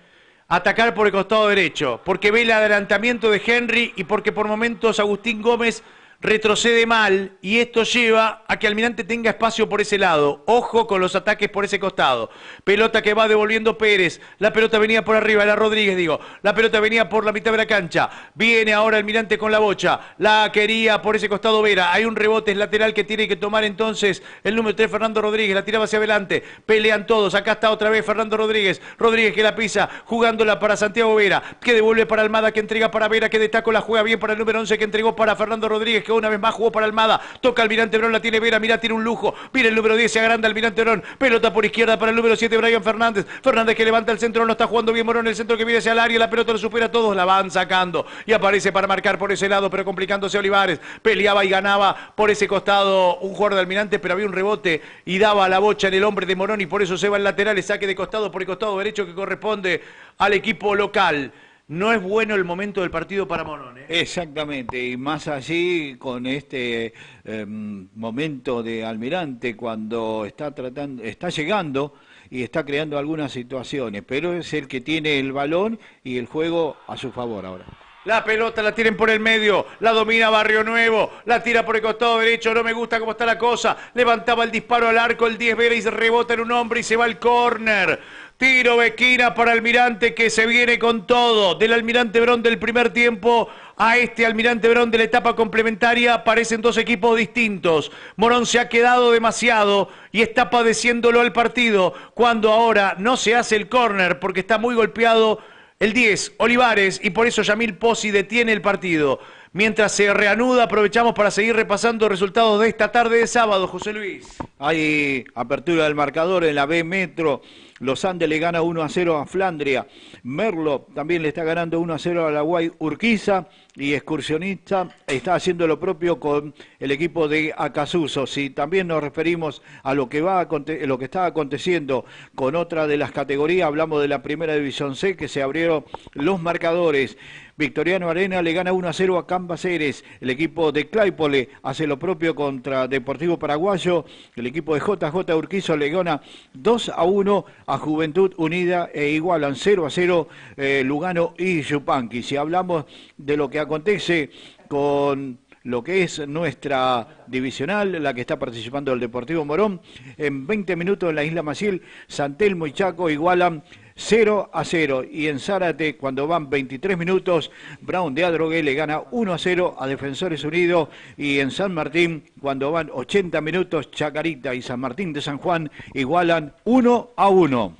Atacar por el costado derecho, porque ve el adelantamiento de Henry y porque por momentos Agustín Gómez retrocede mal y esto lleva a que Almirante tenga espacio por ese lado. Ojo con los ataques por ese costado. Pelota que va devolviendo Pérez. La pelota venía por arriba, era Rodríguez digo. La pelota venía por la mitad de la cancha. Viene ahora Almirante con la bocha. La quería por ese costado Vera. Hay un rebote lateral que tiene que tomar entonces el número 3 Fernando Rodríguez. La tiraba hacia adelante. Pelean todos. Acá está otra vez Fernando Rodríguez. Rodríguez que la pisa jugándola para Santiago Vera. Que devuelve para Almada, que entrega para Vera, que destaco la juega bien para el número 11 que entregó para Fernando Rodríguez una vez más jugó para Almada. Toca Almirante Brón, la tiene Vera, mira, tiene un lujo. Mira el número 10, se agranda Almirante Brón. Pelota por izquierda para el número 7, Brian Fernández. Fernández que levanta el centro, no está jugando bien Morón. El centro que viene hacia el área, la pelota lo supera todos, la van sacando. Y aparece para marcar por ese lado, pero complicándose Olivares. Peleaba y ganaba por ese costado un jugador de Almirante, pero había un rebote y daba la bocha en el hombre de Morón y por eso se va al lateral, el saque de costado por el costado derecho que corresponde al equipo local no es bueno el momento del partido para Morón. ¿eh? Exactamente, y más allí con este em, momento de Almirante cuando está tratando, está llegando y está creando algunas situaciones, pero es el que tiene el balón y el juego a su favor ahora. La pelota la tienen por el medio, la domina Barrio Nuevo, la tira por el costado derecho, no me gusta cómo está la cosa. Levantaba el disparo al arco, el 10 Vélez rebota en un hombre y se va al córner. Tiro de esquina para Almirante que se viene con todo. Del Almirante Brón del primer tiempo a este Almirante Brón de la etapa complementaria aparecen dos equipos distintos. Morón se ha quedado demasiado y está padeciéndolo al partido cuando ahora no se hace el córner porque está muy golpeado el 10, Olivares, y por eso Yamil Pozzi detiene el partido. Mientras se reanuda, aprovechamos para seguir repasando resultados de esta tarde de sábado, José Luis. Hay apertura del marcador en la B Metro. Los Andes le gana 1 a 0 a Flandria. Merlo también le está ganando 1 a 0 a la Guay Urquiza y Excursionista está haciendo lo propio con el equipo de Acasuso. Si también nos referimos a lo que, va lo que está aconteciendo con otra de las categorías, hablamos de la Primera División C, que se abrieron los marcadores. Victoriano Arena le gana 1 a 0 a Cambaceres. El equipo de Claypole hace lo propio contra Deportivo Paraguayo. El equipo de JJ Urquizo le gana 2 a 1 a Juventud Unida e igualan 0 a 0 eh, Lugano y Yupanqui. Si hablamos de lo que acontece con lo que es nuestra divisional, la que está participando el Deportivo Morón. En 20 minutos en la Isla Maciel, Santelmo y Chaco igualan 0 a 0. Y en Zárate, cuando van 23 minutos, Brown de Adrogué le gana 1 a 0 a Defensores Unidos. Y en San Martín, cuando van 80 minutos, Chacarita y San Martín de San Juan igualan 1 a 1.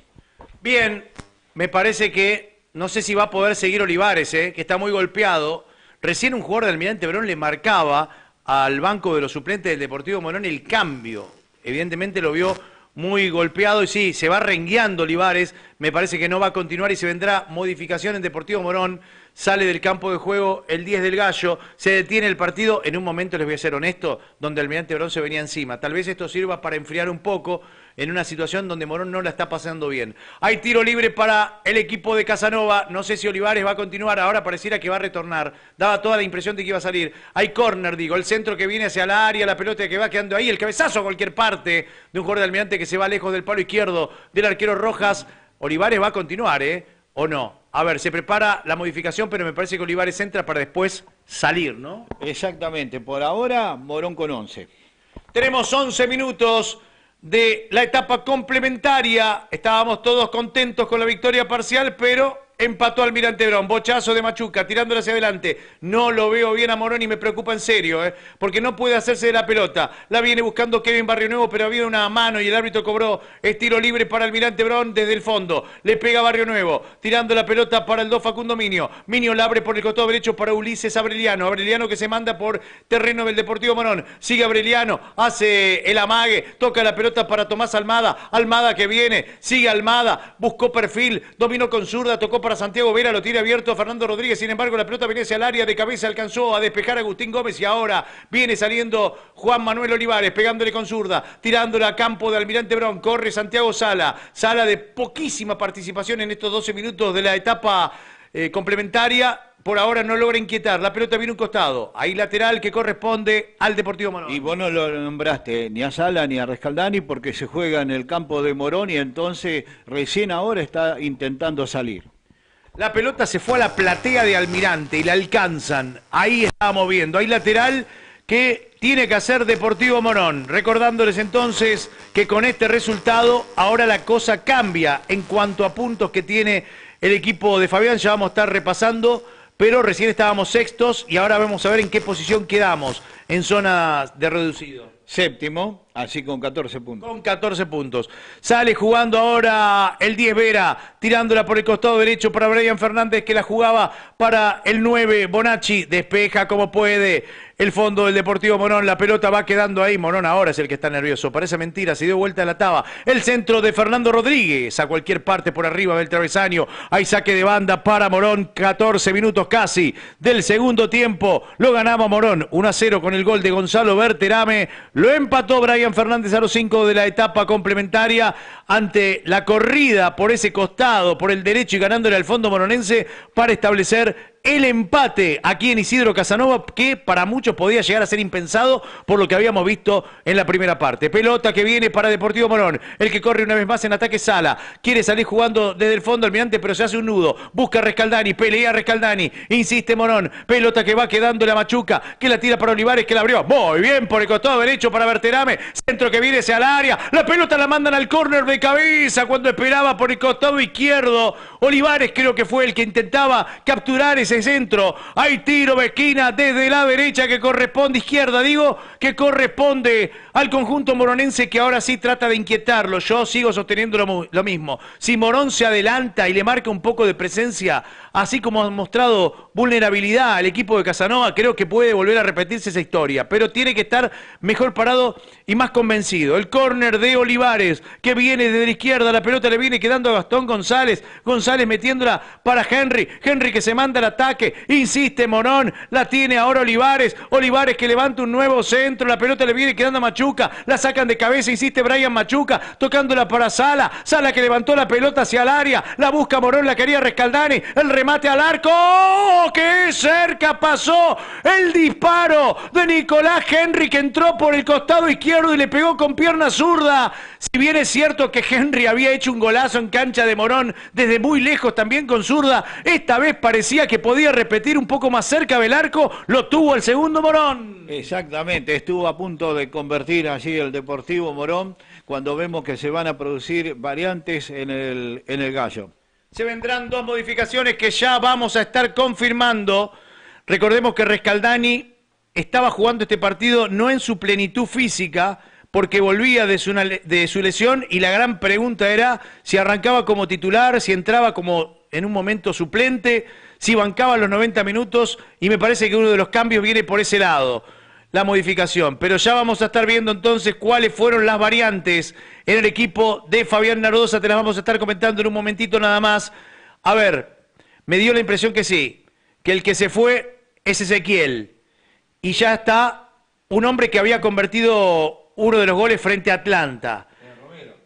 Bien, me parece que no sé si va a poder seguir Olivares, ¿eh? que está muy golpeado Recién un jugador de Almirante Verón le marcaba al banco de los suplentes del Deportivo Morón el cambio. Evidentemente lo vio muy golpeado y sí, se va rengueando Olivares. Me parece que no va a continuar y se vendrá modificación en Deportivo Morón. Sale del campo de juego el 10 del Gallo. Se detiene el partido en un momento, les voy a ser honesto, donde Almirante Brón se venía encima. Tal vez esto sirva para enfriar un poco en una situación donde Morón no la está pasando bien. Hay tiro libre para el equipo de Casanova. No sé si Olivares va a continuar. Ahora pareciera que va a retornar. Daba toda la impresión de que iba a salir. Hay córner, digo. El centro que viene hacia la área, la pelota que va quedando ahí. El cabezazo a cualquier parte de un jugador de Almirante que se va lejos del palo izquierdo del arquero Rojas. Olivares va a continuar, ¿eh? ¿O no? A ver, se prepara la modificación, pero me parece que Olivares entra para después salir, ¿no? Exactamente. Por ahora, Morón con 11. Tenemos 11 minutos de la etapa complementaria. Estábamos todos contentos con la victoria parcial, pero Empató Almirante Brown, bochazo de Machuca, tirándola hacia adelante. No lo veo bien a Morón y me preocupa en serio, eh, porque no puede hacerse de la pelota. La viene buscando Kevin Barrio Nuevo, pero había una mano y el árbitro cobró estilo libre para Almirante Brown desde el fondo. Le pega Barrio Nuevo, tirando la pelota para el 2 Facundo Minio. Minio la abre por el costado derecho para Ulises Abreliano. Abreliano que se manda por terreno del Deportivo Morón. Sigue Abreliano, hace el amague, toca la pelota para Tomás Almada. Almada que viene, sigue Almada, buscó perfil, dominó con zurda, tocó para Santiago Vera, lo tira abierto Fernando Rodríguez. Sin embargo, la pelota viene hacia el área de cabeza, alcanzó a despejar a Agustín Gómez y ahora viene saliendo Juan Manuel Olivares, pegándole con zurda, tirándola a campo de Almirante Brown. Corre Santiago Sala. Sala de poquísima participación en estos 12 minutos de la etapa eh, complementaria. Por ahora no logra inquietar. La pelota viene un costado. Ahí lateral que corresponde al Deportivo Manuel Y vos no lo nombraste ni a Sala ni a Rescaldani porque se juega en el campo de Morón y entonces recién ahora está intentando salir. La pelota se fue a la platea de Almirante y la alcanzan. Ahí está moviendo. Hay lateral que tiene que hacer Deportivo Morón. Recordándoles entonces que con este resultado ahora la cosa cambia en cuanto a puntos que tiene el equipo de Fabián. Ya vamos a estar repasando, pero recién estábamos sextos y ahora vamos a ver en qué posición quedamos en zona de reducido. Séptimo. Así con 14 puntos. Con 14 puntos. Sale jugando ahora el 10 Vera, tirándola por el costado derecho para Brian Fernández que la jugaba para el 9 Bonacci. Despeja como puede el fondo del Deportivo Morón. La pelota va quedando ahí. Morón ahora es el que está nervioso. Parece mentira. Se dio vuelta a la taba. El centro de Fernando Rodríguez. A cualquier parte por arriba del travesaño. Hay saque de banda para Morón. 14 minutos casi del segundo tiempo. Lo ganaba Morón. 1 a 0 con el gol de Gonzalo Berterame. Lo empató Brian Fernández a los 5 de la etapa complementaria ante la corrida por ese costado, por el derecho y ganándole al fondo moronense para establecer el empate aquí en Isidro Casanova, que para muchos podía llegar a ser impensado por lo que habíamos visto en la primera parte. Pelota que viene para Deportivo Morón, el que corre una vez más en ataque Sala, quiere salir jugando desde el fondo Almirante, pero se hace un nudo, busca a Rescaldani, pelea Rescaldani, insiste Morón, pelota que va quedando la Machuca, que la tira para Olivares, que la abrió, muy bien por el costado derecho para Berterame, centro que viene hacia el área, la pelota la mandan al córner de cabeza cuando esperaba por el costado izquierdo, Olivares creo que fue el que intentaba capturar ese centro. Hay tiro de esquina desde la derecha que corresponde, izquierda digo, que corresponde al conjunto moronense que ahora sí trata de inquietarlo. Yo sigo sosteniendo lo mismo. Si Morón se adelanta y le marca un poco de presencia así como ha mostrado vulnerabilidad al equipo de Casanova, creo que puede volver a repetirse esa historia, pero tiene que estar mejor parado y más convencido. El córner de Olivares, que viene desde la izquierda, la pelota le viene quedando a Gastón González, González metiéndola para Henry, Henry que se manda al ataque, insiste Morón, la tiene ahora Olivares, Olivares que levanta un nuevo centro, la pelota le viene quedando a Machuca, la sacan de cabeza, insiste Brian Machuca, tocándola para Sala, Sala que levantó la pelota hacia el área, la busca Morón, la quería Rescaldani, el Mate al arco. que cerca pasó! El disparo de Nicolás Henry que entró por el costado izquierdo y le pegó con pierna zurda. Si bien es cierto que Henry había hecho un golazo en cancha de Morón desde muy lejos también con zurda, esta vez parecía que podía repetir un poco más cerca del arco. Lo tuvo el segundo Morón. Exactamente, estuvo a punto de convertir allí el Deportivo Morón cuando vemos que se van a producir variantes en el, en el gallo se vendrán dos modificaciones que ya vamos a estar confirmando. Recordemos que Rescaldani estaba jugando este partido no en su plenitud física, porque volvía de su, de su lesión y la gran pregunta era si arrancaba como titular, si entraba como en un momento suplente, si bancaba los 90 minutos y me parece que uno de los cambios viene por ese lado la modificación. Pero ya vamos a estar viendo entonces cuáles fueron las variantes en el equipo de Fabián Nardosa. Te las vamos a estar comentando en un momentito nada más. A ver, me dio la impresión que sí, que el que se fue es Ezequiel. Y ya está un hombre que había convertido uno de los goles frente a Atlanta.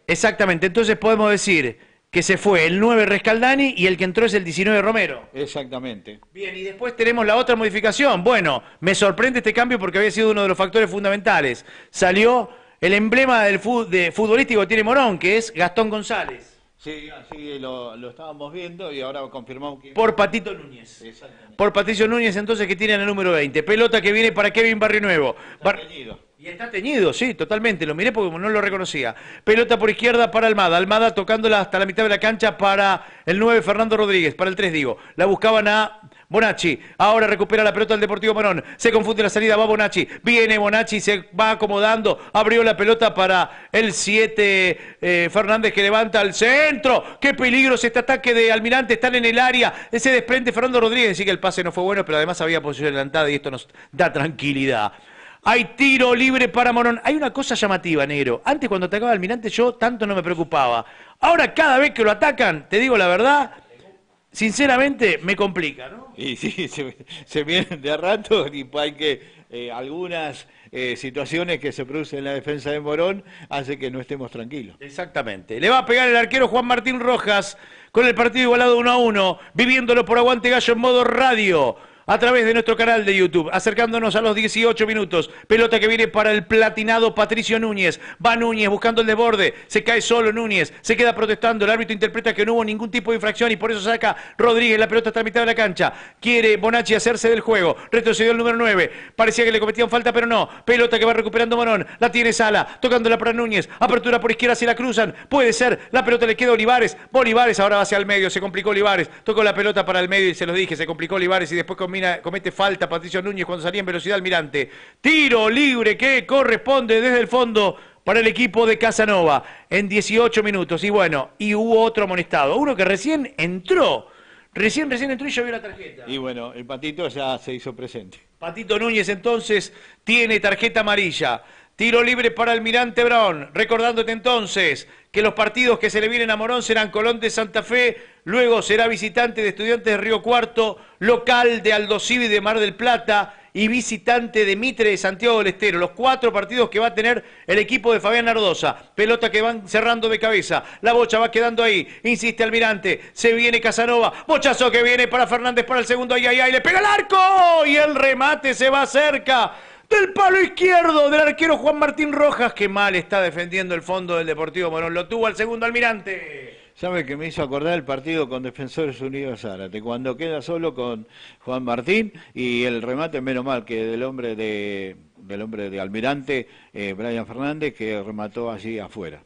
Exactamente, entonces podemos decir que se fue el 9 Rescaldani y el que entró es el 19 Romero. Exactamente. Bien, y después tenemos la otra modificación. Bueno, me sorprende este cambio porque había sido uno de los factores fundamentales. Salió el emblema del futbolístico que tiene Morón, que es Gastón González. Sí, así lo, estábamos viendo y ahora confirmamos que... Por Patito Núñez. Por Patricio Núñez entonces que tiene el número 20. Pelota que viene para Kevin Barrio Nuevo. Y está teñido, sí, totalmente. Lo miré porque no lo reconocía. Pelota por izquierda para Almada. Almada tocándola hasta la mitad de la cancha para el 9, Fernando Rodríguez. Para el 3, digo. La buscaban a Bonacci. Ahora recupera la pelota del Deportivo Morón. Se confunde la salida, va Bonacci. Viene Bonacci, se va acomodando. Abrió la pelota para el 7 eh, Fernández que levanta al centro. Qué peligro es este ataque de Almirante. Están en el área. ese desprende Fernando Rodríguez. Sí que el pase no fue bueno, pero además había posición adelantada y esto nos da tranquilidad. Hay tiro libre para Morón. Hay una cosa llamativa, negro. Antes cuando atacaba mirante yo tanto no me preocupaba. Ahora cada vez que lo atacan, te digo la verdad, sinceramente me complica, ¿no? Y sí, se, se vienen de a rato y hay que eh, algunas eh, situaciones que se producen en la defensa de Morón hace que no estemos tranquilos. Exactamente. Le va a pegar el arquero Juan Martín Rojas con el partido igualado 1 a 1, viviéndolo por aguante gallo en modo radio a través de nuestro canal de YouTube. Acercándonos a los 18 minutos. Pelota que viene para el platinado Patricio Núñez. Va Núñez buscando el desborde. Se cae solo Núñez. Se queda protestando. El árbitro interpreta que no hubo ningún tipo de infracción y por eso saca Rodríguez. La pelota está a mitad de la cancha. Quiere Bonacci hacerse del juego. Retrocedió el número 9. Parecía que le cometían falta, pero no. Pelota que va recuperando Morón. La tiene Sala. Tocándola para Núñez. Apertura por izquierda. si la cruzan. Puede ser. La pelota le queda a Olivares. Olivares ahora va hacia el medio. Se complicó Olivares. Tocó la pelota para el medio y se los dije. Se complicó Olivares y después conmigo comete falta Patricio Núñez cuando salía en velocidad almirante. Tiro libre que corresponde desde el fondo para el equipo de Casanova en 18 minutos. Y bueno, y hubo otro amonestado, uno que recién entró. Recién, recién entró y ya vio la tarjeta. Y bueno, el patito ya se hizo presente. Patito Núñez entonces tiene tarjeta amarilla. Tiro libre para Almirante Brown. Recordándote entonces que los partidos que se le vienen a Morón serán Colón de Santa Fe, luego será visitante de Estudiantes de Río Cuarto, local de Aldosivi de Mar del Plata y visitante de Mitre de Santiago del Estero. Los cuatro partidos que va a tener el equipo de Fabián Ardosa. Pelota que van cerrando de cabeza. La bocha va quedando ahí. Insiste Almirante. Se viene Casanova. Bochazo que viene para Fernández para el segundo. Ay, ay, Le pega el arco. Y el remate se va cerca del palo izquierdo del arquero Juan Martín Rojas, que mal está defendiendo el fondo del Deportivo Morón. Lo tuvo al segundo almirante. ¿Sabe que me hizo acordar el partido con Defensores Unidos Zárate? Cuando queda solo con Juan Martín y el remate, menos mal que del hombre de, del hombre de Almirante, eh, Brian Fernández, que remató allí afuera.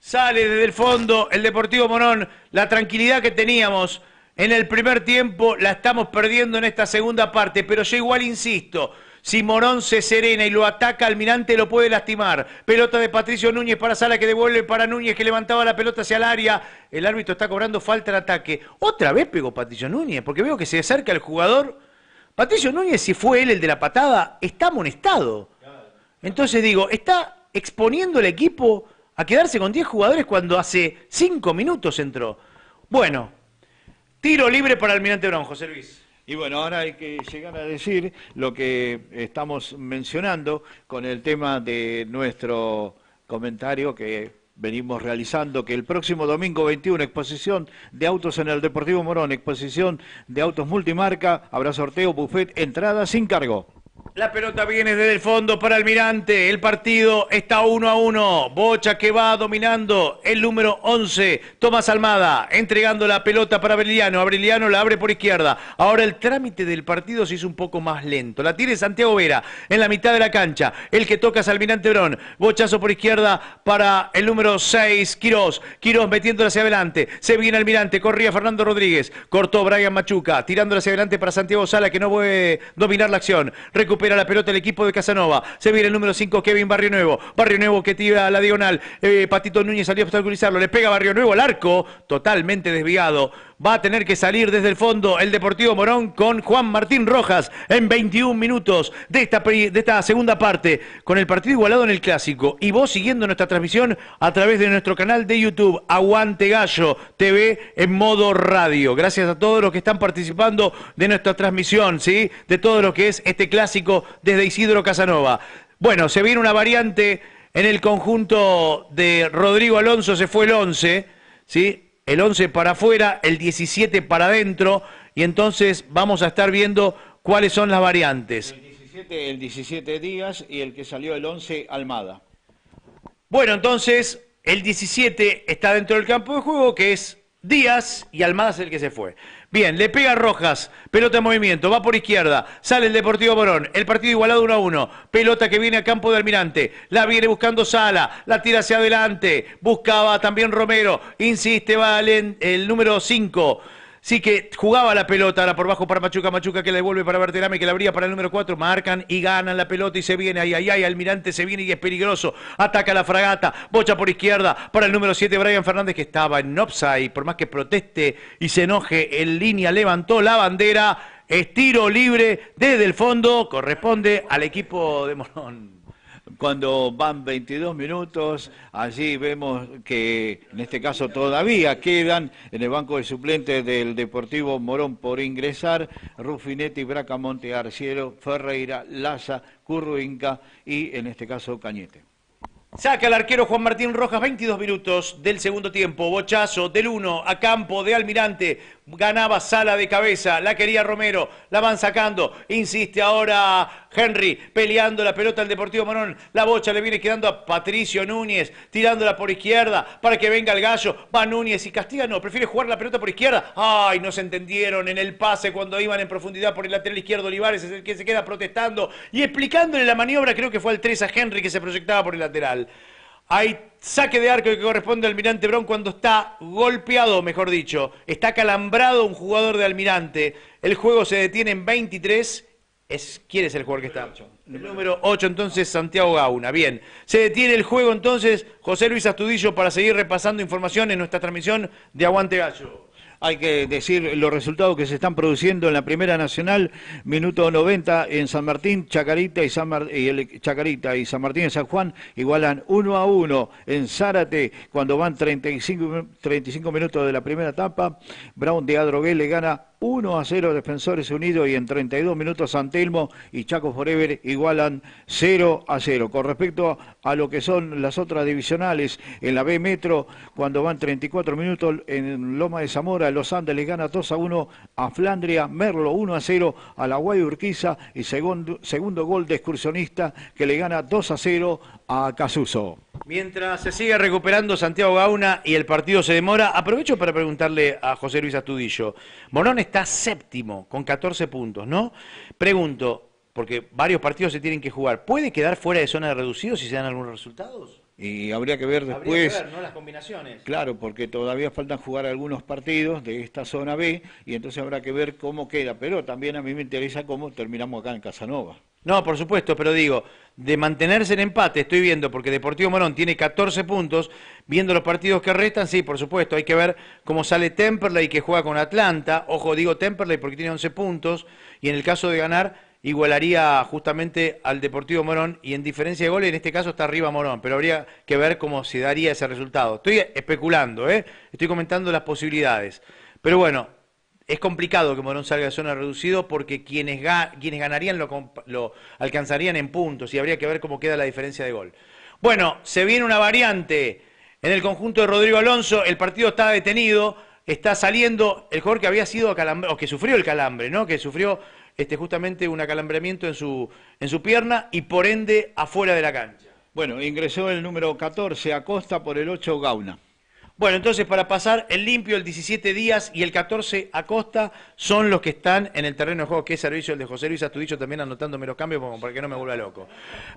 Sale desde el fondo el Deportivo Morón. La tranquilidad que teníamos en el primer tiempo la estamos perdiendo en esta segunda parte, pero yo igual insisto. Si Morón se serena y lo ataca, Almirante lo puede lastimar. Pelota de Patricio Núñez para Sala que devuelve para Núñez que levantaba la pelota hacia el área. El árbitro está cobrando falta de ataque. Otra vez pegó Patricio Núñez porque veo que se acerca el jugador. Patricio Núñez, si fue él el de la patada, está amonestado. Entonces digo, está exponiendo el equipo a quedarse con 10 jugadores cuando hace 5 minutos entró. Bueno, tiro libre para Almirante Brown, José Luis. Y bueno, ahora hay que llegar a decir lo que estamos mencionando con el tema de nuestro comentario que venimos realizando, que el próximo domingo 21, exposición de autos en el Deportivo Morón, exposición de autos multimarca, habrá sorteo, buffet, entrada sin cargo. La pelota viene desde el fondo para Almirante. El partido está uno a uno. Bocha que va dominando el número 11. Tomás Almada entregando la pelota para Abriliano. Abriliano la abre por izquierda. Ahora el trámite del partido se hizo un poco más lento. La tiene Santiago Vera en la mitad de la cancha. El que toca es Almirante Brón. Bochazo por izquierda para el número 6, Quirós. Quirós metiéndola hacia adelante. Se viene Almirante. Corría Fernando Rodríguez. Cortó Brian Machuca. Tirándola hacia adelante para Santiago Sala que no puede dominar la acción. Recupera recupera la pelota el equipo de Casanova. Se viene el número 5, Kevin Barrio Nuevo. Barrio Nuevo que tira la diagonal. Eh, Patito Núñez salió a obstaculizarlo. Le pega Barrio Nuevo al arco, totalmente desviado va a tener que salir desde el fondo el Deportivo Morón con Juan Martín Rojas en 21 minutos de esta, de esta segunda parte, con el partido igualado en el clásico. Y vos siguiendo nuestra transmisión a través de nuestro canal de YouTube, Aguante Gallo TV en modo radio. Gracias a todos los que están participando de nuestra transmisión, ¿sí? De todo lo que es este clásico desde Isidro Casanova. Bueno, se viene una variante en el conjunto de Rodrigo Alonso, se fue el 11, ¿sí? el 11 para afuera, el 17 para adentro, y entonces vamos a estar viendo cuáles son las variantes. El 17, el 17 Díaz y el que salió el 11 Almada. Bueno, entonces el 17 está dentro del campo de juego, que es Díaz, y Almada es el que se fue. Bien, le pega Rojas, pelota en movimiento, va por izquierda, sale el Deportivo Morón, el partido igualado 1 a 1, pelota que viene a campo de Almirante, la viene buscando Sala, la tira hacia adelante, buscaba también Romero, insiste, va el número 5. Sí, que jugaba la pelota ahora por bajo para Machuca, Machuca que la devuelve para Berterame, que la abría para el número 4, marcan y ganan la pelota y se viene, ay, ay, ay, Almirante se viene y es peligroso, ataca la fragata, bocha por izquierda para el número 7, Brian Fernández que estaba en y por más que proteste y se enoje, en línea levantó la bandera, estiro libre desde el fondo, corresponde al equipo de Morón. Cuando van 22 minutos, allí vemos que en este caso todavía quedan en el banco de suplentes del Deportivo Morón por ingresar Rufinetti, Bracamonte, Arciero, Ferreira, Laza, Curruinca y en este caso Cañete. Saca el arquero Juan Martín Rojas, 22 minutos del segundo tiempo. Bochazo del 1 a campo de Almirante. Ganaba Sala de cabeza, la quería Romero, la van sacando, insiste ahora Henry peleando la pelota al Deportivo Morón, la bocha le viene quedando a Patricio Núñez, tirándola por izquierda para que venga el gallo, va Núñez y Castilla no, prefiere jugar la pelota por izquierda, ay, no se entendieron en el pase cuando iban en profundidad por el lateral izquierdo, Olivares es el que se queda protestando y explicándole la maniobra creo que fue al 3 a Henry que se proyectaba por el lateral. Hay saque de arco que corresponde al Almirante Brown cuando está golpeado, mejor dicho. Está calambrado un jugador de Almirante. El juego se detiene en 23. ¿Quién es el jugador que está? El número 8, entonces Santiago Gauna. Bien. Se detiene el juego entonces José Luis Astudillo para seguir repasando información en nuestra transmisión de Aguante Gallo hay que decir los resultados que se están produciendo en la Primera Nacional, minuto 90 en San Martín, Chacarita y San, Chacarita y San Martín en San Juan igualan 1 a 1 en Zárate cuando van 35, 35 minutos de la primera etapa. Brown de Adrogué le gana 1 a 0 Defensores Unidos y en 32 minutos Santelmo y Chaco Forever igualan 0 a 0. Con respecto a lo que son las otras divisionales, en la B Metro, cuando van 34 minutos en Loma de Zamora, Los Andes les gana 2 a 1 a Flandria, Merlo 1 a 0 a la Guay Urquiza y segundo, segundo gol de excursionista que le gana 2 a 0 a Casuso. Mientras se sigue recuperando Santiago Gauna y el partido se demora, aprovecho para preguntarle a José Luis Astudillo. Morón está séptimo con 14 puntos, ¿no? Pregunto, porque varios partidos se tienen que jugar, ¿puede quedar fuera de zona de reducido si se dan algunos resultados? Y habría que ver después. que ¿no? Las combinaciones. Claro, porque todavía faltan jugar algunos partidos de esta zona B y entonces habrá que ver cómo queda. Pero también a mí me interesa cómo terminamos acá en Casanova. No, por supuesto, pero digo, de mantenerse en empate, estoy viendo, porque Deportivo Morón tiene 14 puntos, viendo los partidos que restan, sí, por supuesto, hay que ver cómo sale Temperley que juega con Atlanta, ojo, digo Temperley porque tiene 11 puntos, y en el caso de ganar, igualaría justamente al Deportivo Morón y en diferencia de goles en este caso está arriba Morón, pero habría que ver cómo se daría ese resultado. Estoy especulando, ¿eh? estoy comentando las posibilidades. Pero bueno, es complicado que Morón salga de zona reducido porque quienes, quienes ganarían lo, lo, alcanzarían en puntos y habría que ver cómo queda la diferencia de gol. Bueno, se viene una variante en el conjunto de Rodrigo Alonso, el partido está detenido, está saliendo el jugador que había sido o que sufrió el calambre, ¿no? Que sufrió este, justamente un acalambramiento en su, pierna y por ende afuera de la cancha. Bueno, ingresó el número 14 Acosta por el 8 Gauna. Bueno, entonces para pasar el limpio, el 17 días y el 14 Acosta son los que están en el terreno de juego, que es servicio el de José Luis Astudillo, también anotándome los cambios para que no me vuelva loco.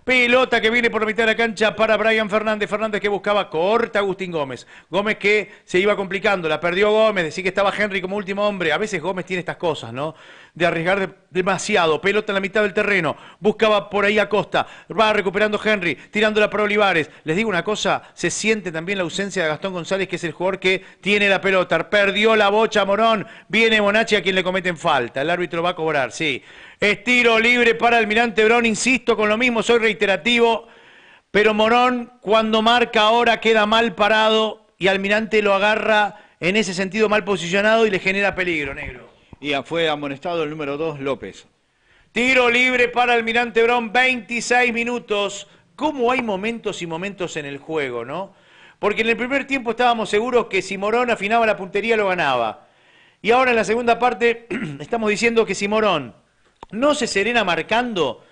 Pilota que viene por la mitad de la cancha para Brian Fernández. Fernández que buscaba corta Agustín Gómez. Gómez que se iba complicando, la perdió Gómez, decía que estaba Henry como último hombre. A veces Gómez tiene estas cosas, ¿no? de arriesgar demasiado. Pelota en la mitad del terreno. Buscaba por ahí a Costa. Va recuperando Henry, tirándola para Olivares. Les digo una cosa, se siente también la ausencia de Gastón González, que es el jugador que tiene la pelota. Perdió la bocha Morón. Viene Monachi a quien le cometen falta. El árbitro va a cobrar, sí. Estiro libre para Almirante Brown. Insisto con lo mismo, soy reiterativo. Pero Morón, cuando marca ahora, queda mal parado y Almirante lo agarra en ese sentido mal posicionado y le genera peligro, negro y fue amonestado el número 2, López. Tiro libre para Almirante Brown, 26 minutos. ¿Cómo hay momentos y momentos en el juego, no? Porque en el primer tiempo estábamos seguros que si Morón afinaba la puntería lo ganaba. Y ahora en la segunda parte estamos diciendo que si Morón no se serena marcando,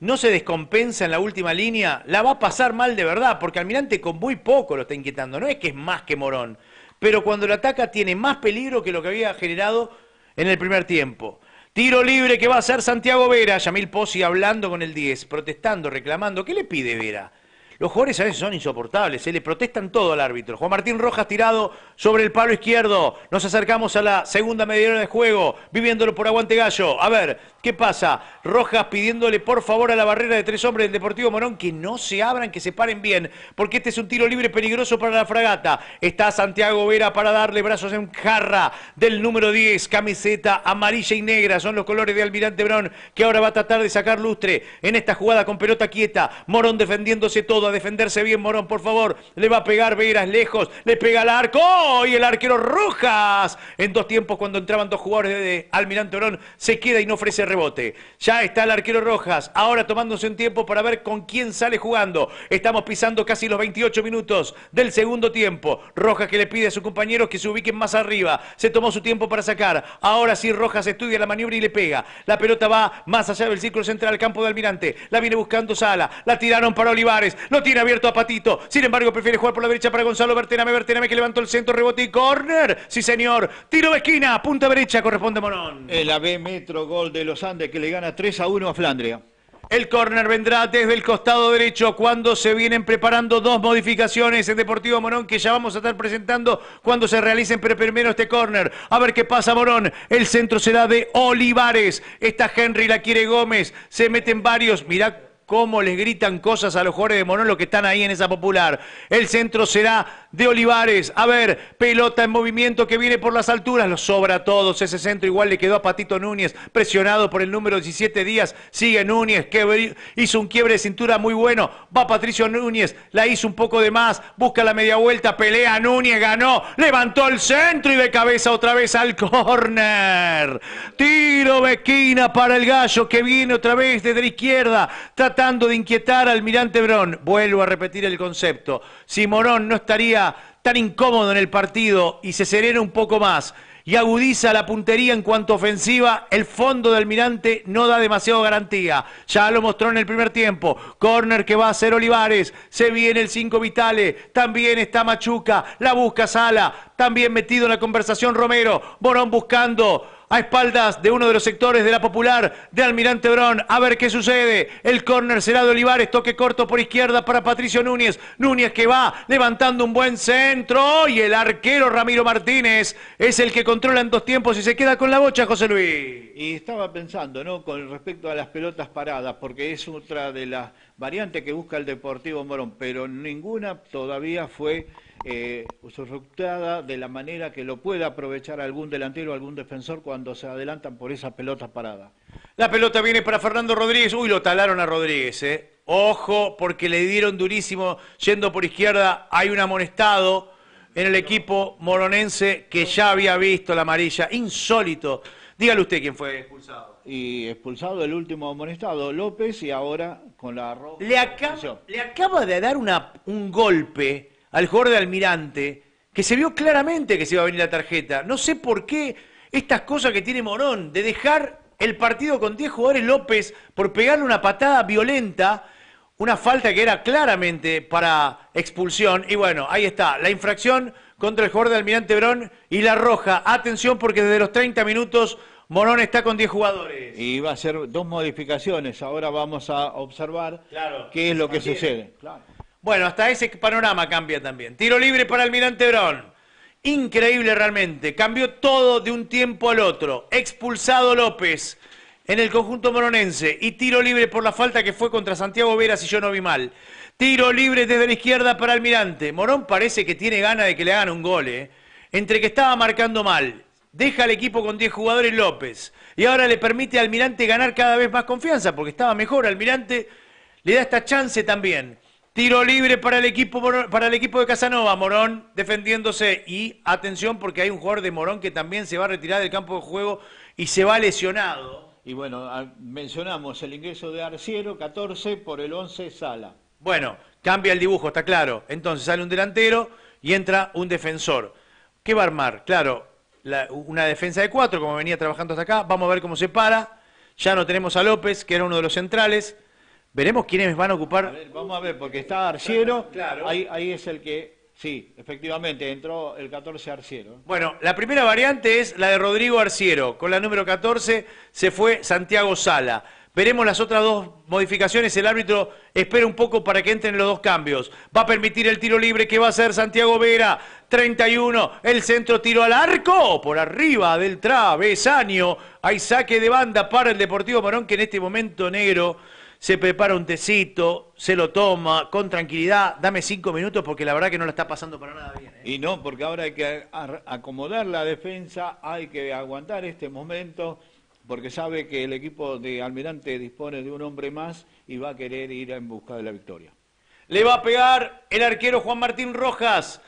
no se descompensa en la última línea, la va a pasar mal de verdad, porque Almirante con muy poco lo está inquietando. No es que es más que Morón, pero cuando lo ataca tiene más peligro que lo que había generado en el primer tiempo. Tiro libre que va a hacer Santiago Vera. Yamil Pozzi hablando con el 10, protestando, reclamando. ¿Qué le pide Vera? Los jugadores a veces son insoportables, se ¿eh? le protestan todo al árbitro. Juan Martín Rojas tirado sobre el palo izquierdo. Nos acercamos a la segunda mediana de juego, viviéndolo por aguante gallo. A ver, ¿qué pasa? Rojas pidiéndole por favor a la barrera de tres hombres del Deportivo Morón que no se abran, que se paren bien, porque este es un tiro libre peligroso para la fragata. Está Santiago Vera para darle brazos en jarra del número 10, camiseta amarilla y negra. Son los colores de Almirante Brón que ahora va a tratar de sacar lustre en esta jugada con pelota quieta. Morón defendiéndose todo a defenderse bien Morón, por favor. Le va a pegar Veras lejos, le pega al arco ¡Oh! y el arquero Rojas. En dos tiempos cuando entraban dos jugadores de Almirante Morón se queda y no ofrece rebote. Ya está el arquero Rojas, ahora tomándose un tiempo para ver con quién sale jugando. Estamos pisando casi los 28 minutos del segundo tiempo. Rojas que le pide a sus compañeros que se ubiquen más arriba. Se tomó su tiempo para sacar. Ahora sí Rojas estudia la maniobra y le pega. La pelota va más allá del círculo central, campo de Almirante. La viene buscando Sala. La tiraron para Olivares. No tiene abierto a Patito. Sin embargo, prefiere jugar por la derecha para Gonzalo Bertiname Berténame que levantó el centro, rebote y córner. Sí, señor. Tiro de esquina, punta derecha, corresponde Morón. El AB Metro, gol de los Andes que le gana 3 a 1 a Flandria. El córner vendrá desde el costado derecho cuando se vienen preparando dos modificaciones en Deportivo Morón que ya vamos a estar presentando cuando se realicen, pero primero este córner. A ver qué pasa Morón. El centro será de Olivares. Esta Henry la quiere Gómez. Se meten varios. Mirá cómo les gritan cosas a los jugadores de los que están ahí en esa popular. El centro será de Olivares. A ver, pelota en movimiento que viene por las alturas. Lo sobra a todos. Ese centro igual le quedó a Patito Núñez, presionado por el número 17 Díaz. Sigue Núñez, que hizo un quiebre de cintura muy bueno. Va Patricio Núñez, la hizo un poco de más. Busca la media vuelta, pelea Núñez, ganó. Levantó el centro y de cabeza otra vez al corner, Tiro de esquina para el gallo que viene otra vez desde la izquierda, tratando de inquietar al Mirante Brón. Vuelvo a repetir el concepto si Morón no estaría tan incómodo en el partido y se serena un poco más y agudiza la puntería en cuanto a ofensiva, el fondo del Mirante no da demasiado garantía. Ya lo mostró en el primer tiempo. Corner que va a hacer Olivares. Se viene el 5 vitales. También está Machuca. La busca Sala. También metido en la conversación Romero. Morón buscando a espaldas de uno de los sectores de la popular de Almirante Brón. A ver qué sucede. El córner será de Olivares. Toque corto por izquierda para Patricio Núñez. Núñez que va levantando un buen centro. Y el arquero Ramiro Martínez es el que controla en dos tiempos y se queda con la bocha, José Luis. Y estaba pensando, ¿no? Con respecto a las pelotas paradas, porque es otra de las variantes que busca el Deportivo Morón, pero ninguna todavía fue eh, de la manera que lo pueda aprovechar algún delantero o algún defensor cuando se adelantan por esa pelota parada. La pelota viene para Fernando Rodríguez. Uy, lo talaron a Rodríguez, eh. Ojo, porque le dieron durísimo yendo por izquierda. Hay un amonestado en el equipo moronense que ya había visto la amarilla. Insólito. Dígale usted quién fue expulsado. Y expulsado el último amonestado, López, y ahora con la roja. Le acaba, de dar un golpe al jugador de Almirante, que se vio claramente que se iba a venir la tarjeta. No sé por qué estas cosas que tiene Morón, de dejar el partido con 10 jugadores López por pegarle una patada violenta, una falta que era claramente para expulsión. Y bueno, ahí está, la infracción contra el jugador de Almirante Brón y la roja. Atención porque desde los 30 minutos Morón está con 10 jugadores. Y va a ser dos modificaciones. Ahora vamos a observar qué es lo que sucede. Claro. Bueno, hasta ese panorama cambia también. Tiro libre para Almirante Brown. Increíble realmente. Cambió todo de un tiempo al otro. Expulsado López en el conjunto moronense. Y tiro libre por la falta que fue contra Santiago Vera, si yo no vi mal. Tiro libre desde la izquierda para Almirante. Morón parece que tiene ganas de que le hagan un gol. ¿eh? Entre que estaba marcando mal, deja al equipo con 10 jugadores López. Y ahora le permite a Almirante ganar cada vez más confianza, porque estaba mejor. Almirante le da esta chance también. Tiro libre para el equipo para el equipo de Casanova, Morón defendiéndose y atención porque hay un jugador de Morón que también se va a retirar del campo de juego y se va lesionado. Y bueno, mencionamos el ingreso de Arciero, 14 por el 11 Sala. Bueno, cambia el dibujo, está claro. Entonces sale un delantero y entra un defensor. ¿Qué va a armar? Claro, una defensa de cuatro, como venía trabajando hasta acá. Vamos a ver cómo se para. Ya no tenemos a López, que era uno de los centrales. Veremos quiénes van a ocupar. vamos a ver, porque está Arciero. Claro. Ahí, es el que. Sí, efectivamente, entró el 14 Arciero. Bueno, la primera variante es la de Rodrigo Arciero. Con la número 14 se fue Santiago Sala. Veremos las otras dos modificaciones. El árbitro espera un poco para que entren los dos cambios. Va a permitir el tiro libre que va a hacer Santiago Vera. 31. El centro tiro al arco. Por arriba del travesaño. Hay saque de banda para el Deportivo Morón que en este momento negro se prepara un tecito, se lo toma con tranquilidad. Dame cinco minutos porque la verdad que no la está pasando para nada bien. ¿eh? Y no, porque ahora hay que acomodar la defensa, hay que aguantar este momento porque sabe que el equipo de Almirante dispone de un hombre más y va a querer ir en busca de la victoria. Le va a pegar el arquero Juan Martín Rojas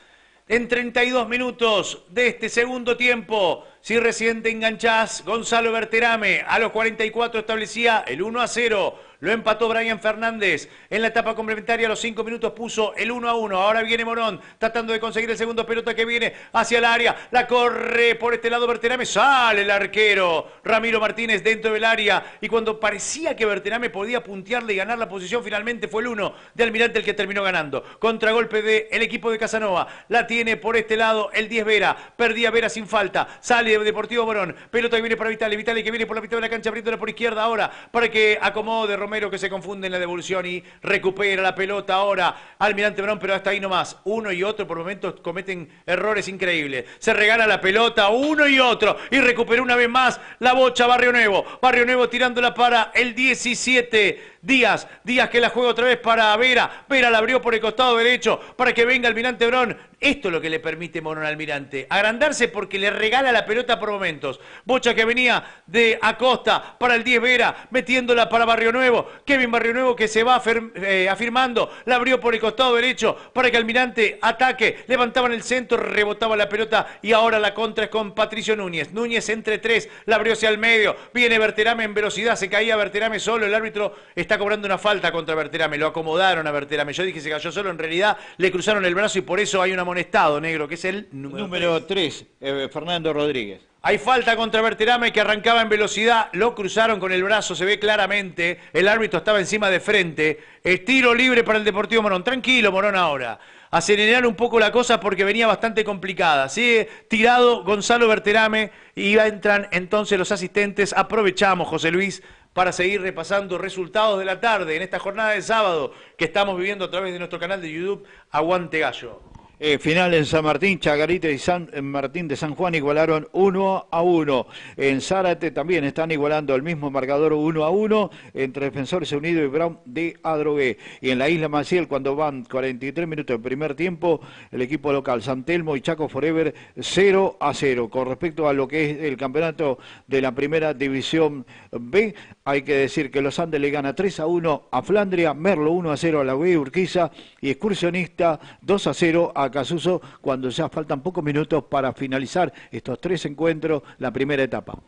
en 32 minutos de este segundo tiempo. Si reciente te enganchás, Gonzalo Berterame a los 44 establecía el 1 a 0. Lo empató Brian Fernández. En la etapa complementaria a los cinco minutos puso el 1 a 1. Ahora viene Morón tratando de conseguir el segundo pelota que viene hacia el área. La corre por este lado Bertiname Sale el arquero Ramiro Martínez dentro del área. Y cuando parecía que Bertiname podía puntearle y ganar la posición, finalmente fue el 1 de Almirante el que terminó ganando. Contragolpe del equipo de Casanova. La tiene por este lado el 10 Vera. Perdía Vera sin falta. Sale Deportivo Morón. Pelota que viene para Vitale. Vitale que viene por la mitad de la cancha abriéndola por izquierda ahora para que acomode Romero que se confunde en la devolución y recupera la pelota ahora. Almirante Brown, pero hasta ahí nomás. Uno y otro por momentos cometen errores increíbles. Se regala la pelota uno y otro y recupera una vez más la bocha Barrio Nuevo. Barrio Nuevo tirándola para el 17. Díaz, Díaz que la juega otra vez para Vera. Vera la abrió por el costado derecho para que venga Almirante Brón. Esto es lo que le permite Morón Almirante. Agrandarse porque le regala la pelota por momentos. Bocha que venía de Acosta para el 10 Vera, metiéndola para Barrio Nuevo. Kevin Barrio Nuevo que se va eh, afirmando. La abrió por el costado derecho para que Almirante ataque. Levantaba en el centro, rebotaba la pelota y ahora la contra es con Patricio Núñez. Núñez entre tres, la abrió hacia el medio. Viene Berterame en velocidad, se caía Berterame solo. El árbitro está cobrando una falta contra Berterame, lo acomodaron a Berterame. Yo dije se cayó solo, en realidad le cruzaron el brazo y por eso hay un amonestado negro, que es el número, 3, eh, Fernando Rodríguez. Hay falta contra Berterame que arrancaba en velocidad, lo cruzaron con el brazo, se ve claramente, el árbitro estaba encima de frente. estilo libre para el Deportivo Morón. Tranquilo, Morón ahora. Acelerar un poco la cosa porque venía bastante complicada. Sigue tirado Gonzalo Berterame y entran entonces los asistentes. Aprovechamos, José Luis, para seguir repasando resultados de la tarde en esta jornada de sábado que estamos viviendo a través de nuestro canal de YouTube Aguante Gallo. Eh, final en San Martín, Chagarita y San Martín de San Juan igualaron 1 a 1. En Zárate también están igualando el mismo marcador 1 a 1 entre Defensores Unidos y Brown de Adrogué. Y en la Isla Maciel, cuando van 43 minutos de primer tiempo, el equipo local San Telmo y Chaco Forever 0 a 0. Con respecto a lo que es el campeonato de la primera división B, hay que decir que los Andes le ganan 3 a 1 a Flandria, Merlo 1 a 0 a la UE, Urquiza y Excursionista 2 a 0 a Casuso cuando ya faltan pocos minutos para finalizar estos tres encuentros, la primera etapa.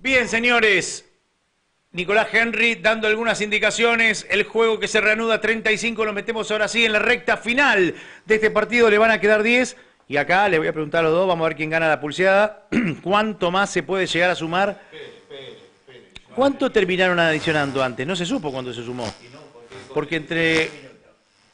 Bien, señores. Nicolás Henry dando algunas indicaciones. El juego que se reanuda 35 lo metemos ahora sí en la recta final de este partido. Le van a quedar 10. Y acá le voy a preguntar a los dos, vamos a ver quién gana la pulseada. ¿Cuánto más se puede llegar a sumar? ¿Cuánto terminaron adicionando antes? No se supo cuándo se sumó. Porque entre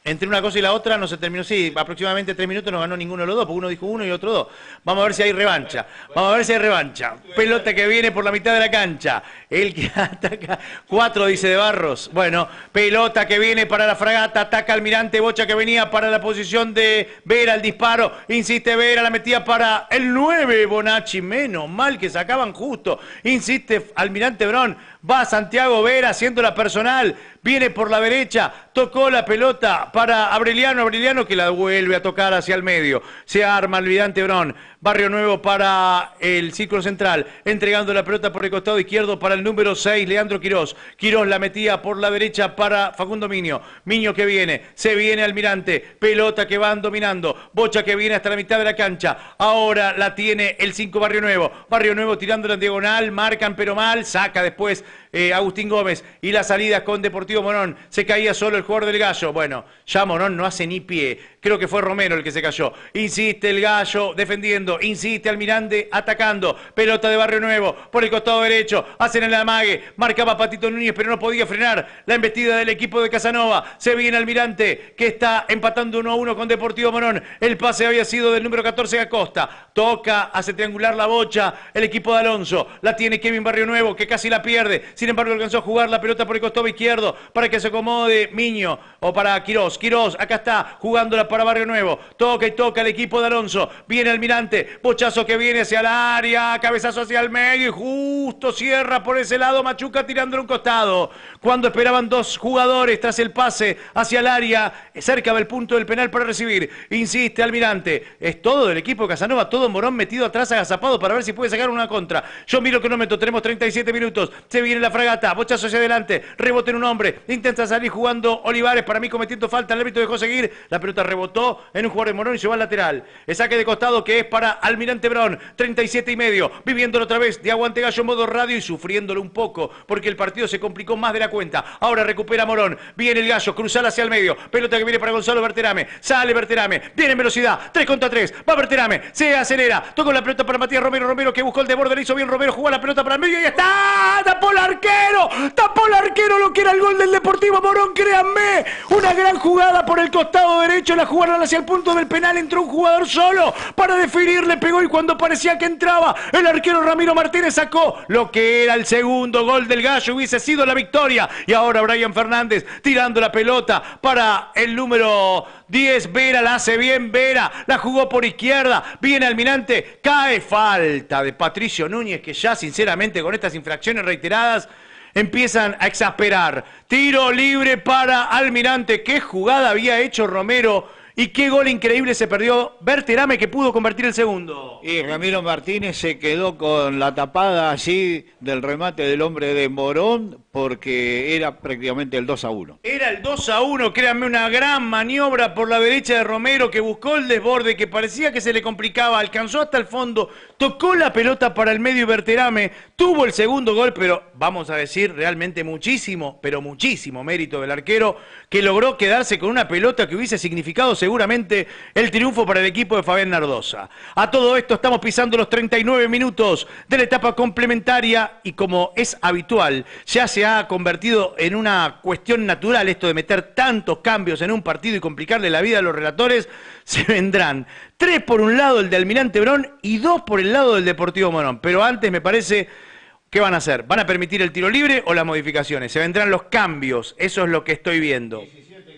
entre una cosa y la otra no se terminó. Sí, aproximadamente tres minutos no ganó ninguno de los dos, porque uno dijo uno y otro dos. Vamos a ver si hay revancha. Vamos a ver si hay revancha. Pelota que viene por la mitad de la cancha. El que ataca. Cuatro, dice de Barros. Bueno, pelota que viene para la fragata. Ataca Almirante Bocha que venía para la posición de Vera. El disparo. Insiste Vera. La metía para el nueve, Bonacci. Menos mal que sacaban justo. Insiste Almirante Brón. Va Santiago Vera haciendo la personal viene por la derecha, tocó la pelota para Abreliano, Abreliano que la vuelve a tocar hacia el medio, se arma Almirante Brón, Barrio Nuevo para el círculo central, entregando la pelota por el costado izquierdo para el número 6, Leandro Quirós, Quirós la metía por la derecha para Facundo Miño, Miño que viene, se viene Almirante, pelota que van dominando, Bocha que viene hasta la mitad de la cancha, ahora la tiene el 5 Barrio Nuevo, Barrio Nuevo tirando en diagonal, marcan pero mal, saca después eh, Agustín Gómez y las salidas con Deportivo Morón. Se caía solo el jugador del Gallo. Bueno, ya Morón no hace ni pie. Creo que fue Romero el que se cayó. Insiste el Gallo defendiendo. Insiste Almirante atacando. Pelota de Barrio Nuevo por el costado derecho. Hacen el amague. Marcaba Patito Núñez, pero no podía frenar la embestida del equipo de Casanova. Se viene Almirante que está empatando 1 a 1 con Deportivo Morón. El pase había sido del número 14 Acosta. Toca, hace triangular la bocha. El equipo de Alonso la tiene Kevin Barrio Nuevo que casi la pierde sin embargo, alcanzó a jugar la pelota por el costado izquierdo para que se acomode Miño o para Quirós. Quirós, acá está, jugándola para Barrio Nuevo. Toca y toca el equipo de Alonso. Viene Almirante. Bochazo que viene hacia el área. Cabezazo hacia el medio. Y justo cierra por ese lado Machuca tirando un costado. Cuando esperaban dos jugadores tras el pase hacia el área, cerca del punto del penal para recibir. Insiste Almirante. Es todo del equipo de Casanova, todo Morón metido atrás agazapado para ver si puede sacar una contra. Yo miro que no cronómetro. Tenemos 37 minutos. Se viene la fragata, bochazo hacia adelante, rebote en un hombre, intenta salir jugando Olivares, para mí cometiendo falta, el árbitro dejó seguir, la pelota rebotó en un jugador de Morón y se va al lateral. El saque de costado que es para Almirante Brón 37 y medio, viviéndolo otra vez de aguante gallo en modo radio y sufriéndolo un poco, porque el partido se complicó más de la cuenta. Ahora recupera Morón, viene el gallo, cruzar hacia el medio, pelota que viene para Gonzalo Berterame, sale Berterame, viene en velocidad, 3 contra 3, va Berterame, se acelera, toca la pelota para Matías Romero, Romero que buscó el de le hizo bien Romero, juega la pelota para el medio y está, tapó la arquero. Tapó el arquero lo que era el gol del Deportivo Morón, créanme. Una gran jugada por el costado derecho. La jugaron hacia el punto del penal. Entró un jugador solo para definir. Le pegó y cuando parecía que entraba, el arquero Ramiro Martínez sacó lo que era el segundo gol del Gallo. Hubiese sido la victoria. Y ahora Brian Fernández tirando la pelota para el número 10 Vera, la hace bien Vera, la jugó por izquierda, viene Almirante, cae falta de Patricio Núñez, que ya sinceramente con estas infracciones reiteradas empiezan a exasperar. Tiro libre para Almirante, qué jugada había hecho Romero. Y qué gol increíble se perdió Berterame que pudo convertir el segundo. Y Ramiro Martínez se quedó con la tapada allí del remate del hombre de Morón porque era prácticamente el 2 a 1. Era el 2 a 1, créanme, una gran maniobra por la derecha de Romero que buscó el desborde, que parecía que se le complicaba, alcanzó hasta el fondo, tocó la pelota para el medio y Berterame, tuvo el segundo gol, pero vamos a decir realmente muchísimo, pero muchísimo mérito del arquero que logró quedarse con una pelota que hubiese significado seguramente el triunfo para el equipo de Fabián Nardosa. A todo esto estamos pisando los 39 minutos de la etapa complementaria y como es habitual, ya se hace ha convertido en una cuestión natural esto de meter tantos cambios en un partido y complicarle la vida a los relatores, se vendrán tres por un lado el de Almirante Brón y dos por el lado del Deportivo Morón. Pero antes me parece, ¿qué van a hacer? ¿Van a permitir el tiro libre o las modificaciones? Se vendrán los cambios, eso es lo que estoy viendo.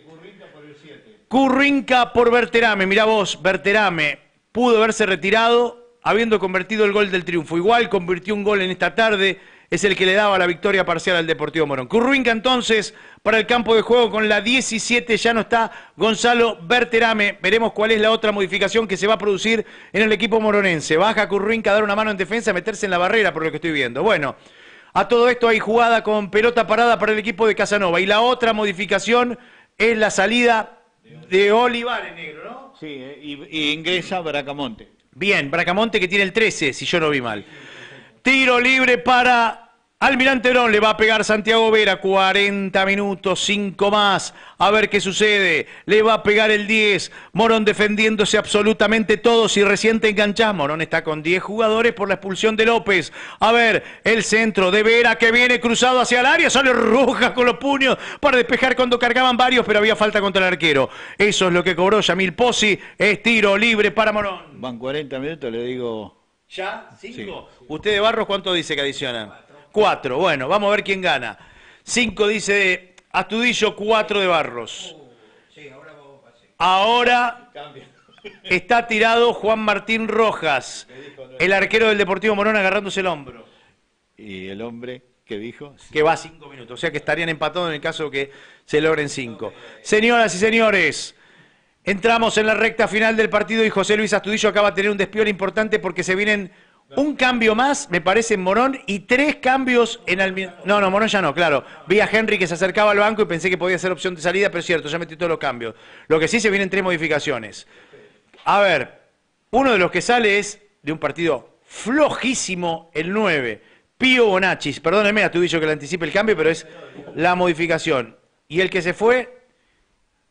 Currinca por el 7. Currinca por Berterame, mirá vos, Berterame pudo haberse retirado habiendo convertido el gol del triunfo. Igual convirtió un gol en esta tarde es el que le daba la victoria parcial al Deportivo Morón. Curruinca entonces para el campo de juego con la 17, ya no está Gonzalo Berterame. Veremos cuál es la otra modificación que se va a producir en el equipo moronense. Baja Curruinca a dar una mano en defensa, meterse en la barrera, por lo que estoy viendo. Bueno, a todo esto hay jugada con pelota parada para el equipo de Casanova. Y la otra modificación es la salida de Olivares Negro, ¿no? Sí, eh, y ingresa Bracamonte. Bien, Bracamonte que tiene el 13, si yo no vi mal. Tiro libre para Almirante Brón. Le va a pegar Santiago Vera. 40 minutos, 5 más. A ver qué sucede. Le va a pegar el 10. Morón defendiéndose absolutamente todos y reciente te Morón está con 10 jugadores por la expulsión de López. A ver, el centro de Vera que viene cruzado hacia el área. Sale Rojas con los puños para despejar cuando cargaban varios, pero había falta contra el arquero. Eso es lo que cobró Yamil Pozzi. Es tiro libre para Morón. Van 40 minutos, le digo ¿Ya? ¿Cinco? ¿Usted de Barros cuánto dice que adicionan? Cuatro. Bueno, vamos a ver quién gana. Cinco dice Astudillo, cuatro de Barros. Uh, sí, ahora está tirado Juan Martín Rojas, el arquero del Deportivo Morón agarrándose el hombro. ¿Y el hombre qué dijo? Que va cinco minutos, o sea que estarían empatados en el caso que se logren cinco. Señoras y señores, Entramos en la recta final del partido y José Luis Astudillo acaba de tener un despido importante porque se vienen un cambio más, me parece, en Morón y tres cambios en el No, no, Morón ya no, claro. Vi a Henry que se acercaba al banco y pensé que podía ser opción de salida, pero es cierto, ya metí todos los cambios. Lo que sí se vienen tres modificaciones. A ver, uno de los que sale es de un partido flojísimo, el 9. Pío Bonachis, perdóneme Astudillo, que le anticipe el cambio, pero es la modificación. Y el que se fue.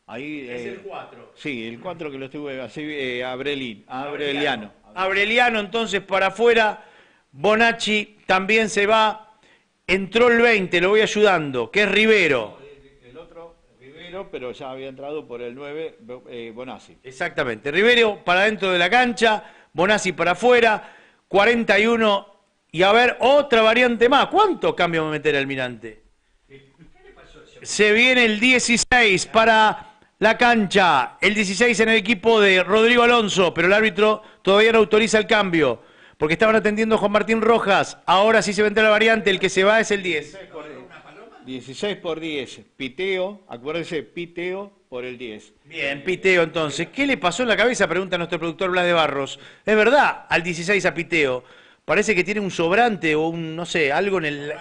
Ahí, es el 4. Eh, Sí, el 4 que lo estuve, así, eh, Abreliano. Abreliano entonces para afuera, Bonacci también se va, entró el 20, lo voy ayudando, que es Rivero. El otro, Rivero, pero ya había entrado por el 9, eh, Bonacci. Exactamente, Rivero para dentro de la cancha, Bonacci para afuera, 41 y a ver otra variante más. ¿Cuánto cambio a meter Almirante? Se viene el 16 para la cancha, el 16 en el equipo de Rodrigo Alonso, pero el árbitro todavía no autoriza el cambio, porque estaban atendiendo a Juan Martín Rojas, ahora sí se vendrá la variante, el que se va es el 10. 16 por 10, piteo, acuérdense, piteo por el 10. Bien, piteo entonces. ¿Qué le pasó en la cabeza? Pregunta nuestro productor Blas de Barros. Es verdad, al 16 a piteo. Parece que tiene un sobrante o un, no sé, algo en el...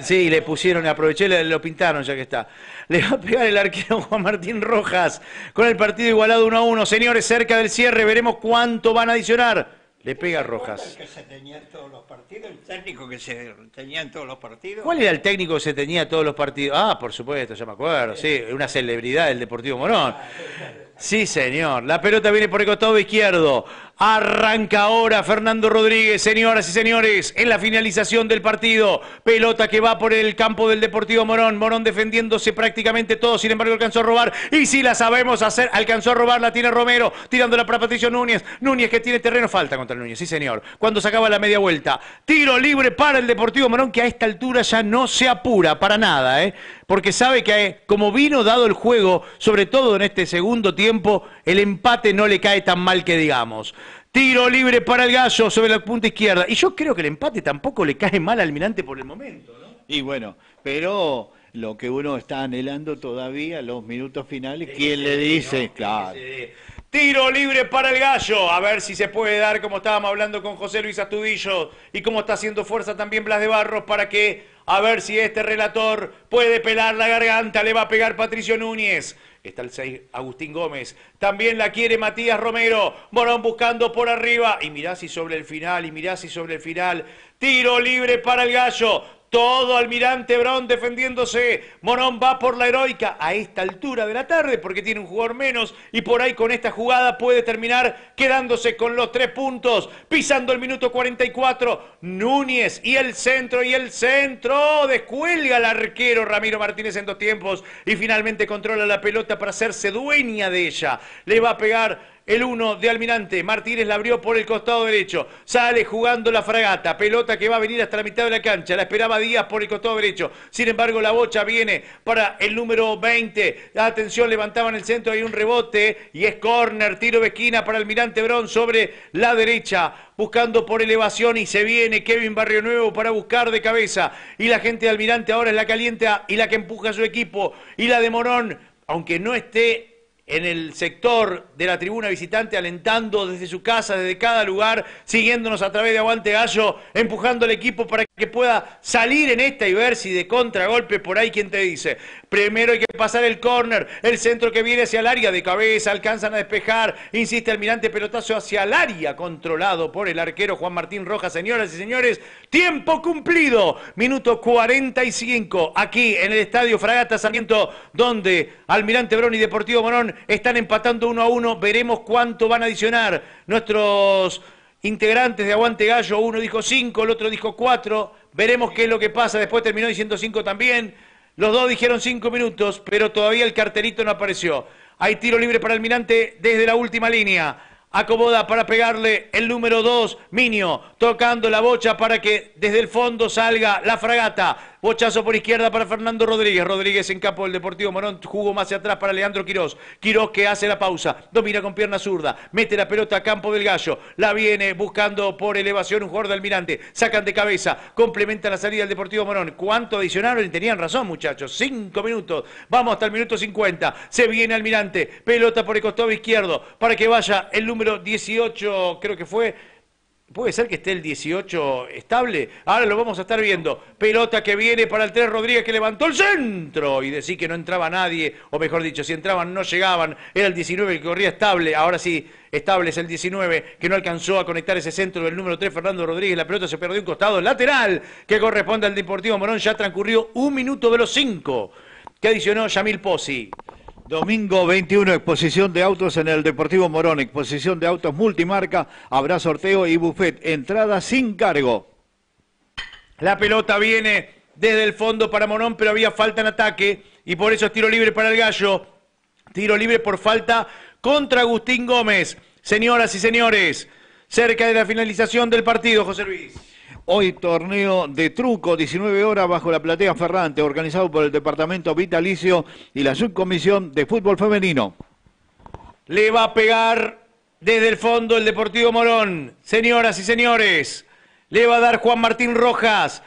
Sí, le pusieron, aproveché, lo pintaron ya que está. Le va a pegar el arquero Juan Martín Rojas con el partido igualado 1 a 1. Señores, cerca del cierre, veremos cuánto van a adicionar. Le pega Rojas. ¿Cuál se todos los partidos? ¿El técnico que se tenía en todos los partidos? ¿Cuál era el técnico que se tenía todos los partidos? Ah, por supuesto, ya me acuerdo, sí, una celebridad del Deportivo Morón. Ah, Sí, señor. La pelota viene por el costado izquierdo. Arranca ahora Fernando Rodríguez, señoras y señores, en la finalización del partido. Pelota que va por el campo del Deportivo Morón. Morón defendiéndose prácticamente todo, sin embargo alcanzó a robar. Y si la sabemos hacer, alcanzó a robar, la tiene Romero, tirándola para Patricio Núñez. Núñez que tiene terreno, falta contra Núñez, sí señor. Cuando se acaba la media vuelta. Tiro libre para el Deportivo Morón, que a esta altura ya no se apura para nada, ¿eh? porque sabe que eh, como vino dado el juego, sobre todo en este segundo tiempo, el empate no le cae tan mal que digamos. Tiro libre para el gallo sobre la punta izquierda. Y yo creo que el empate tampoco le cae mal al Almirante por el momento, ¿no? Y bueno, pero lo que uno está anhelando todavía, los minutos finales, ¿quién le dice? claro. Tiro libre para el gallo. A ver si se puede dar, como estábamos hablando con José Luis Astudillo, y cómo está haciendo fuerza también Blas de Barros para que, a ver si este relator puede pelar la garganta. Le va a pegar Patricio Núñez. Está el 6 Agustín Gómez. También la quiere Matías Romero. Morón buscando por arriba. Y mirá si sobre el final, y mirá si sobre el final. Tiro libre para el gallo. Todo Almirante Brown defendiéndose. Morón va por la heroica a esta altura de la tarde porque tiene un jugador menos y por ahí con esta jugada puede terminar quedándose con los tres puntos. Pisando el minuto 44, Núñez y el centro y el centro. Descuelga el arquero Ramiro Martínez en dos tiempos y finalmente controla la pelota para hacerse dueña de ella. Le va a pegar el 1 de Almirante, Martínez la abrió por el costado derecho. Sale jugando la fragata, pelota que va a venir hasta la mitad de la cancha. La esperaba Díaz por el costado derecho. Sin embargo, la bocha viene para el número 20. Atención, levantaban el centro, hay un rebote y es corner, tiro de esquina para Almirante Brón sobre la derecha buscando por elevación y se viene Kevin Barrio Nuevo para buscar de cabeza. Y la gente de Almirante ahora es la caliente y la que empuja a su equipo. Y la de Morón, aunque no esté en el sector de la tribuna visitante, alentando desde su casa, desde cada lugar, siguiéndonos a través de Aguante Gallo, empujando al equipo para que pueda salir en esta y ver si de contragolpe por ahí quien te dice. Primero hay que pasar el córner. El centro que viene hacia el área de cabeza. Alcanzan a despejar. Insiste Almirante, pelotazo hacia el área. Controlado por el arquero Juan Martín Rojas. Señoras y señores, tiempo cumplido. Minuto 45. Aquí en el estadio Fragata Sarmiento, donde Almirante Brown y Deportivo Morón están empatando uno a uno. Veremos cuánto van a adicionar nuestros integrantes de Aguante Gallo, uno dijo cinco, el otro dijo cuatro. veremos qué es lo que pasa, después terminó diciendo cinco también. Los dos dijeron cinco minutos, pero todavía el carterito no apareció. Hay tiro libre para el mirante desde la última línea. Acomoda para pegarle el número dos, Minio, tocando la bocha para que desde el fondo salga la fragata. Bochazo por izquierda para Fernando Rodríguez. Rodríguez en campo del Deportivo Morón. Jugó más hacia atrás para Leandro Quirós. Quirós que hace la pausa. Domina con pierna zurda. Mete la pelota a campo del gallo. La viene buscando por elevación un jugador de Almirante. Sacan de cabeza. Complementa la salida del Deportivo Morón. ¿Cuánto adicionaron? tenían razón, muchachos. Cinco minutos. Vamos hasta el minuto 50. Se viene Almirante. Pelota por el costado izquierdo. Para que vaya el número 18, creo que fue. Puede ser que esté el 18 estable. Ahora lo vamos a estar viendo. Pelota que viene para el 3 Rodríguez que levantó el centro. Y decir que no entraba nadie. O mejor dicho, si entraban no llegaban. Era el 19 que corría estable. Ahora sí, estable es el 19 que no alcanzó a conectar ese centro del número 3 Fernando Rodríguez. La pelota se perdió un costado lateral que corresponde al Deportivo Morón. Ya transcurrió un minuto de los cinco que adicionó Yamil Pozzi. Domingo 21, exposición de autos en el Deportivo Morón, exposición de autos multimarca, habrá sorteo y buffet, entrada sin cargo. La pelota viene desde el fondo para Morón, pero había falta en ataque y por eso es tiro libre para el gallo. Tiro libre por falta contra Agustín Gómez. Señoras y señores, cerca de la finalización del partido, José Luis. Hoy torneo de truco, 19 horas bajo la platea Ferrante, organizado por el Departamento Vitalicio y la Subcomisión de Fútbol Femenino. Le va a pegar desde el fondo el Deportivo Morón. Señoras y señores, le va a dar Juan Martín Rojas.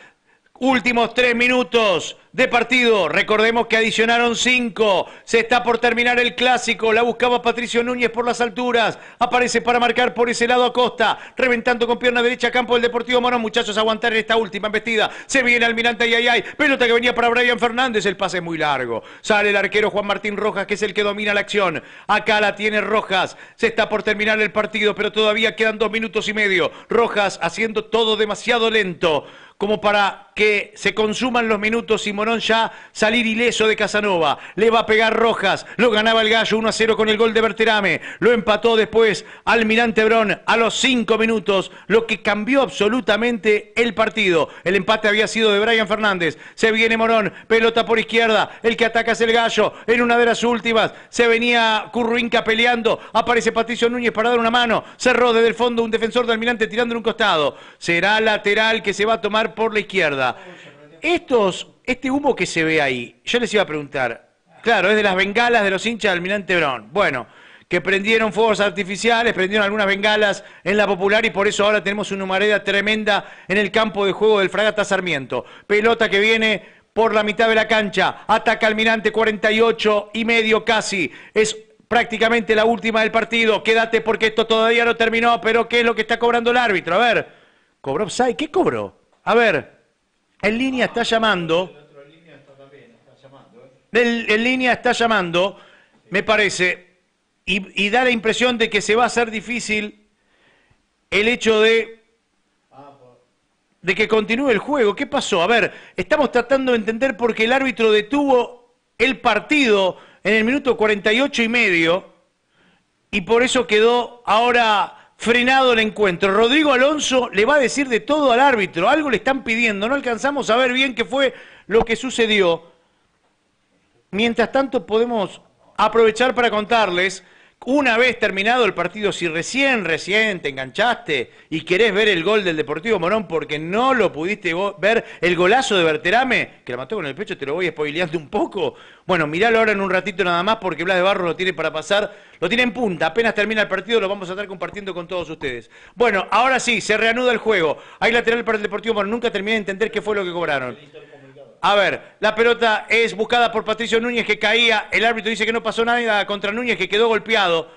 Últimos tres minutos de partido. Recordemos que adicionaron cinco. Se está por terminar el clásico. La buscaba Patricio Núñez por las alturas. Aparece para marcar por ese lado a Costa. Reventando con pierna derecha campo el Deportivo Morón. Muchachos, aguantar en esta última embestida. Se viene Almirante ay, Pelota que venía para Brian Fernández. El pase es muy largo. Sale el arquero Juan Martín Rojas, que es el que domina la acción. Acá la tiene Rojas. Se está por terminar el partido, pero todavía quedan dos minutos y medio. Rojas haciendo todo demasiado lento como para que se consuman los minutos y Morón ya salir ileso de Casanova. Le va a pegar Rojas, lo ganaba el Gallo 1 a 0 con el gol de Berterame, lo empató después Almirante Brón a los 5 minutos, lo que cambió absolutamente el partido. El empate había sido de Brian Fernández, se viene Morón, pelota por izquierda, el que ataca es el Gallo, en una de las últimas se venía Curruinca peleando, aparece Patricio Núñez para dar una mano, cerró desde el fondo un defensor de Almirante tirando en un costado. Será lateral que se va a tomar por la izquierda. Estos, este humo que se ve ahí, yo les iba a preguntar, claro, es de las bengalas de los hinchas del Almirante Brown. Bueno, que prendieron fuegos artificiales, prendieron algunas bengalas en la popular y por eso ahora tenemos una humareda tremenda en el campo de juego del Fragata Sarmiento. Pelota que viene por la mitad de la cancha, ataca Almirante 48 y medio casi. Es prácticamente la última del partido. Quédate porque esto todavía no terminó, pero ¿qué es lo que está cobrando el árbitro? A ver, cobró ¿qué cobró? A ver, en línea está llamando. El, en línea está llamando, me parece, y, da la impresión de que se va a hacer difícil el hecho de, de que continúe el juego. ¿Qué pasó? A ver, estamos tratando de entender por qué el árbitro detuvo el partido en el minuto 48 y medio y por eso quedó ahora frenado el encuentro. Rodrigo Alonso le va a decir de todo al árbitro, algo le están pidiendo, no alcanzamos a ver bien qué fue lo que sucedió. Mientras tanto podemos aprovechar para contarles una vez terminado el partido, si recién, recién te enganchaste y querés ver el gol del Deportivo Morón porque no lo pudiste ver, el golazo de Berterame, que la mató con el pecho, te lo voy spoileando un poco. Bueno, miralo ahora en un ratito nada más porque Blas de Barro lo tiene para pasar, lo tiene en punta. Apenas termina el partido, lo vamos a estar compartiendo con todos ustedes. Bueno, ahora sí, se reanuda el juego. Hay lateral para el Deportivo Morón. Nunca terminé de entender qué fue lo que cobraron. A ver, la pelota es buscada por Patricio Núñez que caía. El árbitro dice que no pasó nada contra Núñez que quedó golpeado.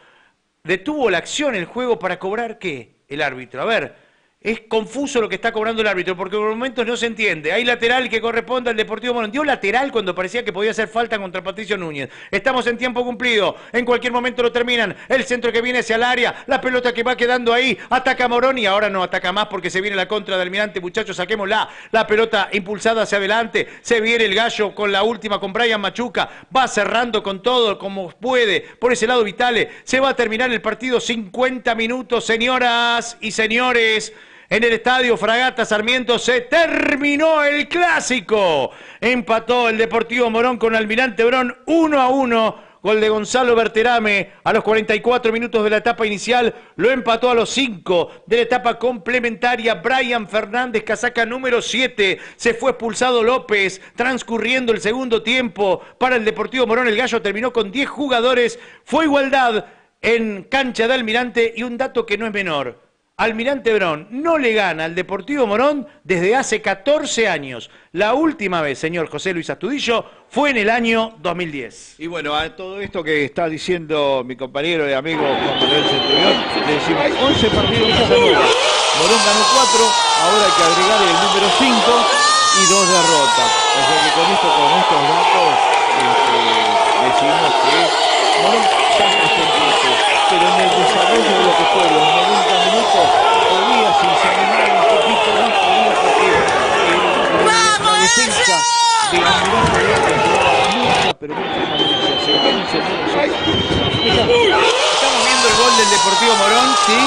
Detuvo la acción el juego para cobrar qué? El árbitro. A ver, es confuso lo que está cobrando el árbitro, porque por momentos no se entiende. Hay lateral que corresponde al Deportivo Morón. Dio lateral cuando parecía que podía hacer falta contra Patricio Núñez. Estamos en tiempo cumplido. En cualquier momento lo terminan. El centro que viene hacia el área, la pelota que va quedando ahí, ataca Morón y ahora no ataca más porque se viene la contra de Almirante. Muchachos, saquemos La pelota impulsada hacia adelante. Se viene el gallo con la última, con Brian Machuca. Va cerrando con todo como puede. Por ese lado, Vitale. Se va a terminar el partido 50 minutos, señoras y señores en el estadio Fragata Sarmiento se terminó el clásico. Empató el Deportivo Morón con Almirante Brón 1 a 1. Gol de Gonzalo Berterame a los 44 minutos de la etapa inicial. Lo empató a los 5 de la etapa complementaria. Brian Fernández, casaca número 7. Se fue expulsado López, transcurriendo el segundo tiempo para el Deportivo Morón. El Gallo terminó con 10 jugadores. Fue igualdad en cancha de Almirante y un dato que no es menor. Almirante Brown no le gana al Deportivo Morón desde hace 14 años. La última vez, señor José Luis Astudillo, fue en el año 2010. Y bueno, a todo esto que está diciendo mi compañero y amigo Juan Manuel Centurión, le decimos 11 partidos de Morón ganó 4, ahora hay que agregar el número 5 y 2 derrotas. O que con esto, con estos datos, este, decimos que Morón está este pero en el desarrollo de lo que fue Estamos viendo el gol del Deportivo Morón, ¿sí?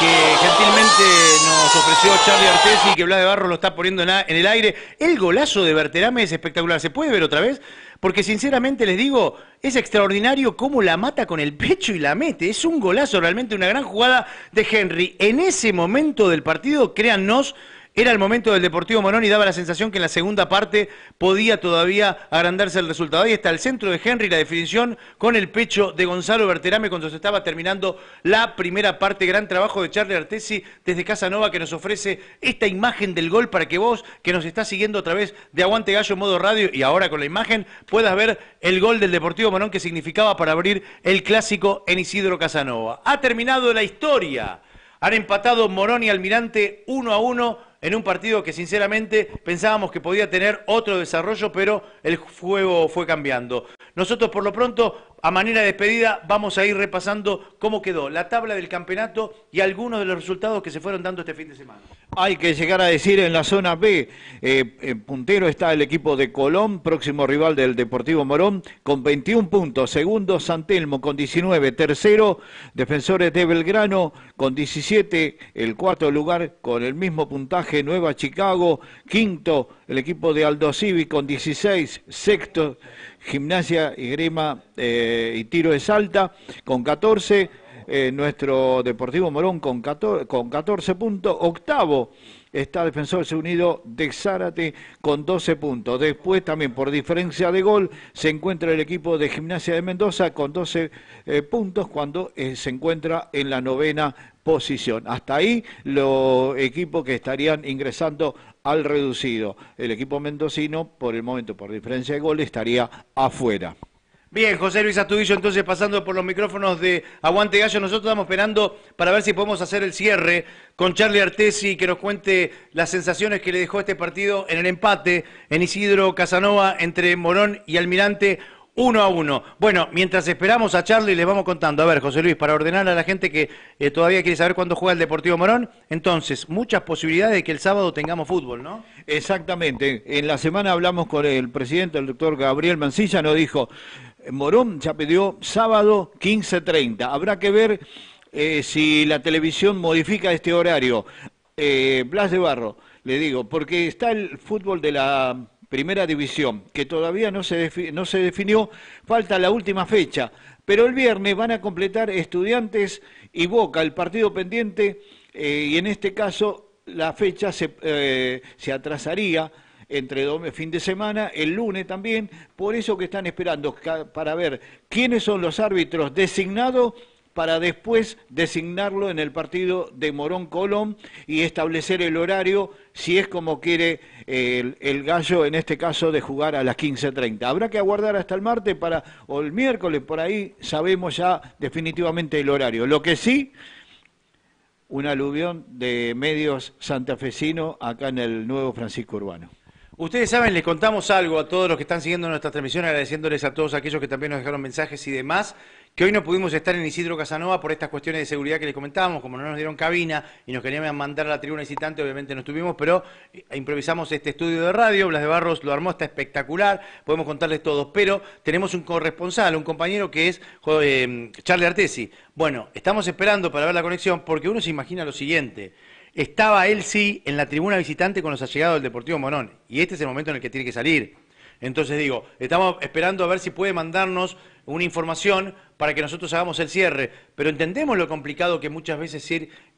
que gentilmente nos ofreció Charlie Artesi y que Vlad de Barro lo está poniendo en, el aire. El golazo de Berterame es espectacular. ¿Se puede ver otra vez? Porque sinceramente les digo, es extraordinario cómo la mata con el pecho y la mete. Es un golazo, realmente una gran jugada de Henry. En ese momento del partido, créannos, era el momento del Deportivo Morón y daba la sensación que en la segunda parte podía todavía agrandarse el resultado. Ahí está el centro de Henry, la definición con el pecho de Gonzalo Berterame cuando se estaba terminando la primera parte. Gran trabajo de Charlie Artesi desde Casanova que nos ofrece esta imagen del gol para que vos, que nos estás siguiendo a través de Aguante Gallo Modo Radio y ahora con la imagen, puedas ver el gol del Deportivo Morón que significaba para abrir el clásico en Isidro Casanova. Ha terminado la historia. Han empatado Morón y Almirante 1 a 1 en un partido que sinceramente pensábamos que podía tener otro desarrollo, pero el juego fue cambiando. Nosotros por lo pronto, a manera de despedida, vamos a ir repasando cómo quedó la tabla del campeonato y algunos de los resultados que se fueron dando este fin de semana. Hay que llegar a decir en la zona B, eh, eh, puntero está el equipo de Colón, próximo rival del Deportivo Morón, con 21 puntos. Segundo, Santelmo con 19. Tercero, Defensores de Belgrano con 17. El cuarto lugar con el mismo puntaje, Nueva Chicago. Quinto, el equipo de Aldo Civi con 16. Sexto, gimnasia y grima eh, y tiro de salta con 14, eh, nuestro Deportivo Morón con 14, puntos, octavo está Defensor Unido de Zárate con 12 puntos. Después también por diferencia de gol se encuentra el equipo de Gimnasia de Mendoza con 12 eh, puntos cuando se encuentra en la novena posición. Hasta ahí los equipos que estarían ingresando al reducido. El equipo mendocino, por el momento, por diferencia de gol, estaría afuera. Bien, José Luis Astudillo, entonces pasando por los micrófonos de Aguante Gallo, nosotros estamos esperando para ver si podemos hacer el cierre con Charlie Artesi, que nos cuente las sensaciones que le dejó este partido en el empate en Isidro Casanova entre Morón y Almirante. Uno a uno. Bueno, mientras esperamos a Charlie, les vamos contando. A ver, José Luis, para ordenar a la gente que eh, todavía quiere saber cuándo juega el Deportivo Morón, entonces, muchas posibilidades de que el sábado tengamos fútbol, ¿no? Exactamente. En la semana hablamos con el presidente, el doctor Gabriel Mancilla, nos dijo, Morón ya pidió sábado 15.30. Habrá que ver eh, si la televisión modifica este horario. Eh, Blas de Barro, le digo, porque está el fútbol de la Primera División, que todavía no se, no se definió, falta la última fecha, pero el viernes van a completar estudiantes y Boca, el partido pendiente, eh, y en este caso la fecha se, eh, se atrasaría entre fin de semana, el lunes también, por eso que están esperando para ver quiénes son los árbitros designados para después designarlo en el partido de Morón Colón y establecer el horario, si es como quiere el, gallo, en este caso, de jugar a las 15.30. Habrá que aguardar hasta el martes para, o el miércoles, por ahí sabemos ya definitivamente el horario. Lo que sí, un aluvión de medios santafesinos acá en el nuevo Francisco Urbano. Ustedes saben, les contamos algo a todos los que están siguiendo nuestra transmisión, agradeciéndoles a todos aquellos que también nos dejaron mensajes y demás que hoy no pudimos estar en Isidro Casanova por estas cuestiones de seguridad que les comentábamos, como no nos dieron cabina y nos querían mandar a la tribuna visitante, obviamente no estuvimos, pero eh, improvisamos este estudio de radio, Blas de Barros lo armó, está espectacular, podemos contarles todo, pero tenemos un corresponsal, un compañero que es eh, Charlie Artesi. Bueno, estamos esperando para ver la conexión porque uno se imagina lo siguiente. Estaba él sí en la tribuna visitante con los allegados del Deportivo Morón y este es el momento en el que tiene que salir. Entonces digo, estamos esperando a ver si puede mandarnos una información para que nosotros hagamos el cierre. Pero entendemos lo complicado que muchas veces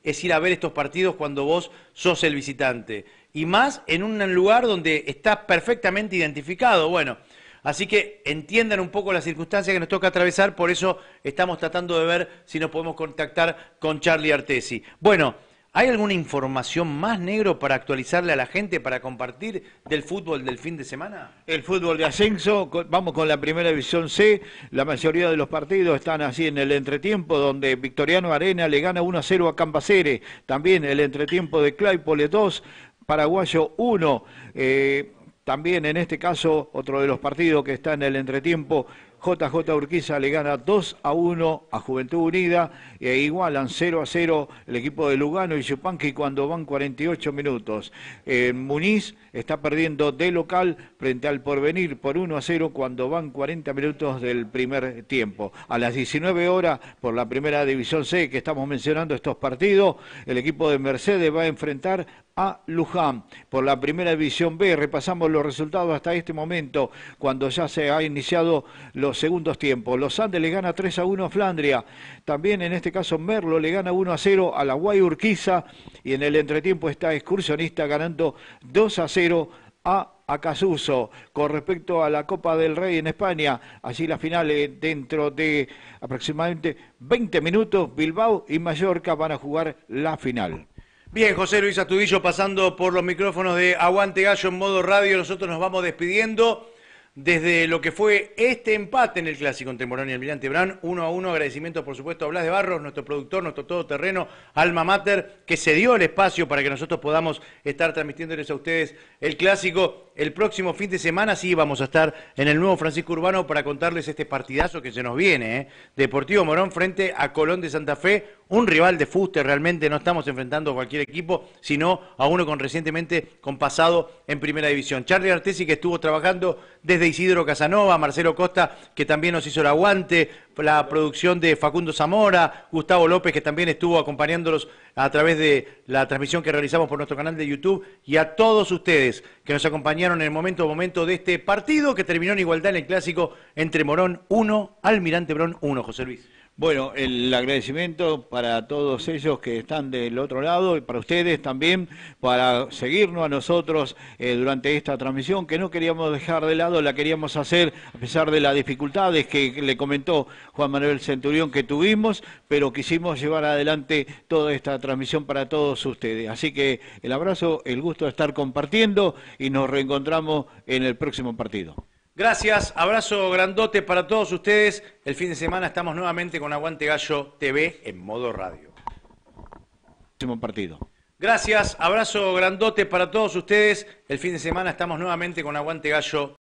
es ir a ver estos partidos cuando vos sos el visitante. Y más en un lugar donde está perfectamente identificado. Bueno, Así que entiendan un poco la circunstancia que nos toca atravesar, por eso estamos tratando de ver si nos podemos contactar con Charlie Artesi. Bueno, ¿Hay alguna información más negro para actualizarle a la gente, para compartir del fútbol del fin de semana? El fútbol de ascenso, vamos con la primera división C. La mayoría de los partidos están así en el entretiempo, donde Victoriano Arena le gana 1 a 0 a Campacere. También el entretiempo de Claypole 2, Paraguayo 1. Eh, también en este caso, otro de los partidos que está en el entretiempo, JJ Urquiza le gana 2 a 1 a Juventud Unida e igualan 0 a 0 el equipo de Lugano y Chupanqui cuando van 48 minutos. Eh, Muniz está perdiendo de local frente al Porvenir por 1 a 0 cuando van 40 minutos del primer tiempo. A las 19 horas por la primera división C que estamos mencionando estos partidos, el equipo de Mercedes va a enfrentar a Luján por la primera división B. Repasamos los resultados hasta este momento, cuando ya se ha iniciado los segundos tiempos. Los Andes le gana 3 a 1 a Flandria. También en este caso Merlo le gana 1 a 0 a la Guay Urquiza. Y en el entretiempo está Excursionista ganando 2 a 0 a Acasuso. Con respecto a la Copa del Rey en España, allí la final eh, dentro de aproximadamente 20 minutos, Bilbao y Mallorca van a jugar la final. Bien, José Luis Astudillo pasando por los micrófonos de Aguante Gallo en modo radio. Nosotros nos vamos despidiendo desde lo que fue este empate en el Clásico entre Morón y Almirante Brán, Uno a uno, agradecimiento por supuesto a Blas de Barros, nuestro productor, nuestro todoterreno, Alma Mater, que se dio el espacio para que nosotros podamos estar transmitiéndoles a ustedes el Clásico. El próximo fin de semana sí vamos a estar en el nuevo Francisco Urbano para contarles este partidazo que se nos viene. ¿eh? Deportivo Morón frente a Colón de Santa Fe, un rival de fuste realmente, no estamos enfrentando a cualquier equipo, sino a uno con recientemente con pasado en Primera División. Charlie Artesi que estuvo trabajando desde Isidro Casanova, Marcelo Costa, que también nos hizo el aguante, la producción de Facundo Zamora, Gustavo López, que también estuvo acompañándolos a través de la transmisión que realizamos por nuestro canal de YouTube, y a todos ustedes que nos acompañaron en el momento a momento de este partido que terminó en igualdad en el clásico entre Morón 1, Almirante Brón 1, José Luis. Bueno, el agradecimiento para todos ellos que están del otro lado y para ustedes también, para seguirnos a nosotros eh, durante esta transmisión que no queríamos dejar de lado, la queríamos hacer a pesar de las dificultades que le comentó Juan Manuel Centurión que tuvimos, pero quisimos llevar adelante toda esta transmisión para todos ustedes. Así que el abrazo, el gusto de estar compartiendo y nos reencontramos en el próximo partido. Gracias, abrazo grandote para todos ustedes. El fin de semana estamos nuevamente con Aguante Gallo TV en modo radio. partido. Gracias, abrazo grandote para todos ustedes. El fin de semana estamos nuevamente con Aguante Gallo